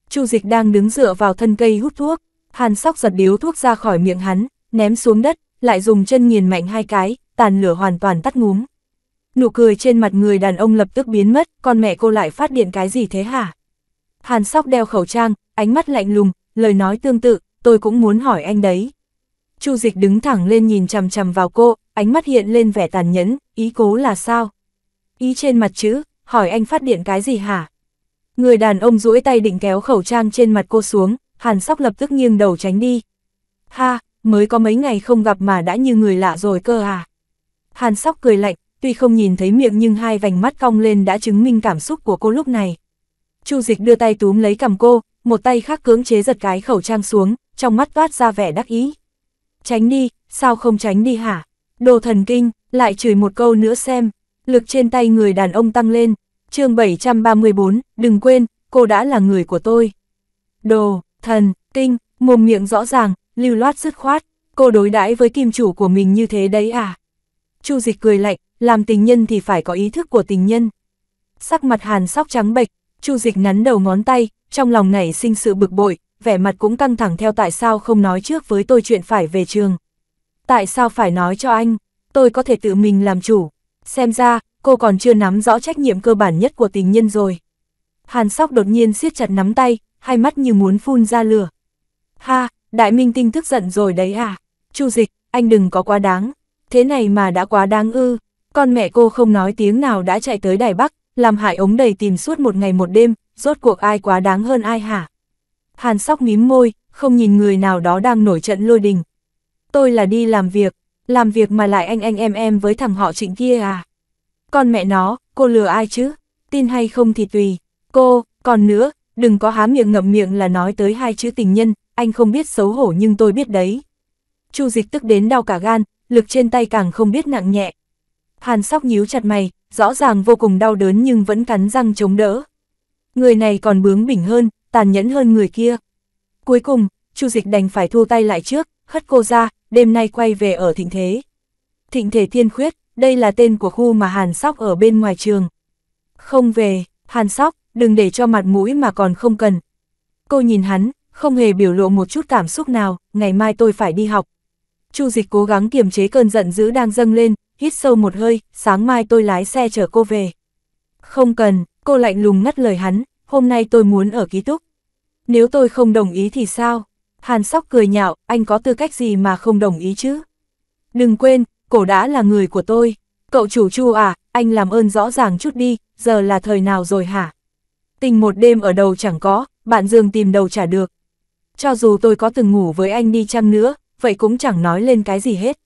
Chu Dịch đang đứng dựa vào thân cây hút thuốc, Hàn Sóc giật điếu thuốc ra khỏi miệng hắn, ném xuống đất, lại dùng chân nghiền mạnh hai cái, tàn lửa hoàn toàn tắt ngúm. Nụ cười trên mặt người đàn ông lập tức biến mất, con mẹ cô lại phát điện cái gì thế hả? Hàn Sóc đeo khẩu trang, ánh mắt lạnh lùng, lời nói tương tự, tôi cũng muốn hỏi anh đấy. Chu Dịch đứng thẳng lên nhìn chằm chằm vào cô, ánh mắt hiện lên vẻ tàn nhẫn, ý cố là sao? Ý trên mặt chữ, hỏi anh phát điện cái gì hả? Người đàn ông duỗi tay định kéo khẩu trang trên mặt cô xuống, Hàn Sóc lập tức nghiêng đầu tránh đi. Ha, mới có mấy ngày không gặp mà đã như người lạ rồi cơ à? Hàn Sóc cười lạnh, tuy không nhìn thấy miệng nhưng hai vành mắt cong lên đã chứng minh cảm xúc của cô lúc này. Chu Dịch đưa tay túm lấy cầm cô, một tay khác cưỡng chế giật cái khẩu trang xuống, trong mắt toát ra vẻ đắc ý. Tránh đi, sao không tránh đi hả? Đồ thần kinh, lại chửi một câu nữa xem. Lực trên tay người đàn ông tăng lên. chương 734, đừng quên, cô đã là người của tôi. Đồ, thần, kinh, mồm miệng rõ ràng, lưu loát dứt khoát, cô đối đãi với kim chủ của mình như thế đấy à? Chu dịch cười lạnh, làm tình nhân thì phải có ý thức của tình nhân. Sắc mặt hàn sóc trắng bệch, Chu Dịch nắn đầu ngón tay, trong lòng nảy sinh sự bực bội, vẻ mặt cũng căng thẳng theo tại sao không nói trước với tôi chuyện phải về trường. Tại sao phải nói cho anh, tôi có thể tự mình làm chủ. Xem ra, cô còn chưa nắm rõ trách nhiệm cơ bản nhất của tình nhân rồi. Hàn Sóc đột nhiên siết chặt nắm tay, hai mắt như muốn phun ra lửa. Ha, Đại Minh Tinh tức giận rồi đấy à? Chu Dịch, anh đừng có quá đáng. Thế này mà đã quá đáng ư. Con mẹ cô không nói tiếng nào đã chạy tới Đài Bắc, làm hại ống đầy tìm suốt một ngày một đêm, rốt cuộc ai quá đáng hơn ai hả? Hàn sóc mím môi, không nhìn người nào đó đang nổi trận lôi đình. Tôi là đi làm việc, làm việc mà lại anh anh em em với thằng họ trịnh kia à? Con mẹ nó, cô lừa ai chứ? Tin hay không thì tùy. Cô, còn nữa, đừng có há miệng ngậm miệng là nói tới hai chữ tình nhân, anh không biết xấu hổ nhưng tôi biết đấy. Chu dịch tức đến đau cả gan, lực trên tay càng không biết nặng nhẹ. Hàn sóc nhíu chặt mày, rõ ràng vô cùng đau đớn nhưng vẫn cắn răng chống đỡ. Người này còn bướng bỉnh hơn, tàn nhẫn hơn người kia. Cuối cùng, Chu Dịch đành phải thua tay lại trước, khất cô ra, đêm nay quay về ở Thịnh Thế. Thịnh Thế Thiên Khuyết, đây là tên của khu mà Hàn Sóc ở bên ngoài trường. Không về, Hàn Sóc, đừng để cho mặt mũi mà còn không cần. Cô nhìn hắn, không hề biểu lộ một chút cảm xúc nào, ngày mai tôi phải đi học. Chu Dịch cố gắng kiềm chế cơn giận dữ đang dâng lên, hít sâu một hơi, sáng mai tôi lái xe chở cô về. Không cần, cô lạnh lùng ngắt lời hắn, hôm nay tôi muốn ở ký túc. Nếu tôi không đồng ý thì sao? Hàn sóc cười nhạo, anh có tư cách gì mà không đồng ý chứ? Đừng quên, cổ đã là người của tôi. Cậu chủ chu à, anh làm ơn rõ ràng chút đi, giờ là thời nào rồi hả? Tình một đêm ở đầu chẳng có, bạn Dương tìm đầu trả được. Cho dù tôi có từng ngủ với anh đi chăng nữa, vậy cũng chẳng nói lên cái gì hết.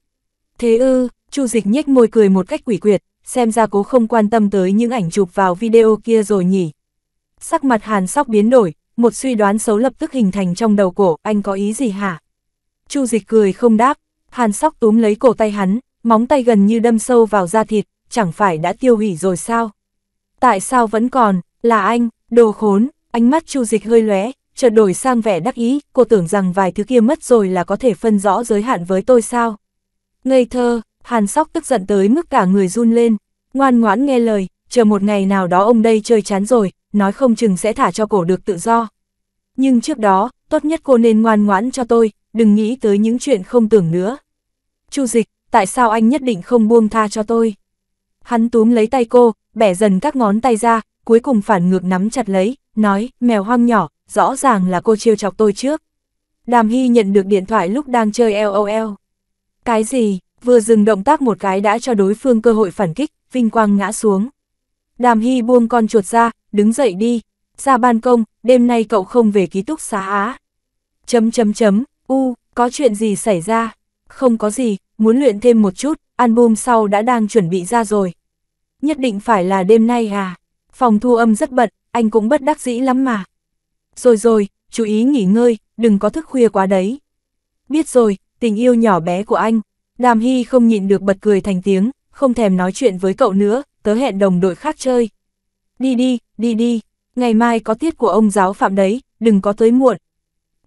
Thế ư, Chu Dịch nhếch môi cười một cách quỷ quyệt, xem ra cố không quan tâm tới những ảnh chụp vào video kia rồi nhỉ. Sắc mặt Hàn Sóc biến đổi, một suy đoán xấu lập tức hình thành trong đầu cổ, anh có ý gì hả? Chu Dịch cười không đáp, Hàn Sóc túm lấy cổ tay hắn, móng tay gần như đâm sâu vào da thịt, chẳng phải đã tiêu hủy rồi sao? Tại sao vẫn còn, là anh, đồ khốn, ánh mắt Chu Dịch hơi lóe, chợt đổi sang vẻ đắc ý, cô tưởng rằng vài thứ kia mất rồi là có thể phân rõ giới hạn với tôi sao? Ngây thơ, Hàn Sóc tức giận tới mức cả người run lên, ngoan ngoãn nghe lời, chờ một ngày nào đó ông đây chơi chán rồi, nói không chừng sẽ thả cho cổ được tự do. Nhưng trước đó, tốt nhất cô nên ngoan ngoãn cho tôi, đừng nghĩ tới những chuyện không tưởng nữa. Chu dịch, tại sao anh nhất định không buông tha cho tôi? Hắn túm lấy tay cô, bẻ dần các ngón tay ra, cuối cùng phản ngược nắm chặt lấy, nói, mèo hoang nhỏ, rõ ràng là cô trêu chọc tôi trước. Đàm Hy nhận được điện thoại lúc đang chơi LOL. Cái gì, vừa dừng động tác một cái đã cho đối phương cơ hội phản kích, vinh quang ngã xuống. Đàm Hy buông con chuột ra, đứng dậy đi, ra ban công, đêm nay cậu không về ký túc xá á. Chấm chấm chấm, u, có chuyện gì xảy ra? Không có gì, muốn luyện thêm một chút, album sau đã đang chuẩn bị ra rồi. Nhất định phải là đêm nay à? Phòng thu âm rất bận, anh cũng bất đắc dĩ lắm mà. Rồi rồi, chú ý nghỉ ngơi, đừng có thức khuya quá đấy. Biết rồi, tình yêu nhỏ bé của anh, Đàm Hy không nhịn được bật cười thành tiếng, không thèm nói chuyện với cậu nữa, tớ hẹn đồng đội khác chơi. Đi đi, đi đi, ngày mai có tiết của ông giáo phạm đấy, đừng có tới muộn.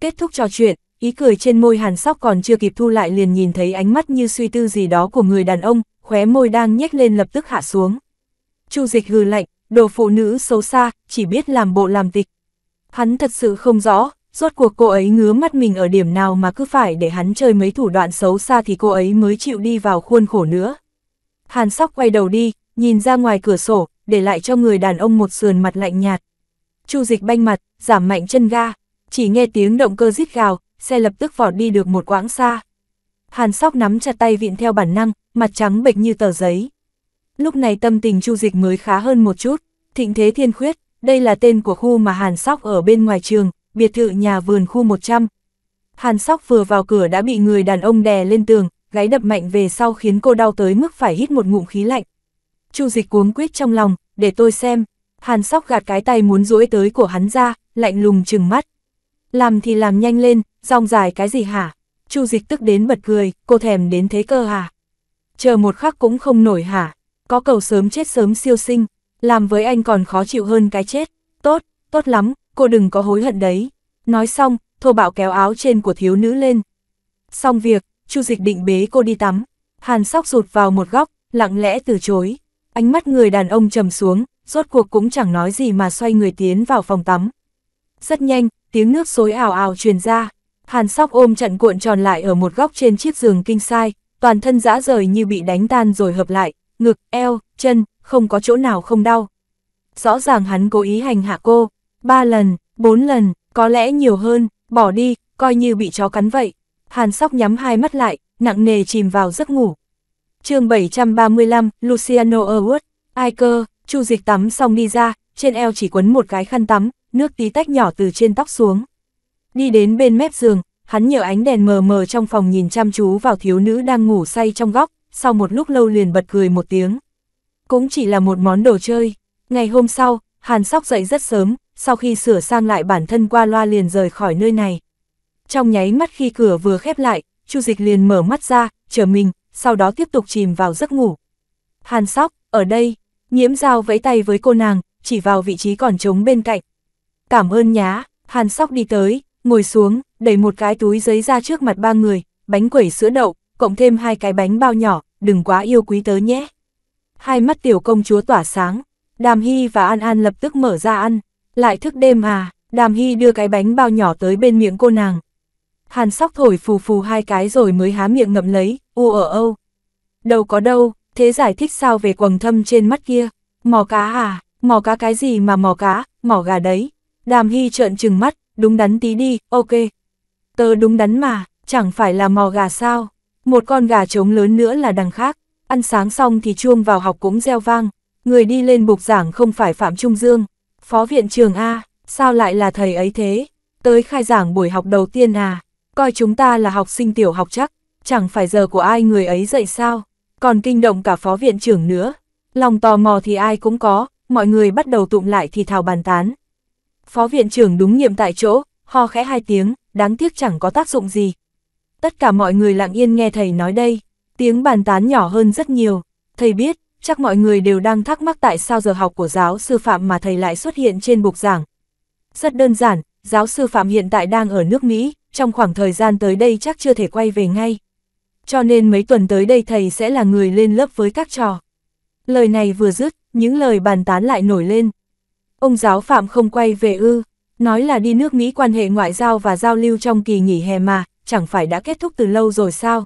Kết thúc trò chuyện, ý cười trên môi hàn sóc còn chưa kịp thu lại liền nhìn thấy ánh mắt như suy tư gì đó của người đàn ông, khóe môi đang nhếch lên lập tức hạ xuống. Chu dịch hừ lạnh, đồ phụ nữ xấu xa, chỉ biết làm bộ làm tịch. Hắn thật sự không rõ, rốt cuộc cô ấy ngứa mắt mình ở điểm nào mà cứ phải để hắn chơi mấy thủ đoạn xấu xa thì cô ấy mới chịu đi vào khuôn khổ nữa. Hàn sóc quay đầu đi, nhìn ra ngoài cửa sổ, để lại cho người đàn ông một sườn mặt lạnh nhạt. Chu dịch banh mặt, giảm mạnh chân ga, chỉ nghe tiếng động cơ rít gào, xe lập tức vọt đi được một quãng xa. Hàn sóc nắm chặt tay vịn theo bản năng, mặt trắng bệch như tờ giấy. Lúc này tâm tình chu dịch mới khá hơn một chút, thịnh thế thiên khuyết, đây là tên của khu mà Hàn sóc ở bên ngoài trường, biệt thự nhà vườn khu 100. Hàn Sóc vừa vào cửa đã bị người đàn ông đè lên tường, gáy đập mạnh về sau khiến cô đau tới mức phải hít một ngụm khí lạnh. Chu dịch cuống quýt trong lòng, để tôi xem. Hàn Sóc gạt cái tay muốn duỗi tới của hắn ra, lạnh lùng chừng mắt. Làm thì làm nhanh lên, rong dài cái gì hả? Chu dịch tức đến bật cười, cô thèm đến thế cơ hả? Chờ một khắc cũng không nổi hả? Có cầu sớm chết sớm siêu sinh, làm với anh còn khó chịu hơn cái chết. Tốt, tốt lắm, cô đừng có hối hận đấy. Nói xong, thô bạo kéo áo trên của thiếu nữ lên. Xong việc, Chu Dịch định bế cô đi tắm. Hàn Sóc rụt vào một góc, lặng lẽ từ chối. Ánh mắt người đàn ông trầm xuống, rốt cuộc cũng chẳng nói gì mà xoay người tiến vào phòng tắm. Rất nhanh, tiếng nước xối ảo ảo truyền ra. Hàn Sóc ôm trận cuộn tròn lại ở một góc trên chiếc giường kinh sai, toàn thân dã rời như bị đánh tan rồi hợp lại, ngực, eo, chân, không có chỗ nào không đau. Rõ ràng hắn cố ý hành hạ cô ba lần, bốn lần, có lẽ nhiều hơn, bỏ đi, coi như bị chó cắn vậy. Hàn sóc nhắm hai mắt lại, nặng nề chìm vào giấc ngủ. chương 735, Luciano Award, ai cơ, chu dịch tắm xong đi ra, trên eo chỉ quấn một cái khăn tắm, nước tí tách nhỏ từ trên tóc xuống. Đi đến bên mép giường, hắn nhờ ánh đèn mờ mờ trong phòng nhìn chăm chú vào thiếu nữ đang ngủ say trong góc, sau một lúc lâu liền bật cười một tiếng. Cũng chỉ là một món đồ chơi. Ngày hôm sau, Hàn Sóc dậy rất sớm, sau khi sửa sang lại bản thân qua loa liền rời khỏi nơi này. Trong nháy mắt khi cửa vừa khép lại, Chu Dịch liền mở mắt ra, chờ mình, sau đó tiếp tục chìm vào giấc ngủ. Hàn sóc, ở đây, nhiễm dao vẫy tay với cô nàng, chỉ vào vị trí còn trống bên cạnh. Cảm ơn nhá, hàn sóc đi tới, ngồi xuống, đẩy một cái túi giấy ra trước mặt ba người, bánh quẩy sữa đậu, cộng thêm hai cái bánh bao nhỏ, đừng quá yêu quý tớ nhé. Hai mắt tiểu công chúa tỏa sáng, đàm hy và an an lập tức mở ra ăn. Lại thức đêm à, đàm hy đưa cái bánh bao nhỏ tới bên miệng cô nàng. Hàn sóc thổi phù phù hai cái rồi mới há miệng ngậm lấy, u ở âu. Đâu có đâu, thế giải thích sao về quầng thâm trên mắt kia, mò cá à, mò cá cái gì mà mò cá, Mò gà đấy. Đàm hy trợn trừng mắt, đúng đắn tí đi, ok. Tớ đúng đắn mà, chẳng phải là mò gà sao, một con gà trống lớn nữa là đằng khác, ăn sáng xong thì chuông vào học cũng reo vang, người đi lên bục giảng không phải Phạm Trung Dương, Phó viện trường A, sao lại là thầy ấy thế? Tới khai giảng buổi học đầu tiên à? Coi chúng ta là học sinh tiểu học chắc, chẳng phải giờ của ai người ấy dạy sao? Còn kinh động cả phó viện trưởng nữa. Lòng tò mò thì ai cũng có, mọi người bắt đầu tụng lại thì thào bàn tán. Phó viện trưởng đúng nghiệm tại chỗ, ho khẽ hai tiếng, đáng tiếc chẳng có tác dụng gì. Tất cả mọi người lặng yên nghe thầy nói đây, tiếng bàn tán nhỏ hơn rất nhiều. Thầy biết, chắc mọi người đều đang thắc mắc tại sao giờ học của giáo sư Phạm mà thầy lại xuất hiện trên bục giảng. Rất đơn giản, giáo sư Phạm hiện tại đang ở nước Mỹ, trong khoảng thời gian tới đây chắc chưa thể quay về ngay. Cho nên mấy tuần tới đây thầy sẽ là người lên lớp với các trò. Lời này vừa dứt, những lời bàn tán lại nổi lên. Ông giáo Phạm không quay về ư, nói là đi nước Mỹ quan hệ ngoại giao và giao lưu trong kỳ nghỉ hè mà, chẳng phải đã kết thúc từ lâu rồi sao?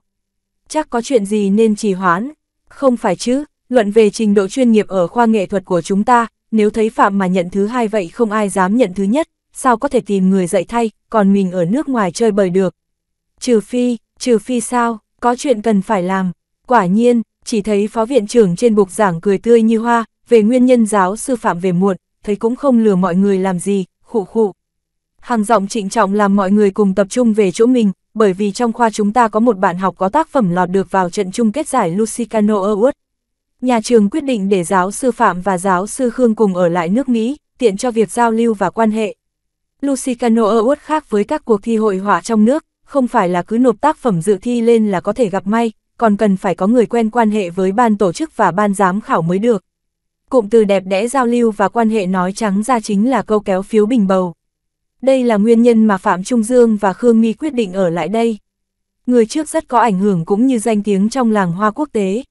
Chắc có chuyện gì nên trì hoãn, không phải chứ, Luận về trình độ chuyên nghiệp ở khoa nghệ thuật của chúng ta, nếu thấy phạm mà nhận thứ hai vậy không ai dám nhận thứ nhất, sao có thể tìm người dạy thay, còn mình ở nước ngoài chơi bời được. Trừ phi, trừ phi sao, có chuyện cần phải làm. Quả nhiên, chỉ thấy phó viện trưởng trên bục giảng cười tươi như hoa, về nguyên nhân giáo sư phạm về muộn, thấy cũng không lừa mọi người làm gì, khụ khụ. Hàng giọng trịnh trọng làm mọi người cùng tập trung về chỗ mình, bởi vì trong khoa chúng ta có một bạn học có tác phẩm lọt được vào trận chung kết giải Lucicano Award, nhà trường quyết định để giáo sư Phạm và giáo sư Khương cùng ở lại nước Mỹ, tiện cho việc giao lưu và quan hệ. Lucicano Award khác với các cuộc thi hội họa trong nước, không phải là cứ nộp tác phẩm dự thi lên là có thể gặp may, còn cần phải có người quen quan hệ với ban tổ chức và ban giám khảo mới được. Cụm từ đẹp đẽ giao lưu và quan hệ nói trắng ra chính là câu kéo phiếu bình bầu. Đây là nguyên nhân mà Phạm Trung Dương và Khương My quyết định ở lại đây. Người trước rất có ảnh hưởng cũng như danh tiếng trong làng hoa quốc tế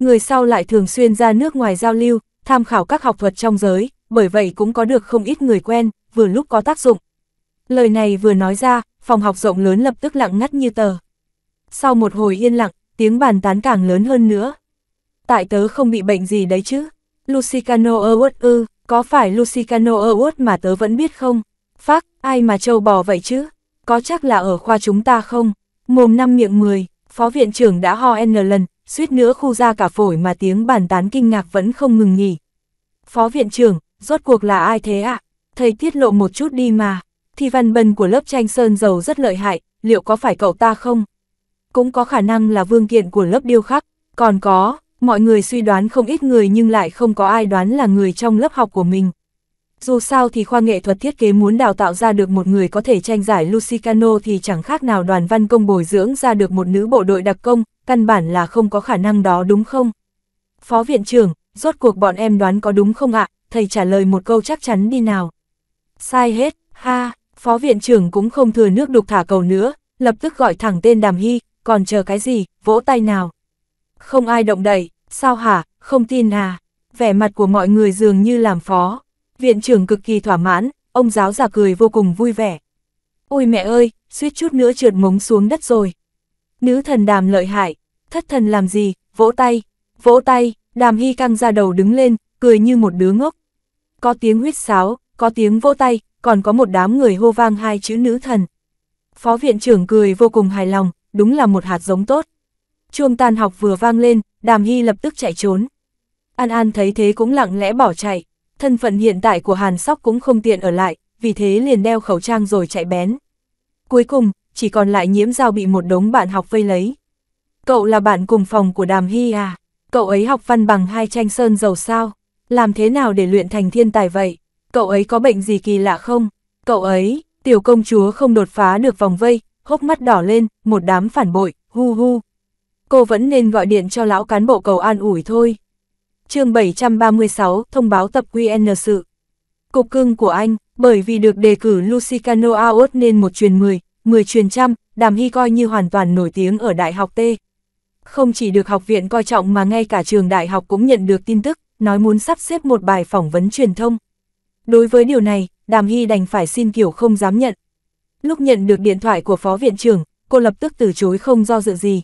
người sau lại thường xuyên ra nước ngoài giao lưu, tham khảo các học thuật trong giới, bởi vậy cũng có được không ít người quen, vừa lúc có tác dụng. Lời này vừa nói ra, phòng học rộng lớn lập tức lặng ngắt như tờ. Sau một hồi yên lặng, tiếng bàn tán càng lớn hơn nữa. Tại tớ không bị bệnh gì đấy chứ. Lucicano Award ư, có phải Lucicano Award mà tớ vẫn biết không? Phác, ai mà trâu bò vậy chứ? Có chắc là ở khoa chúng ta không? Mồm năm miệng 10, phó viện trưởng đã ho n lần, suýt nữa khu ra cả phổi mà tiếng bàn tán kinh ngạc vẫn không ngừng nghỉ. Phó viện trưởng, rốt cuộc là ai thế ạ? Thầy tiết lộ một chút đi mà. Thì văn bần của lớp tranh sơn dầu rất lợi hại, liệu có phải cậu ta không? Cũng có khả năng là vương kiện của lớp điêu khắc, còn có, mọi người suy đoán không ít người nhưng lại không có ai đoán là người trong lớp học của mình. Dù sao thì khoa nghệ thuật thiết kế muốn đào tạo ra được một người có thể tranh giải Lucicano thì chẳng khác nào đoàn văn công bồi dưỡng ra được một nữ bộ đội đặc công, căn bản là không có khả năng đó đúng không? Phó viện trưởng, rốt cuộc bọn em đoán có đúng không ạ? Thầy trả lời một câu chắc chắn đi nào. Sai hết, ha, phó viện trưởng cũng không thừa nước đục thả cầu nữa, lập tức gọi thẳng tên Đàm Hy, còn chờ cái gì, vỗ tay nào. Không ai động đậy, sao hả, không tin à, vẻ mặt của mọi người dường như làm phó, Viện trưởng cực kỳ thỏa mãn, ông giáo già cười vô cùng vui vẻ. Ôi mẹ ơi, suýt chút nữa trượt mống xuống đất rồi. Nữ thần đàm lợi hại, thất thần làm gì, vỗ tay, vỗ tay, đàm hy căng ra đầu đứng lên, cười như một đứa ngốc. Có tiếng huyết sáo, có tiếng vỗ tay, còn có một đám người hô vang hai chữ nữ thần. Phó viện trưởng cười vô cùng hài lòng, đúng là một hạt giống tốt. Chuông tan học vừa vang lên, đàm hy lập tức chạy trốn. An An thấy thế cũng lặng lẽ bỏ chạy thân phận hiện tại của Hàn Sóc cũng không tiện ở lại, vì thế liền đeo khẩu trang rồi chạy bén. Cuối cùng, chỉ còn lại nhiễm giao bị một đống bạn học vây lấy. Cậu là bạn cùng phòng của Đàm Hy à? Cậu ấy học văn bằng hai tranh sơn dầu sao? Làm thế nào để luyện thành thiên tài vậy? Cậu ấy có bệnh gì kỳ lạ không? Cậu ấy, tiểu công chúa không đột phá được vòng vây, hốc mắt đỏ lên, một đám phản bội, hu hu. Cô vẫn nên gọi điện cho lão cán bộ cầu an ủi thôi chương 736, thông báo tập QN sự. Cục cưng của anh, bởi vì được đề cử Lucicano Award nên một truyền 10, 10 truyền trăm, Đàm Hy coi như hoàn toàn nổi tiếng ở Đại học T. Không chỉ được học viện coi trọng mà ngay cả trường đại học cũng nhận được tin tức, nói muốn sắp xếp một bài phỏng vấn truyền thông. Đối với điều này, Đàm Hy đành phải xin kiểu không dám nhận. Lúc nhận được điện thoại của phó viện trưởng, cô lập tức từ chối không do dự gì.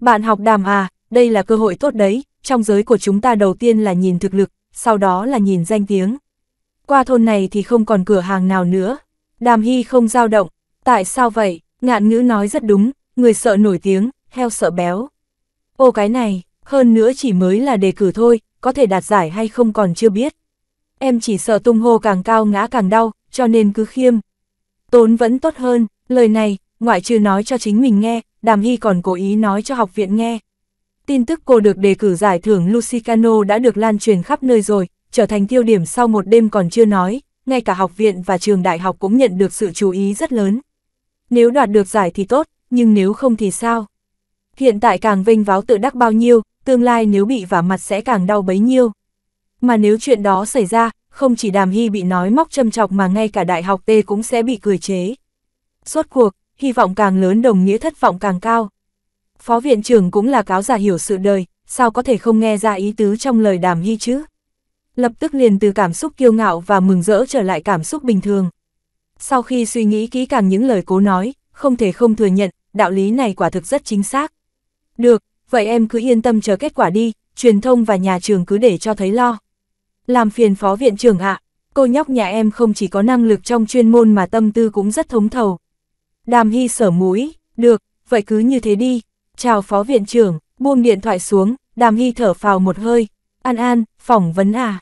Bạn học Đàm à, đây là cơ hội tốt đấy, trong giới của chúng ta đầu tiên là nhìn thực lực, sau đó là nhìn danh tiếng. Qua thôn này thì không còn cửa hàng nào nữa. Đàm Hy không dao động, tại sao vậy, ngạn ngữ nói rất đúng, người sợ nổi tiếng, heo sợ béo. Ô cái này, hơn nữa chỉ mới là đề cử thôi, có thể đạt giải hay không còn chưa biết. Em chỉ sợ tung hô càng cao ngã càng đau, cho nên cứ khiêm. Tốn vẫn tốt hơn, lời này, ngoại trừ nói cho chính mình nghe, Đàm Hy còn cố ý nói cho học viện nghe tin tức cô được đề cử giải thưởng Lucicano đã được lan truyền khắp nơi rồi, trở thành tiêu điểm sau một đêm còn chưa nói, ngay cả học viện và trường đại học cũng nhận được sự chú ý rất lớn. Nếu đoạt được giải thì tốt, nhưng nếu không thì sao? Hiện tại càng vinh váo tự đắc bao nhiêu, tương lai nếu bị vả mặt sẽ càng đau bấy nhiêu. Mà nếu chuyện đó xảy ra, không chỉ Đàm Hy bị nói móc châm chọc mà ngay cả đại học T cũng sẽ bị cười chế. Suốt cuộc, hy vọng càng lớn đồng nghĩa thất vọng càng cao. Phó viện trưởng cũng là cáo giả hiểu sự đời, sao có thể không nghe ra ý tứ trong lời đàm hy chứ? Lập tức liền từ cảm xúc kiêu ngạo và mừng rỡ trở lại cảm xúc bình thường. Sau khi suy nghĩ kỹ càng những lời cố nói, không thể không thừa nhận, đạo lý này quả thực rất chính xác. Được, vậy em cứ yên tâm chờ kết quả đi, truyền thông và nhà trường cứ để cho thấy lo. Làm phiền phó viện trưởng ạ, cô nhóc nhà em không chỉ có năng lực trong chuyên môn mà tâm tư cũng rất thống thầu. Đàm hy sở mũi, được, vậy cứ như thế đi, chào phó viện trưởng, buông điện thoại xuống, đàm hy thở phào một hơi, an an, phỏng vấn à.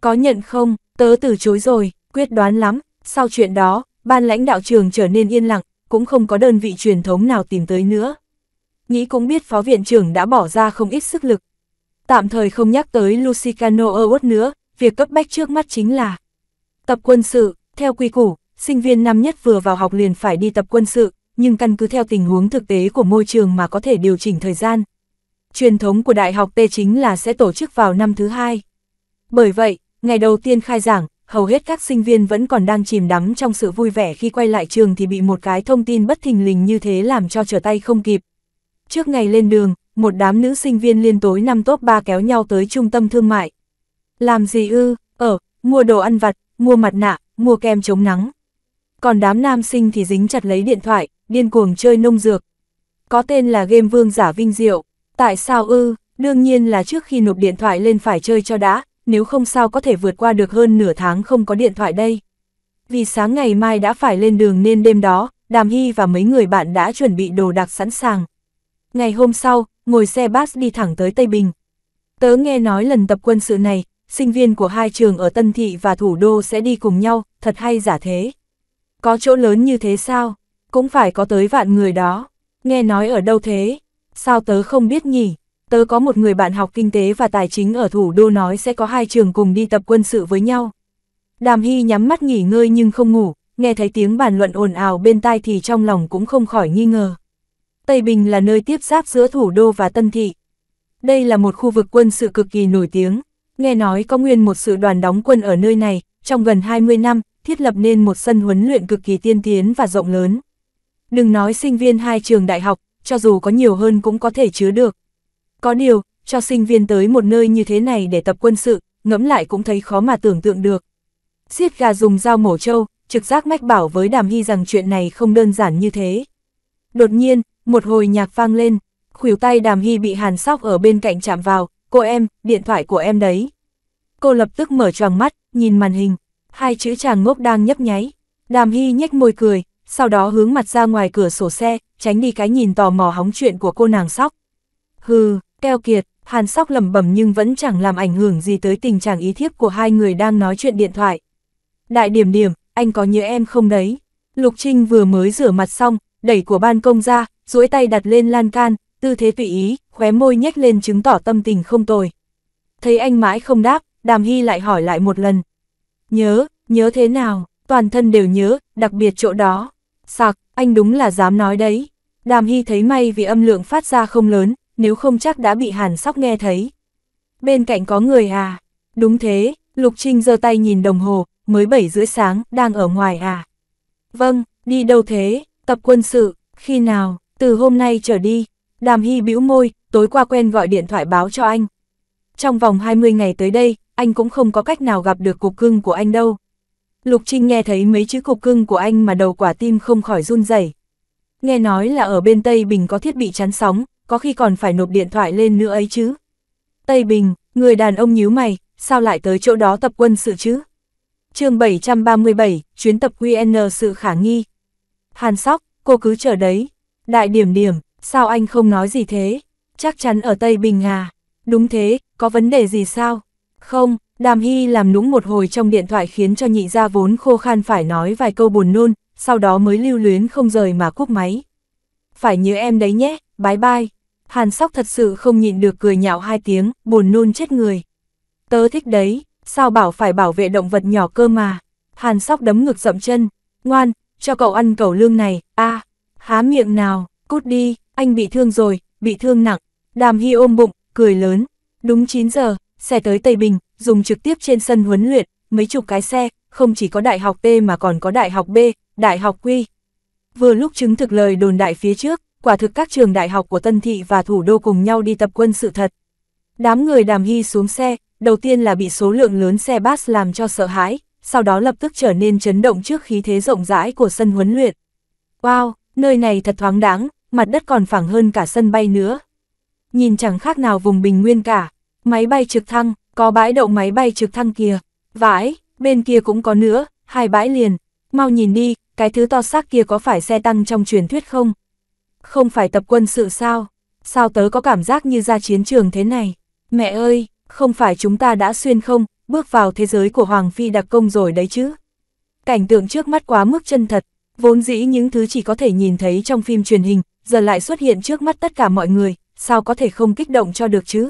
Có nhận không, tớ từ chối rồi, quyết đoán lắm, sau chuyện đó, ban lãnh đạo trường trở nên yên lặng, cũng không có đơn vị truyền thống nào tìm tới nữa. Nghĩ cũng biết phó viện trưởng đã bỏ ra không ít sức lực. Tạm thời không nhắc tới Lucicano Award nữa, việc cấp bách trước mắt chính là tập quân sự, theo quy củ, sinh viên năm nhất vừa vào học liền phải đi tập quân sự, nhưng căn cứ theo tình huống thực tế của môi trường mà có thể điều chỉnh thời gian. Truyền thống của Đại học T chính là sẽ tổ chức vào năm thứ hai. Bởi vậy, ngày đầu tiên khai giảng, hầu hết các sinh viên vẫn còn đang chìm đắm trong sự vui vẻ khi quay lại trường thì bị một cái thông tin bất thình lình như thế làm cho trở tay không kịp. Trước ngày lên đường, một đám nữ sinh viên liên tối năm top 3 kéo nhau tới trung tâm thương mại. Làm gì ư, ở, ờ, mua đồ ăn vặt, mua mặt nạ, mua kem chống nắng. Còn đám nam sinh thì dính chặt lấy điện thoại, điên cuồng chơi nông dược. Có tên là game vương giả vinh diệu. Tại sao ư, đương nhiên là trước khi nộp điện thoại lên phải chơi cho đã, nếu không sao có thể vượt qua được hơn nửa tháng không có điện thoại đây. Vì sáng ngày mai đã phải lên đường nên đêm đó, Đàm Hy và mấy người bạn đã chuẩn bị đồ đặc sẵn sàng. Ngày hôm sau, ngồi xe bus đi thẳng tới Tây Bình. Tớ nghe nói lần tập quân sự này, sinh viên của hai trường ở Tân Thị và thủ đô sẽ đi cùng nhau, thật hay giả thế. Có chỗ lớn như thế sao? cũng phải có tới vạn người đó. Nghe nói ở đâu thế? Sao tớ không biết nhỉ? Tớ có một người bạn học kinh tế và tài chính ở thủ đô nói sẽ có hai trường cùng đi tập quân sự với nhau. Đàm Hy nhắm mắt nghỉ ngơi nhưng không ngủ, nghe thấy tiếng bàn luận ồn ào bên tai thì trong lòng cũng không khỏi nghi ngờ. Tây Bình là nơi tiếp giáp giữa thủ đô và Tân Thị. Đây là một khu vực quân sự cực kỳ nổi tiếng, nghe nói có nguyên một sự đoàn đóng quân ở nơi này, trong gần 20 năm, thiết lập nên một sân huấn luyện cực kỳ tiên tiến và rộng lớn. Đừng nói sinh viên hai trường đại học, cho dù có nhiều hơn cũng có thể chứa được. Có điều, cho sinh viên tới một nơi như thế này để tập quân sự, ngẫm lại cũng thấy khó mà tưởng tượng được. xiết gà dùng dao mổ trâu, trực giác mách bảo với đàm hy rằng chuyện này không đơn giản như thế. Đột nhiên, một hồi nhạc vang lên, khuỷu tay đàm hy bị hàn sóc ở bên cạnh chạm vào, cô em, điện thoại của em đấy. Cô lập tức mở choàng mắt, nhìn màn hình, hai chữ chàng ngốc đang nhấp nháy. Đàm hy nhếch môi cười, sau đó hướng mặt ra ngoài cửa sổ xe, tránh đi cái nhìn tò mò hóng chuyện của cô nàng sóc. Hừ, keo kiệt, hàn sóc lẩm bẩm nhưng vẫn chẳng làm ảnh hưởng gì tới tình trạng ý thiếp của hai người đang nói chuyện điện thoại. Đại điểm điểm, anh có nhớ em không đấy? Lục Trinh vừa mới rửa mặt xong, đẩy của ban công ra, duỗi tay đặt lên lan can, tư thế tùy ý, khóe môi nhếch lên chứng tỏ tâm tình không tồi. Thấy anh mãi không đáp, Đàm Hy lại hỏi lại một lần. Nhớ, nhớ thế nào, toàn thân đều nhớ, đặc biệt chỗ đó. Sạc, anh đúng là dám nói đấy. Đàm Hy thấy may vì âm lượng phát ra không lớn, nếu không chắc đã bị hàn sóc nghe thấy. Bên cạnh có người à? Đúng thế, Lục Trinh giơ tay nhìn đồng hồ, mới 7 rưỡi sáng, đang ở ngoài à? Vâng, đi đâu thế? Tập quân sự, khi nào? Từ hôm nay trở đi. Đàm Hy bĩu môi, tối qua quen gọi điện thoại báo cho anh. Trong vòng 20 ngày tới đây, anh cũng không có cách nào gặp được cục cưng của anh đâu. Lục Trinh nghe thấy mấy chữ cục cưng của anh mà đầu quả tim không khỏi run rẩy. Nghe nói là ở bên Tây Bình có thiết bị chắn sóng, có khi còn phải nộp điện thoại lên nữa ấy chứ. Tây Bình, người đàn ông nhíu mày, sao lại tới chỗ đó tập quân sự chứ? chương 737, chuyến tập QN sự khả nghi. Hàn sóc, cô cứ chờ đấy. Đại điểm điểm, sao anh không nói gì thế? Chắc chắn ở Tây Bình à? Đúng thế, có vấn đề gì sao? Không, Đàm Hy làm nũng một hồi trong điện thoại khiến cho nhị gia vốn khô khan phải nói vài câu buồn nôn, sau đó mới lưu luyến không rời mà cúp máy. Phải nhớ em đấy nhé, bye bye. Hàn sóc thật sự không nhịn được cười nhạo hai tiếng, buồn nôn chết người. Tớ thích đấy, sao bảo phải bảo vệ động vật nhỏ cơ mà. Hàn sóc đấm ngực dậm chân, ngoan, cho cậu ăn cầu lương này, a há miệng nào, cút đi, anh bị thương rồi, bị thương nặng. Đàm Hy ôm bụng, cười lớn. Đúng 9 giờ, xe tới Tây Bình, dùng trực tiếp trên sân huấn luyện, mấy chục cái xe, không chỉ có đại học T mà còn có đại học B, đại học Q. Vừa lúc chứng thực lời đồn đại phía trước, quả thực các trường đại học của Tân Thị và thủ đô cùng nhau đi tập quân sự thật. Đám người đàm hy xuống xe, đầu tiên là bị số lượng lớn xe bus làm cho sợ hãi, sau đó lập tức trở nên chấn động trước khí thế rộng rãi của sân huấn luyện. Wow, nơi này thật thoáng đáng, mặt đất còn phẳng hơn cả sân bay nữa. Nhìn chẳng khác nào vùng bình nguyên cả. Máy bay trực thăng, có bãi đậu máy bay trực thăng kìa. Vãi, bên kia cũng có nữa, hai bãi liền. Mau nhìn đi, cái thứ to xác kia có phải xe tăng trong truyền thuyết không? Không phải tập quân sự sao? Sao tớ có cảm giác như ra chiến trường thế này? Mẹ ơi, không phải chúng ta đã xuyên không, bước vào thế giới của Hoàng Phi đặc công rồi đấy chứ? Cảnh tượng trước mắt quá mức chân thật, vốn dĩ những thứ chỉ có thể nhìn thấy trong phim truyền hình, giờ lại xuất hiện trước mắt tất cả mọi người, sao có thể không kích động cho được chứ?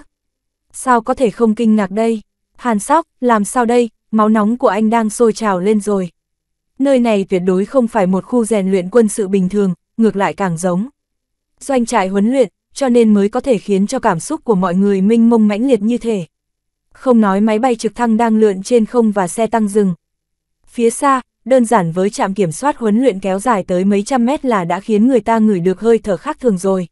sao có thể không kinh ngạc đây? Hàn sóc, làm sao đây, máu nóng của anh đang sôi trào lên rồi. Nơi này tuyệt đối không phải một khu rèn luyện quân sự bình thường, ngược lại càng giống. Doanh trại huấn luyện, cho nên mới có thể khiến cho cảm xúc của mọi người minh mông mãnh liệt như thế. Không nói máy bay trực thăng đang lượn trên không và xe tăng rừng. Phía xa, đơn giản với trạm kiểm soát huấn luyện kéo dài tới mấy trăm mét là đã khiến người ta ngửi được hơi thở khác thường rồi.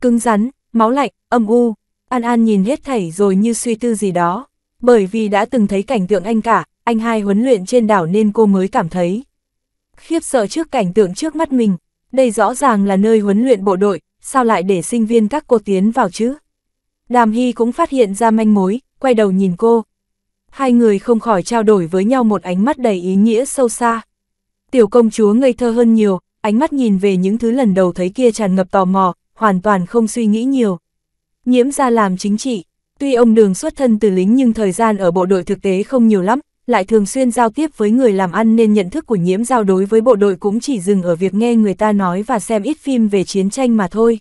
Cứng rắn, máu lạnh, âm u, An An nhìn hết thảy rồi như suy tư gì đó, bởi vì đã từng thấy cảnh tượng anh cả, anh hai huấn luyện trên đảo nên cô mới cảm thấy khiếp sợ trước cảnh tượng trước mắt mình, đây rõ ràng là nơi huấn luyện bộ đội, sao lại để sinh viên các cô tiến vào chứ? Đàm Hy cũng phát hiện ra manh mối, quay đầu nhìn cô. Hai người không khỏi trao đổi với nhau một ánh mắt đầy ý nghĩa sâu xa. Tiểu công chúa ngây thơ hơn nhiều, ánh mắt nhìn về những thứ lần đầu thấy kia tràn ngập tò mò, hoàn toàn không suy nghĩ nhiều. Nhiễm ra làm chính trị, tuy ông đường xuất thân từ lính nhưng thời gian ở bộ đội thực tế không nhiều lắm, lại thường xuyên giao tiếp với người làm ăn nên nhận thức của nhiễm giao đối với bộ đội cũng chỉ dừng ở việc nghe người ta nói và xem ít phim về chiến tranh mà thôi.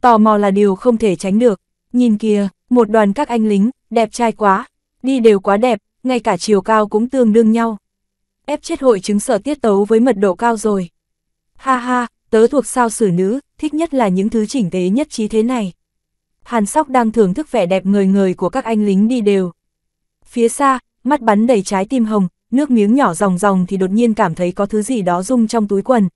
Tò mò là điều không thể tránh được, nhìn kìa, một đoàn các anh lính, đẹp trai quá, đi đều quá đẹp, ngay cả chiều cao cũng tương đương nhau. Ép chết hội chứng sở tiết tấu với mật độ cao rồi. Ha ha, tớ thuộc sao xử nữ, thích nhất là những thứ chỉnh tế nhất trí thế này. Hàn Sóc đang thưởng thức vẻ đẹp người người của các anh lính đi đều. Phía xa, mắt bắn đầy trái tim hồng, nước miếng nhỏ ròng ròng thì đột nhiên cảm thấy có thứ gì đó rung trong túi quần.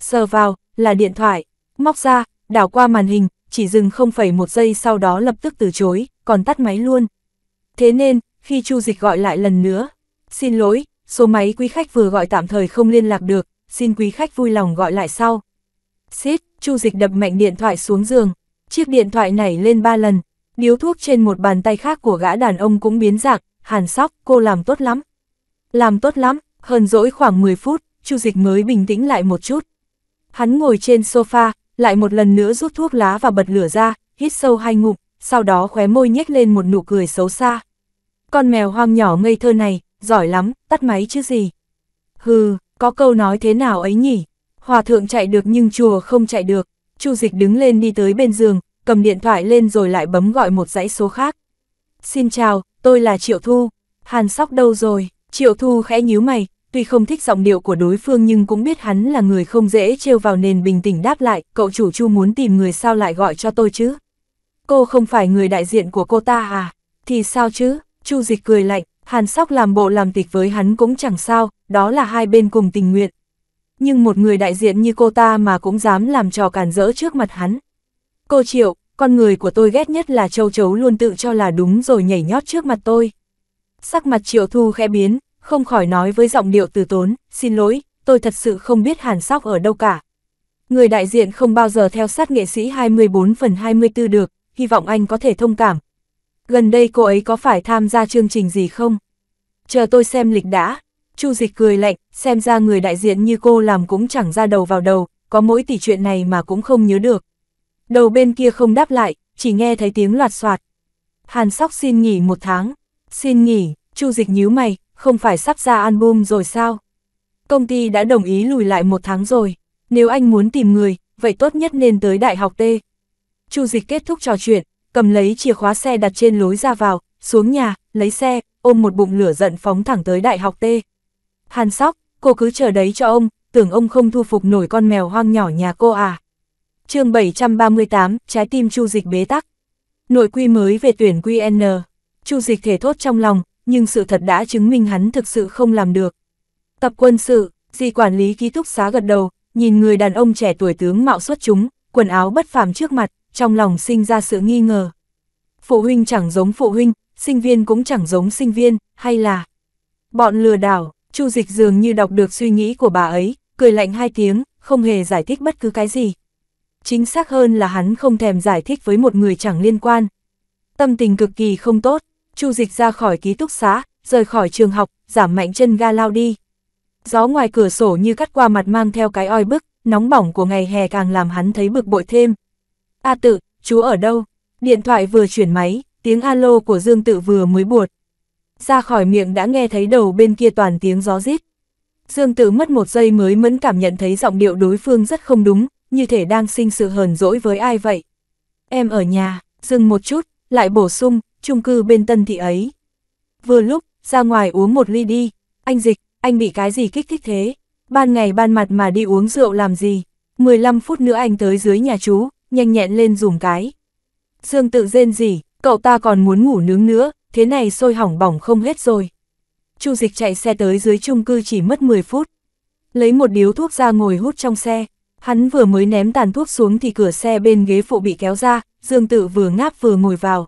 Sờ vào, là điện thoại, móc ra, đảo qua màn hình, chỉ dừng 0,1 giây sau đó lập tức từ chối, còn tắt máy luôn. Thế nên, khi Chu Dịch gọi lại lần nữa, xin lỗi, số máy quý khách vừa gọi tạm thời không liên lạc được, xin quý khách vui lòng gọi lại sau. Xít, Chu Dịch đập mạnh điện thoại xuống giường, Chiếc điện thoại nảy lên ba lần, điếu thuốc trên một bàn tay khác của gã đàn ông cũng biến dạng, hàn sóc, cô làm tốt lắm. Làm tốt lắm, hờn dỗi khoảng 10 phút, Chu Dịch mới bình tĩnh lại một chút. Hắn ngồi trên sofa, lại một lần nữa rút thuốc lá và bật lửa ra, hít sâu hai ngụm, sau đó khóe môi nhếch lên một nụ cười xấu xa. Con mèo hoang nhỏ ngây thơ này, giỏi lắm, tắt máy chứ gì. Hừ, có câu nói thế nào ấy nhỉ? Hòa thượng chạy được nhưng chùa không chạy được. Chu Dịch đứng lên đi tới bên giường, cầm điện thoại lên rồi lại bấm gọi một dãy số khác. Xin chào, tôi là Triệu Thu. Hàn sóc đâu rồi? Triệu Thu khẽ nhíu mày, tuy không thích giọng điệu của đối phương nhưng cũng biết hắn là người không dễ trêu vào nền bình tĩnh đáp lại, cậu chủ Chu muốn tìm người sao lại gọi cho tôi chứ? Cô không phải người đại diện của cô ta à? Thì sao chứ? Chu Dịch cười lạnh, Hàn Sóc làm bộ làm tịch với hắn cũng chẳng sao, đó là hai bên cùng tình nguyện, nhưng một người đại diện như cô ta mà cũng dám làm trò càn rỡ trước mặt hắn. Cô Triệu, con người của tôi ghét nhất là châu chấu luôn tự cho là đúng rồi nhảy nhót trước mặt tôi. Sắc mặt Triệu Thu khẽ biến, không khỏi nói với giọng điệu từ tốn, xin lỗi, tôi thật sự không biết Hàn Sóc ở đâu cả. Người đại diện không bao giờ theo sát nghệ sĩ 24 phần 24 được, hy vọng anh có thể thông cảm. Gần đây cô ấy có phải tham gia chương trình gì không? Chờ tôi xem lịch đã. Chu Dịch cười lạnh, xem ra người đại diện như cô làm cũng chẳng ra đầu vào đầu, có mỗi tỷ chuyện này mà cũng không nhớ được. Đầu bên kia không đáp lại, chỉ nghe thấy tiếng loạt soạt. Hàn Sóc xin nghỉ một tháng. Xin nghỉ, Chu Dịch nhíu mày, không phải sắp ra album rồi sao? Công ty đã đồng ý lùi lại một tháng rồi. Nếu anh muốn tìm người, vậy tốt nhất nên tới đại học T. Chu Dịch kết thúc trò chuyện, cầm lấy chìa khóa xe đặt trên lối ra vào, xuống nhà, lấy xe, ôm một bụng lửa giận phóng thẳng tới đại học T. Hàn sóc, cô cứ chờ đấy cho ông, tưởng ông không thu phục nổi con mèo hoang nhỏ nhà cô à. chương 738, trái tim Chu Dịch bế tắc. Nội quy mới về tuyển QN. Chu Dịch thể thốt trong lòng, nhưng sự thật đã chứng minh hắn thực sự không làm được. Tập quân sự, di quản lý ký túc xá gật đầu, nhìn người đàn ông trẻ tuổi tướng mạo xuất chúng, quần áo bất phàm trước mặt, trong lòng sinh ra sự nghi ngờ. Phụ huynh chẳng giống phụ huynh, sinh viên cũng chẳng giống sinh viên, hay là bọn lừa đảo, Chu Dịch dường như đọc được suy nghĩ của bà ấy, cười lạnh hai tiếng, không hề giải thích bất cứ cái gì. Chính xác hơn là hắn không thèm giải thích với một người chẳng liên quan. Tâm tình cực kỳ không tốt, Chu Dịch ra khỏi ký túc xá, rời khỏi trường học, giảm mạnh chân ga lao đi. Gió ngoài cửa sổ như cắt qua mặt mang theo cái oi bức, nóng bỏng của ngày hè càng làm hắn thấy bực bội thêm. A à tự, chú ở đâu? Điện thoại vừa chuyển máy, tiếng alo của Dương tự vừa mới buột ra khỏi miệng đã nghe thấy đầu bên kia toàn tiếng gió rít. Dương Tử mất một giây mới mẫn cảm nhận thấy giọng điệu đối phương rất không đúng, như thể đang sinh sự hờn dỗi với ai vậy. Em ở nhà, dừng một chút, lại bổ sung, chung cư bên tân thị ấy. Vừa lúc, ra ngoài uống một ly đi, anh dịch, anh bị cái gì kích thích thế, ban ngày ban mặt mà đi uống rượu làm gì, 15 phút nữa anh tới dưới nhà chú, nhanh nhẹn lên dùng cái. Dương Tử rên gì, cậu ta còn muốn ngủ nướng nữa, thế này sôi hỏng bỏng không hết rồi. Chu dịch chạy xe tới dưới chung cư chỉ mất 10 phút. Lấy một điếu thuốc ra ngồi hút trong xe, hắn vừa mới ném tàn thuốc xuống thì cửa xe bên ghế phụ bị kéo ra, Dương Tự vừa ngáp vừa ngồi vào.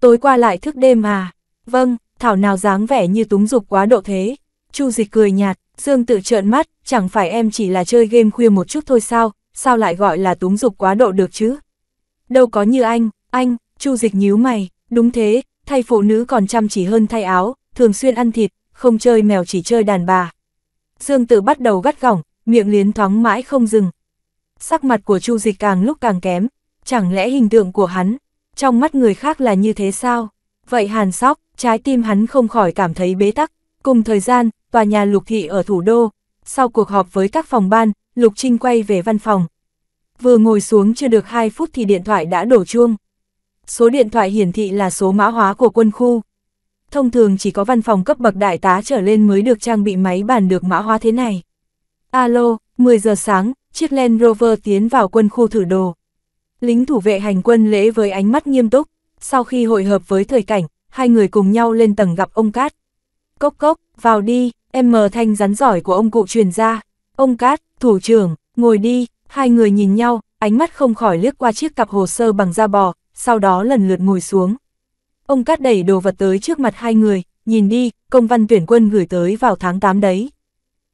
Tối qua lại thức đêm à? Vâng, thảo nào dáng vẻ như túng dục quá độ thế. Chu dịch cười nhạt, Dương Tự trợn mắt, chẳng phải em chỉ là chơi game khuya một chút thôi sao, sao lại gọi là túng dục quá độ được chứ? Đâu có như anh, anh, Chu dịch nhíu mày, đúng thế, thay phụ nữ còn chăm chỉ hơn thay áo, thường xuyên ăn thịt, không chơi mèo chỉ chơi đàn bà. Dương tự bắt đầu gắt gỏng, miệng liến thoáng mãi không dừng. Sắc mặt của Chu Dịch càng lúc càng kém, chẳng lẽ hình tượng của hắn, trong mắt người khác là như thế sao? Vậy hàn sóc, trái tim hắn không khỏi cảm thấy bế tắc. Cùng thời gian, tòa nhà lục thị ở thủ đô, sau cuộc họp với các phòng ban, Lục Trinh quay về văn phòng. Vừa ngồi xuống chưa được 2 phút thì điện thoại đã đổ chuông số điện thoại hiển thị là số mã hóa của quân khu. Thông thường chỉ có văn phòng cấp bậc đại tá trở lên mới được trang bị máy bàn được mã hóa thế này. Alo, 10 giờ sáng, chiếc Land Rover tiến vào quân khu thử đồ. Lính thủ vệ hành quân lễ với ánh mắt nghiêm túc, sau khi hội hợp với thời cảnh, hai người cùng nhau lên tầng gặp ông Cát. Cốc cốc, vào đi, em mờ thanh rắn giỏi của ông cụ truyền ra. Ông Cát, thủ trưởng, ngồi đi, hai người nhìn nhau, ánh mắt không khỏi liếc qua chiếc cặp hồ sơ bằng da bò, sau đó lần lượt ngồi xuống. Ông Cát đẩy đồ vật tới trước mặt hai người, nhìn đi, công văn tuyển quân gửi tới vào tháng 8 đấy.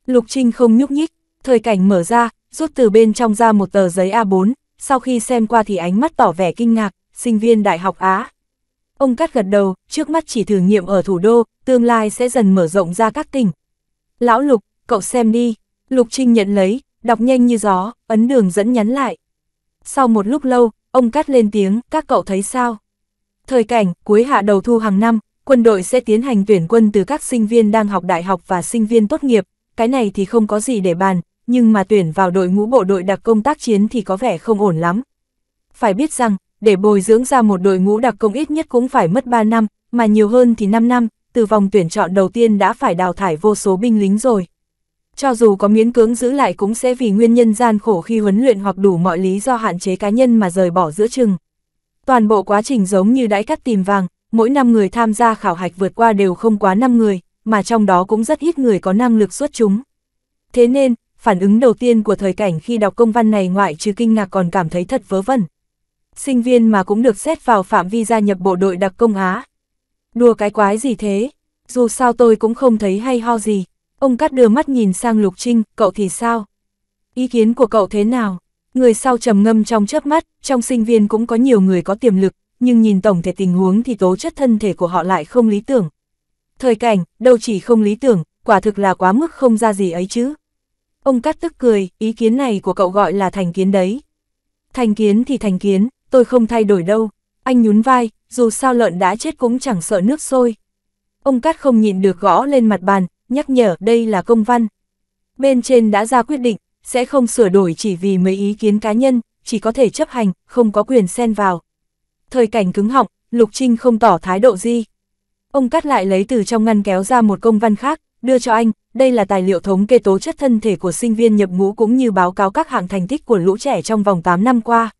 Lục Trinh không nhúc nhích, thời cảnh mở ra, rút từ bên trong ra một tờ giấy A4, sau khi xem qua thì ánh mắt tỏ vẻ kinh ngạc, sinh viên Đại học Á. Ông Cát gật đầu, trước mắt chỉ thử nghiệm ở thủ đô, tương lai sẽ dần mở rộng ra các tỉnh. Lão Lục, cậu xem đi. Lục Trinh nhận lấy, đọc nhanh như gió, ấn đường dẫn nhắn lại. Sau một lúc lâu, ông cắt lên tiếng, các cậu thấy sao? Thời cảnh, cuối hạ đầu thu hàng năm, quân đội sẽ tiến hành tuyển quân từ các sinh viên đang học đại học và sinh viên tốt nghiệp, cái này thì không có gì để bàn, nhưng mà tuyển vào đội ngũ bộ đội đặc công tác chiến thì có vẻ không ổn lắm. Phải biết rằng, để bồi dưỡng ra một đội ngũ đặc công ít nhất cũng phải mất 3 năm, mà nhiều hơn thì 5 năm, từ vòng tuyển chọn đầu tiên đã phải đào thải vô số binh lính rồi cho dù có miễn cưỡng giữ lại cũng sẽ vì nguyên nhân gian khổ khi huấn luyện hoặc đủ mọi lý do hạn chế cá nhân mà rời bỏ giữa chừng. Toàn bộ quá trình giống như đãi cắt tìm vàng, mỗi năm người tham gia khảo hạch vượt qua đều không quá 5 người, mà trong đó cũng rất ít người có năng lực xuất chúng. Thế nên, phản ứng đầu tiên của thời cảnh khi đọc công văn này ngoại trừ kinh ngạc còn cảm thấy thật vớ vẩn. Sinh viên mà cũng được xét vào phạm vi gia nhập bộ đội đặc công Á. Đùa cái quái gì thế? Dù sao tôi cũng không thấy hay ho gì. Ông cắt đưa mắt nhìn sang Lục Trinh, cậu thì sao? Ý kiến của cậu thế nào? Người sau trầm ngâm trong chớp mắt, trong sinh viên cũng có nhiều người có tiềm lực, nhưng nhìn tổng thể tình huống thì tố chất thân thể của họ lại không lý tưởng. Thời cảnh, đâu chỉ không lý tưởng, quả thực là quá mức không ra gì ấy chứ. Ông cắt tức cười, ý kiến này của cậu gọi là thành kiến đấy. Thành kiến thì thành kiến, tôi không thay đổi đâu. Anh nhún vai, dù sao lợn đã chết cũng chẳng sợ nước sôi. Ông cắt không nhịn được gõ lên mặt bàn, nhắc nhở đây là công văn. Bên trên đã ra quyết định, sẽ không sửa đổi chỉ vì mấy ý kiến cá nhân, chỉ có thể chấp hành, không có quyền xen vào. Thời cảnh cứng họng, Lục Trinh không tỏ thái độ gì. Ông cắt lại lấy từ trong ngăn kéo ra một công văn khác, đưa cho anh, đây là tài liệu thống kê tố chất thân thể của sinh viên nhập ngũ cũng như báo cáo các hạng thành tích của lũ trẻ trong vòng 8 năm qua.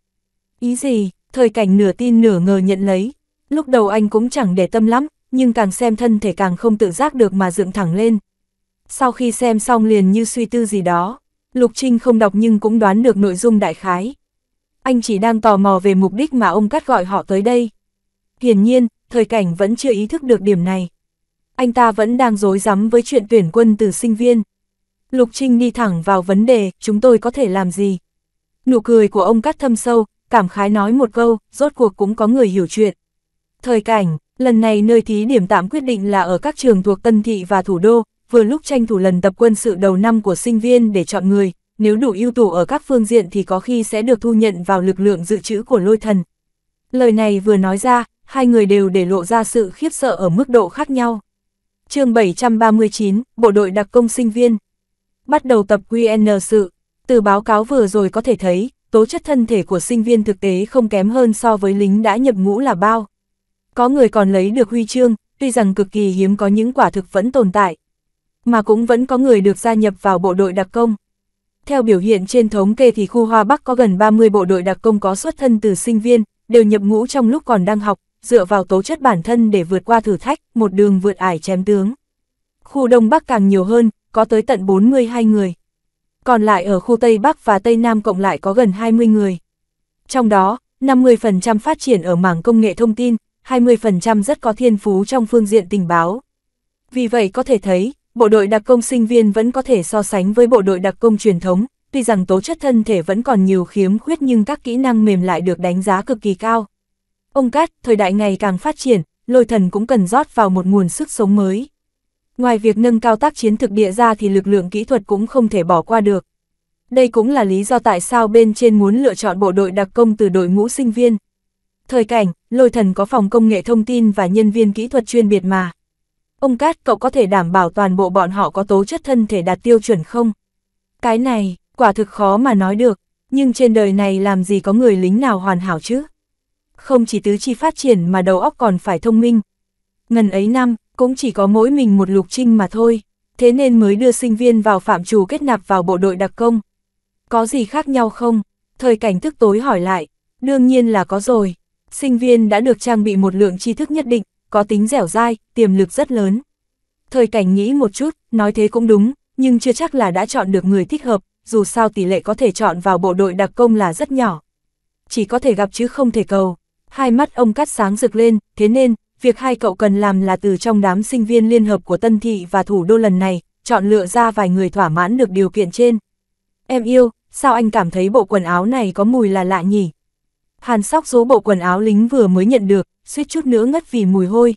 Ý gì, thời cảnh nửa tin nửa ngờ nhận lấy, lúc đầu anh cũng chẳng để tâm lắm, nhưng càng xem thân thể càng không tự giác được mà dựng thẳng lên. Sau khi xem xong liền như suy tư gì đó, Lục Trinh không đọc nhưng cũng đoán được nội dung đại khái. Anh chỉ đang tò mò về mục đích mà ông cắt gọi họ tới đây. Hiển nhiên, thời cảnh vẫn chưa ý thức được điểm này. Anh ta vẫn đang dối rắm với chuyện tuyển quân từ sinh viên. Lục Trinh đi thẳng vào vấn đề, chúng tôi có thể làm gì? Nụ cười của ông cắt thâm sâu, cảm khái nói một câu, rốt cuộc cũng có người hiểu chuyện. Thời cảnh, Lần này nơi thí điểm tạm quyết định là ở các trường thuộc Tân Thị và Thủ đô, vừa lúc tranh thủ lần tập quân sự đầu năm của sinh viên để chọn người, nếu đủ ưu tú ở các phương diện thì có khi sẽ được thu nhận vào lực lượng dự trữ của lôi thần. Lời này vừa nói ra, hai người đều để lộ ra sự khiếp sợ ở mức độ khác nhau. chương 739, Bộ đội đặc công sinh viên Bắt đầu tập QN sự, từ báo cáo vừa rồi có thể thấy, tố chất thân thể của sinh viên thực tế không kém hơn so với lính đã nhập ngũ là bao. Có người còn lấy được huy chương, tuy rằng cực kỳ hiếm có những quả thực vẫn tồn tại. Mà cũng vẫn có người được gia nhập vào bộ đội đặc công. Theo biểu hiện trên thống kê thì khu Hoa Bắc có gần 30 bộ đội đặc công có xuất thân từ sinh viên, đều nhập ngũ trong lúc còn đang học, dựa vào tố chất bản thân để vượt qua thử thách, một đường vượt ải chém tướng. Khu Đông Bắc càng nhiều hơn, có tới tận 42 người. Còn lại ở khu Tây Bắc và Tây Nam cộng lại có gần 20 người. Trong đó, 50% phát triển ở mảng công nghệ thông tin, 20% rất có thiên phú trong phương diện tình báo. Vì vậy có thể thấy, bộ đội đặc công sinh viên vẫn có thể so sánh với bộ đội đặc công truyền thống, tuy rằng tố chất thân thể vẫn còn nhiều khiếm khuyết nhưng các kỹ năng mềm lại được đánh giá cực kỳ cao. Ông Cát, thời đại ngày càng phát triển, lôi thần cũng cần rót vào một nguồn sức sống mới. Ngoài việc nâng cao tác chiến thực địa ra thì lực lượng kỹ thuật cũng không thể bỏ qua được. Đây cũng là lý do tại sao bên trên muốn lựa chọn bộ đội đặc công từ đội ngũ sinh viên. Thời cảnh, lôi thần có phòng công nghệ thông tin và nhân viên kỹ thuật chuyên biệt mà. Ông Cát, cậu có thể đảm bảo toàn bộ bọn họ có tố chất thân thể đạt tiêu chuẩn không? Cái này, quả thực khó mà nói được, nhưng trên đời này làm gì có người lính nào hoàn hảo chứ? Không chỉ tứ chi phát triển mà đầu óc còn phải thông minh. Ngần ấy năm, cũng chỉ có mỗi mình một lục trinh mà thôi, thế nên mới đưa sinh viên vào phạm trù kết nạp vào bộ đội đặc công. Có gì khác nhau không? Thời cảnh thức tối hỏi lại, đương nhiên là có rồi, sinh viên đã được trang bị một lượng tri thức nhất định, có tính dẻo dai, tiềm lực rất lớn. Thời cảnh nghĩ một chút, nói thế cũng đúng, nhưng chưa chắc là đã chọn được người thích hợp, dù sao tỷ lệ có thể chọn vào bộ đội đặc công là rất nhỏ. Chỉ có thể gặp chứ không thể cầu. Hai mắt ông cắt sáng rực lên, thế nên, việc hai cậu cần làm là từ trong đám sinh viên liên hợp của Tân Thị và thủ đô lần này, chọn lựa ra vài người thỏa mãn được điều kiện trên. Em yêu, sao anh cảm thấy bộ quần áo này có mùi là lạ nhỉ? Hàn sóc dố bộ quần áo lính vừa mới nhận được, suýt chút nữa ngất vì mùi hôi.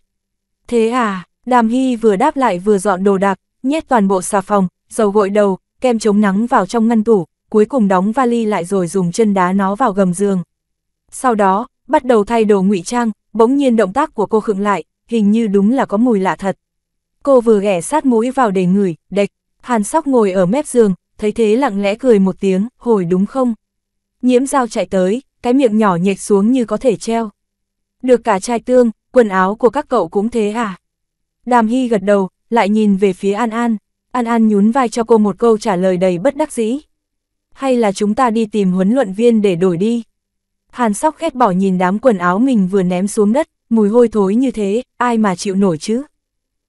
Thế à, đàm hy vừa đáp lại vừa dọn đồ đạc, nhét toàn bộ xà phòng, dầu gội đầu, kem chống nắng vào trong ngăn tủ, cuối cùng đóng vali lại rồi dùng chân đá nó vào gầm giường. Sau đó, bắt đầu thay đồ ngụy trang, bỗng nhiên động tác của cô khựng lại, hình như đúng là có mùi lạ thật. Cô vừa ghẻ sát mũi vào để ngửi, đệch, hàn sóc ngồi ở mép giường, thấy thế lặng lẽ cười một tiếng, hồi đúng không? Nhiễm dao chạy tới, cái miệng nhỏ nhệt xuống như có thể treo. Được cả chai tương, quần áo của các cậu cũng thế à? Đàm Hy gật đầu, lại nhìn về phía An An. An An nhún vai cho cô một câu trả lời đầy bất đắc dĩ. Hay là chúng ta đi tìm huấn luyện viên để đổi đi? Hàn sóc khét bỏ nhìn đám quần áo mình vừa ném xuống đất, mùi hôi thối như thế, ai mà chịu nổi chứ?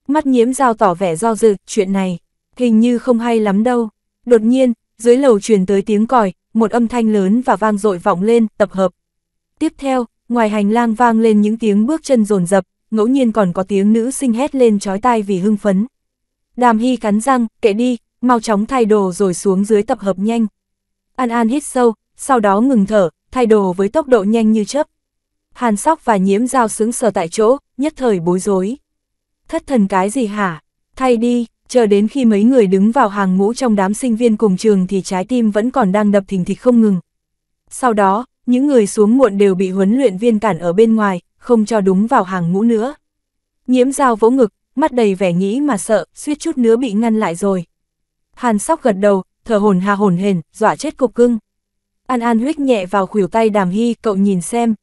Mắt nhiễm dao tỏ vẻ do dự, chuyện này, hình như không hay lắm đâu. Đột nhiên, dưới lầu truyền tới tiếng còi, một âm thanh lớn và vang dội vọng lên, tập hợp. Tiếp theo, ngoài hành lang vang lên những tiếng bước chân rồn rập, ngẫu nhiên còn có tiếng nữ sinh hét lên chói tai vì hưng phấn. Đàm Hy cắn răng, kệ đi, mau chóng thay đồ rồi xuống dưới tập hợp nhanh. An An hít sâu, sau đó ngừng thở, thay đồ với tốc độ nhanh như chớp. Hàn Sóc và Nhiễm dao sướng sờ tại chỗ, nhất thời bối rối. Thất thần cái gì hả? Thay đi, chờ đến khi mấy người đứng vào hàng ngũ trong đám sinh viên cùng trường thì trái tim vẫn còn đang đập thình thịch không ngừng. Sau đó, những người xuống muộn đều bị huấn luyện viên cản ở bên ngoài, không cho đúng vào hàng ngũ nữa. Nhiễm dao vỗ ngực, mắt đầy vẻ nghĩ mà sợ, suýt chút nữa bị ngăn lại rồi. Hàn sóc gật đầu, thở hồn hà hồn hền, dọa chết cục cưng. An An huyết nhẹ vào khuỷu tay Đàm Hy, cậu nhìn xem.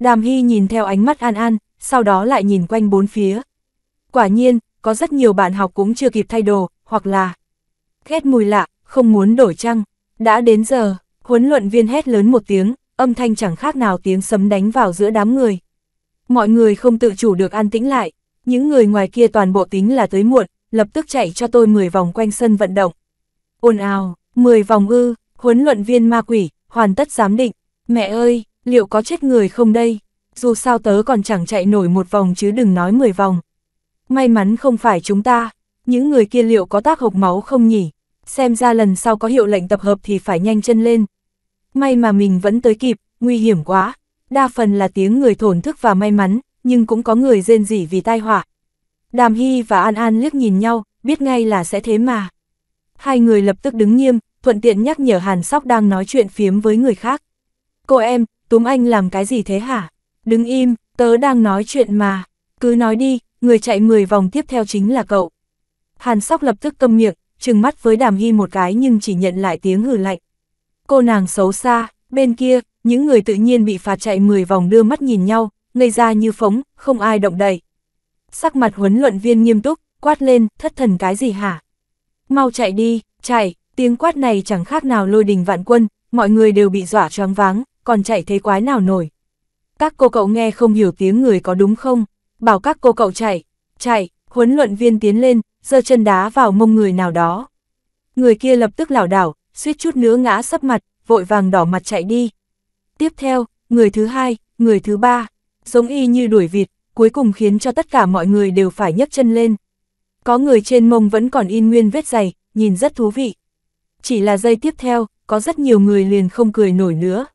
Đàm Hy nhìn theo ánh mắt An An, sau đó lại nhìn quanh bốn phía. Quả nhiên, có rất nhiều bạn học cũng chưa kịp thay đồ, hoặc là ghét mùi lạ, không muốn đổi trăng. Đã đến giờ, huấn luyện viên hét lớn một tiếng, âm thanh chẳng khác nào tiếng sấm đánh vào giữa đám người. Mọi người không tự chủ được an tĩnh lại, những người ngoài kia toàn bộ tính là tới muộn, lập tức chạy cho tôi 10 vòng quanh sân vận động. Ồn ào, 10 vòng ư, huấn luyện viên ma quỷ, hoàn tất giám định, mẹ ơi, liệu có chết người không đây? Dù sao tớ còn chẳng chạy nổi một vòng chứ đừng nói 10 vòng. May mắn không phải chúng ta, những người kia liệu có tác hộc máu không nhỉ? Xem ra lần sau có hiệu lệnh tập hợp thì phải nhanh chân lên. May mà mình vẫn tới kịp, nguy hiểm quá. Đa phần là tiếng người thổn thức và may mắn, nhưng cũng có người rên rỉ vì tai họa. Đàm Hy và An An liếc nhìn nhau, biết ngay là sẽ thế mà. Hai người lập tức đứng nghiêm, thuận tiện nhắc nhở Hàn Sóc đang nói chuyện phiếm với người khác. Cô em, túm anh làm cái gì thế hả? Đứng im, tớ đang nói chuyện mà. Cứ nói đi, người chạy 10 vòng tiếp theo chính là cậu. Hàn sóc lập tức câm miệng, trừng mắt với đàm hy một cái nhưng chỉ nhận lại tiếng hừ lạnh. Cô nàng xấu xa, bên kia, những người tự nhiên bị phạt chạy 10 vòng đưa mắt nhìn nhau, ngây ra như phóng, không ai động đậy. Sắc mặt huấn luận viên nghiêm túc, quát lên, thất thần cái gì hả? Mau chạy đi, chạy, tiếng quát này chẳng khác nào lôi đình vạn quân, mọi người đều bị dọa choáng váng, còn chạy thế quái nào nổi. Các cô cậu nghe không hiểu tiếng người có đúng không? bảo các cô cậu chạy, chạy, huấn luyện viên tiến lên, giơ chân đá vào mông người nào đó. Người kia lập tức lảo đảo, suýt chút nữa ngã sấp mặt, vội vàng đỏ mặt chạy đi. Tiếp theo, người thứ hai, người thứ ba, giống y như đuổi vịt, cuối cùng khiến cho tất cả mọi người đều phải nhấc chân lên. Có người trên mông vẫn còn in nguyên vết dày, nhìn rất thú vị. Chỉ là giây tiếp theo, có rất nhiều người liền không cười nổi nữa.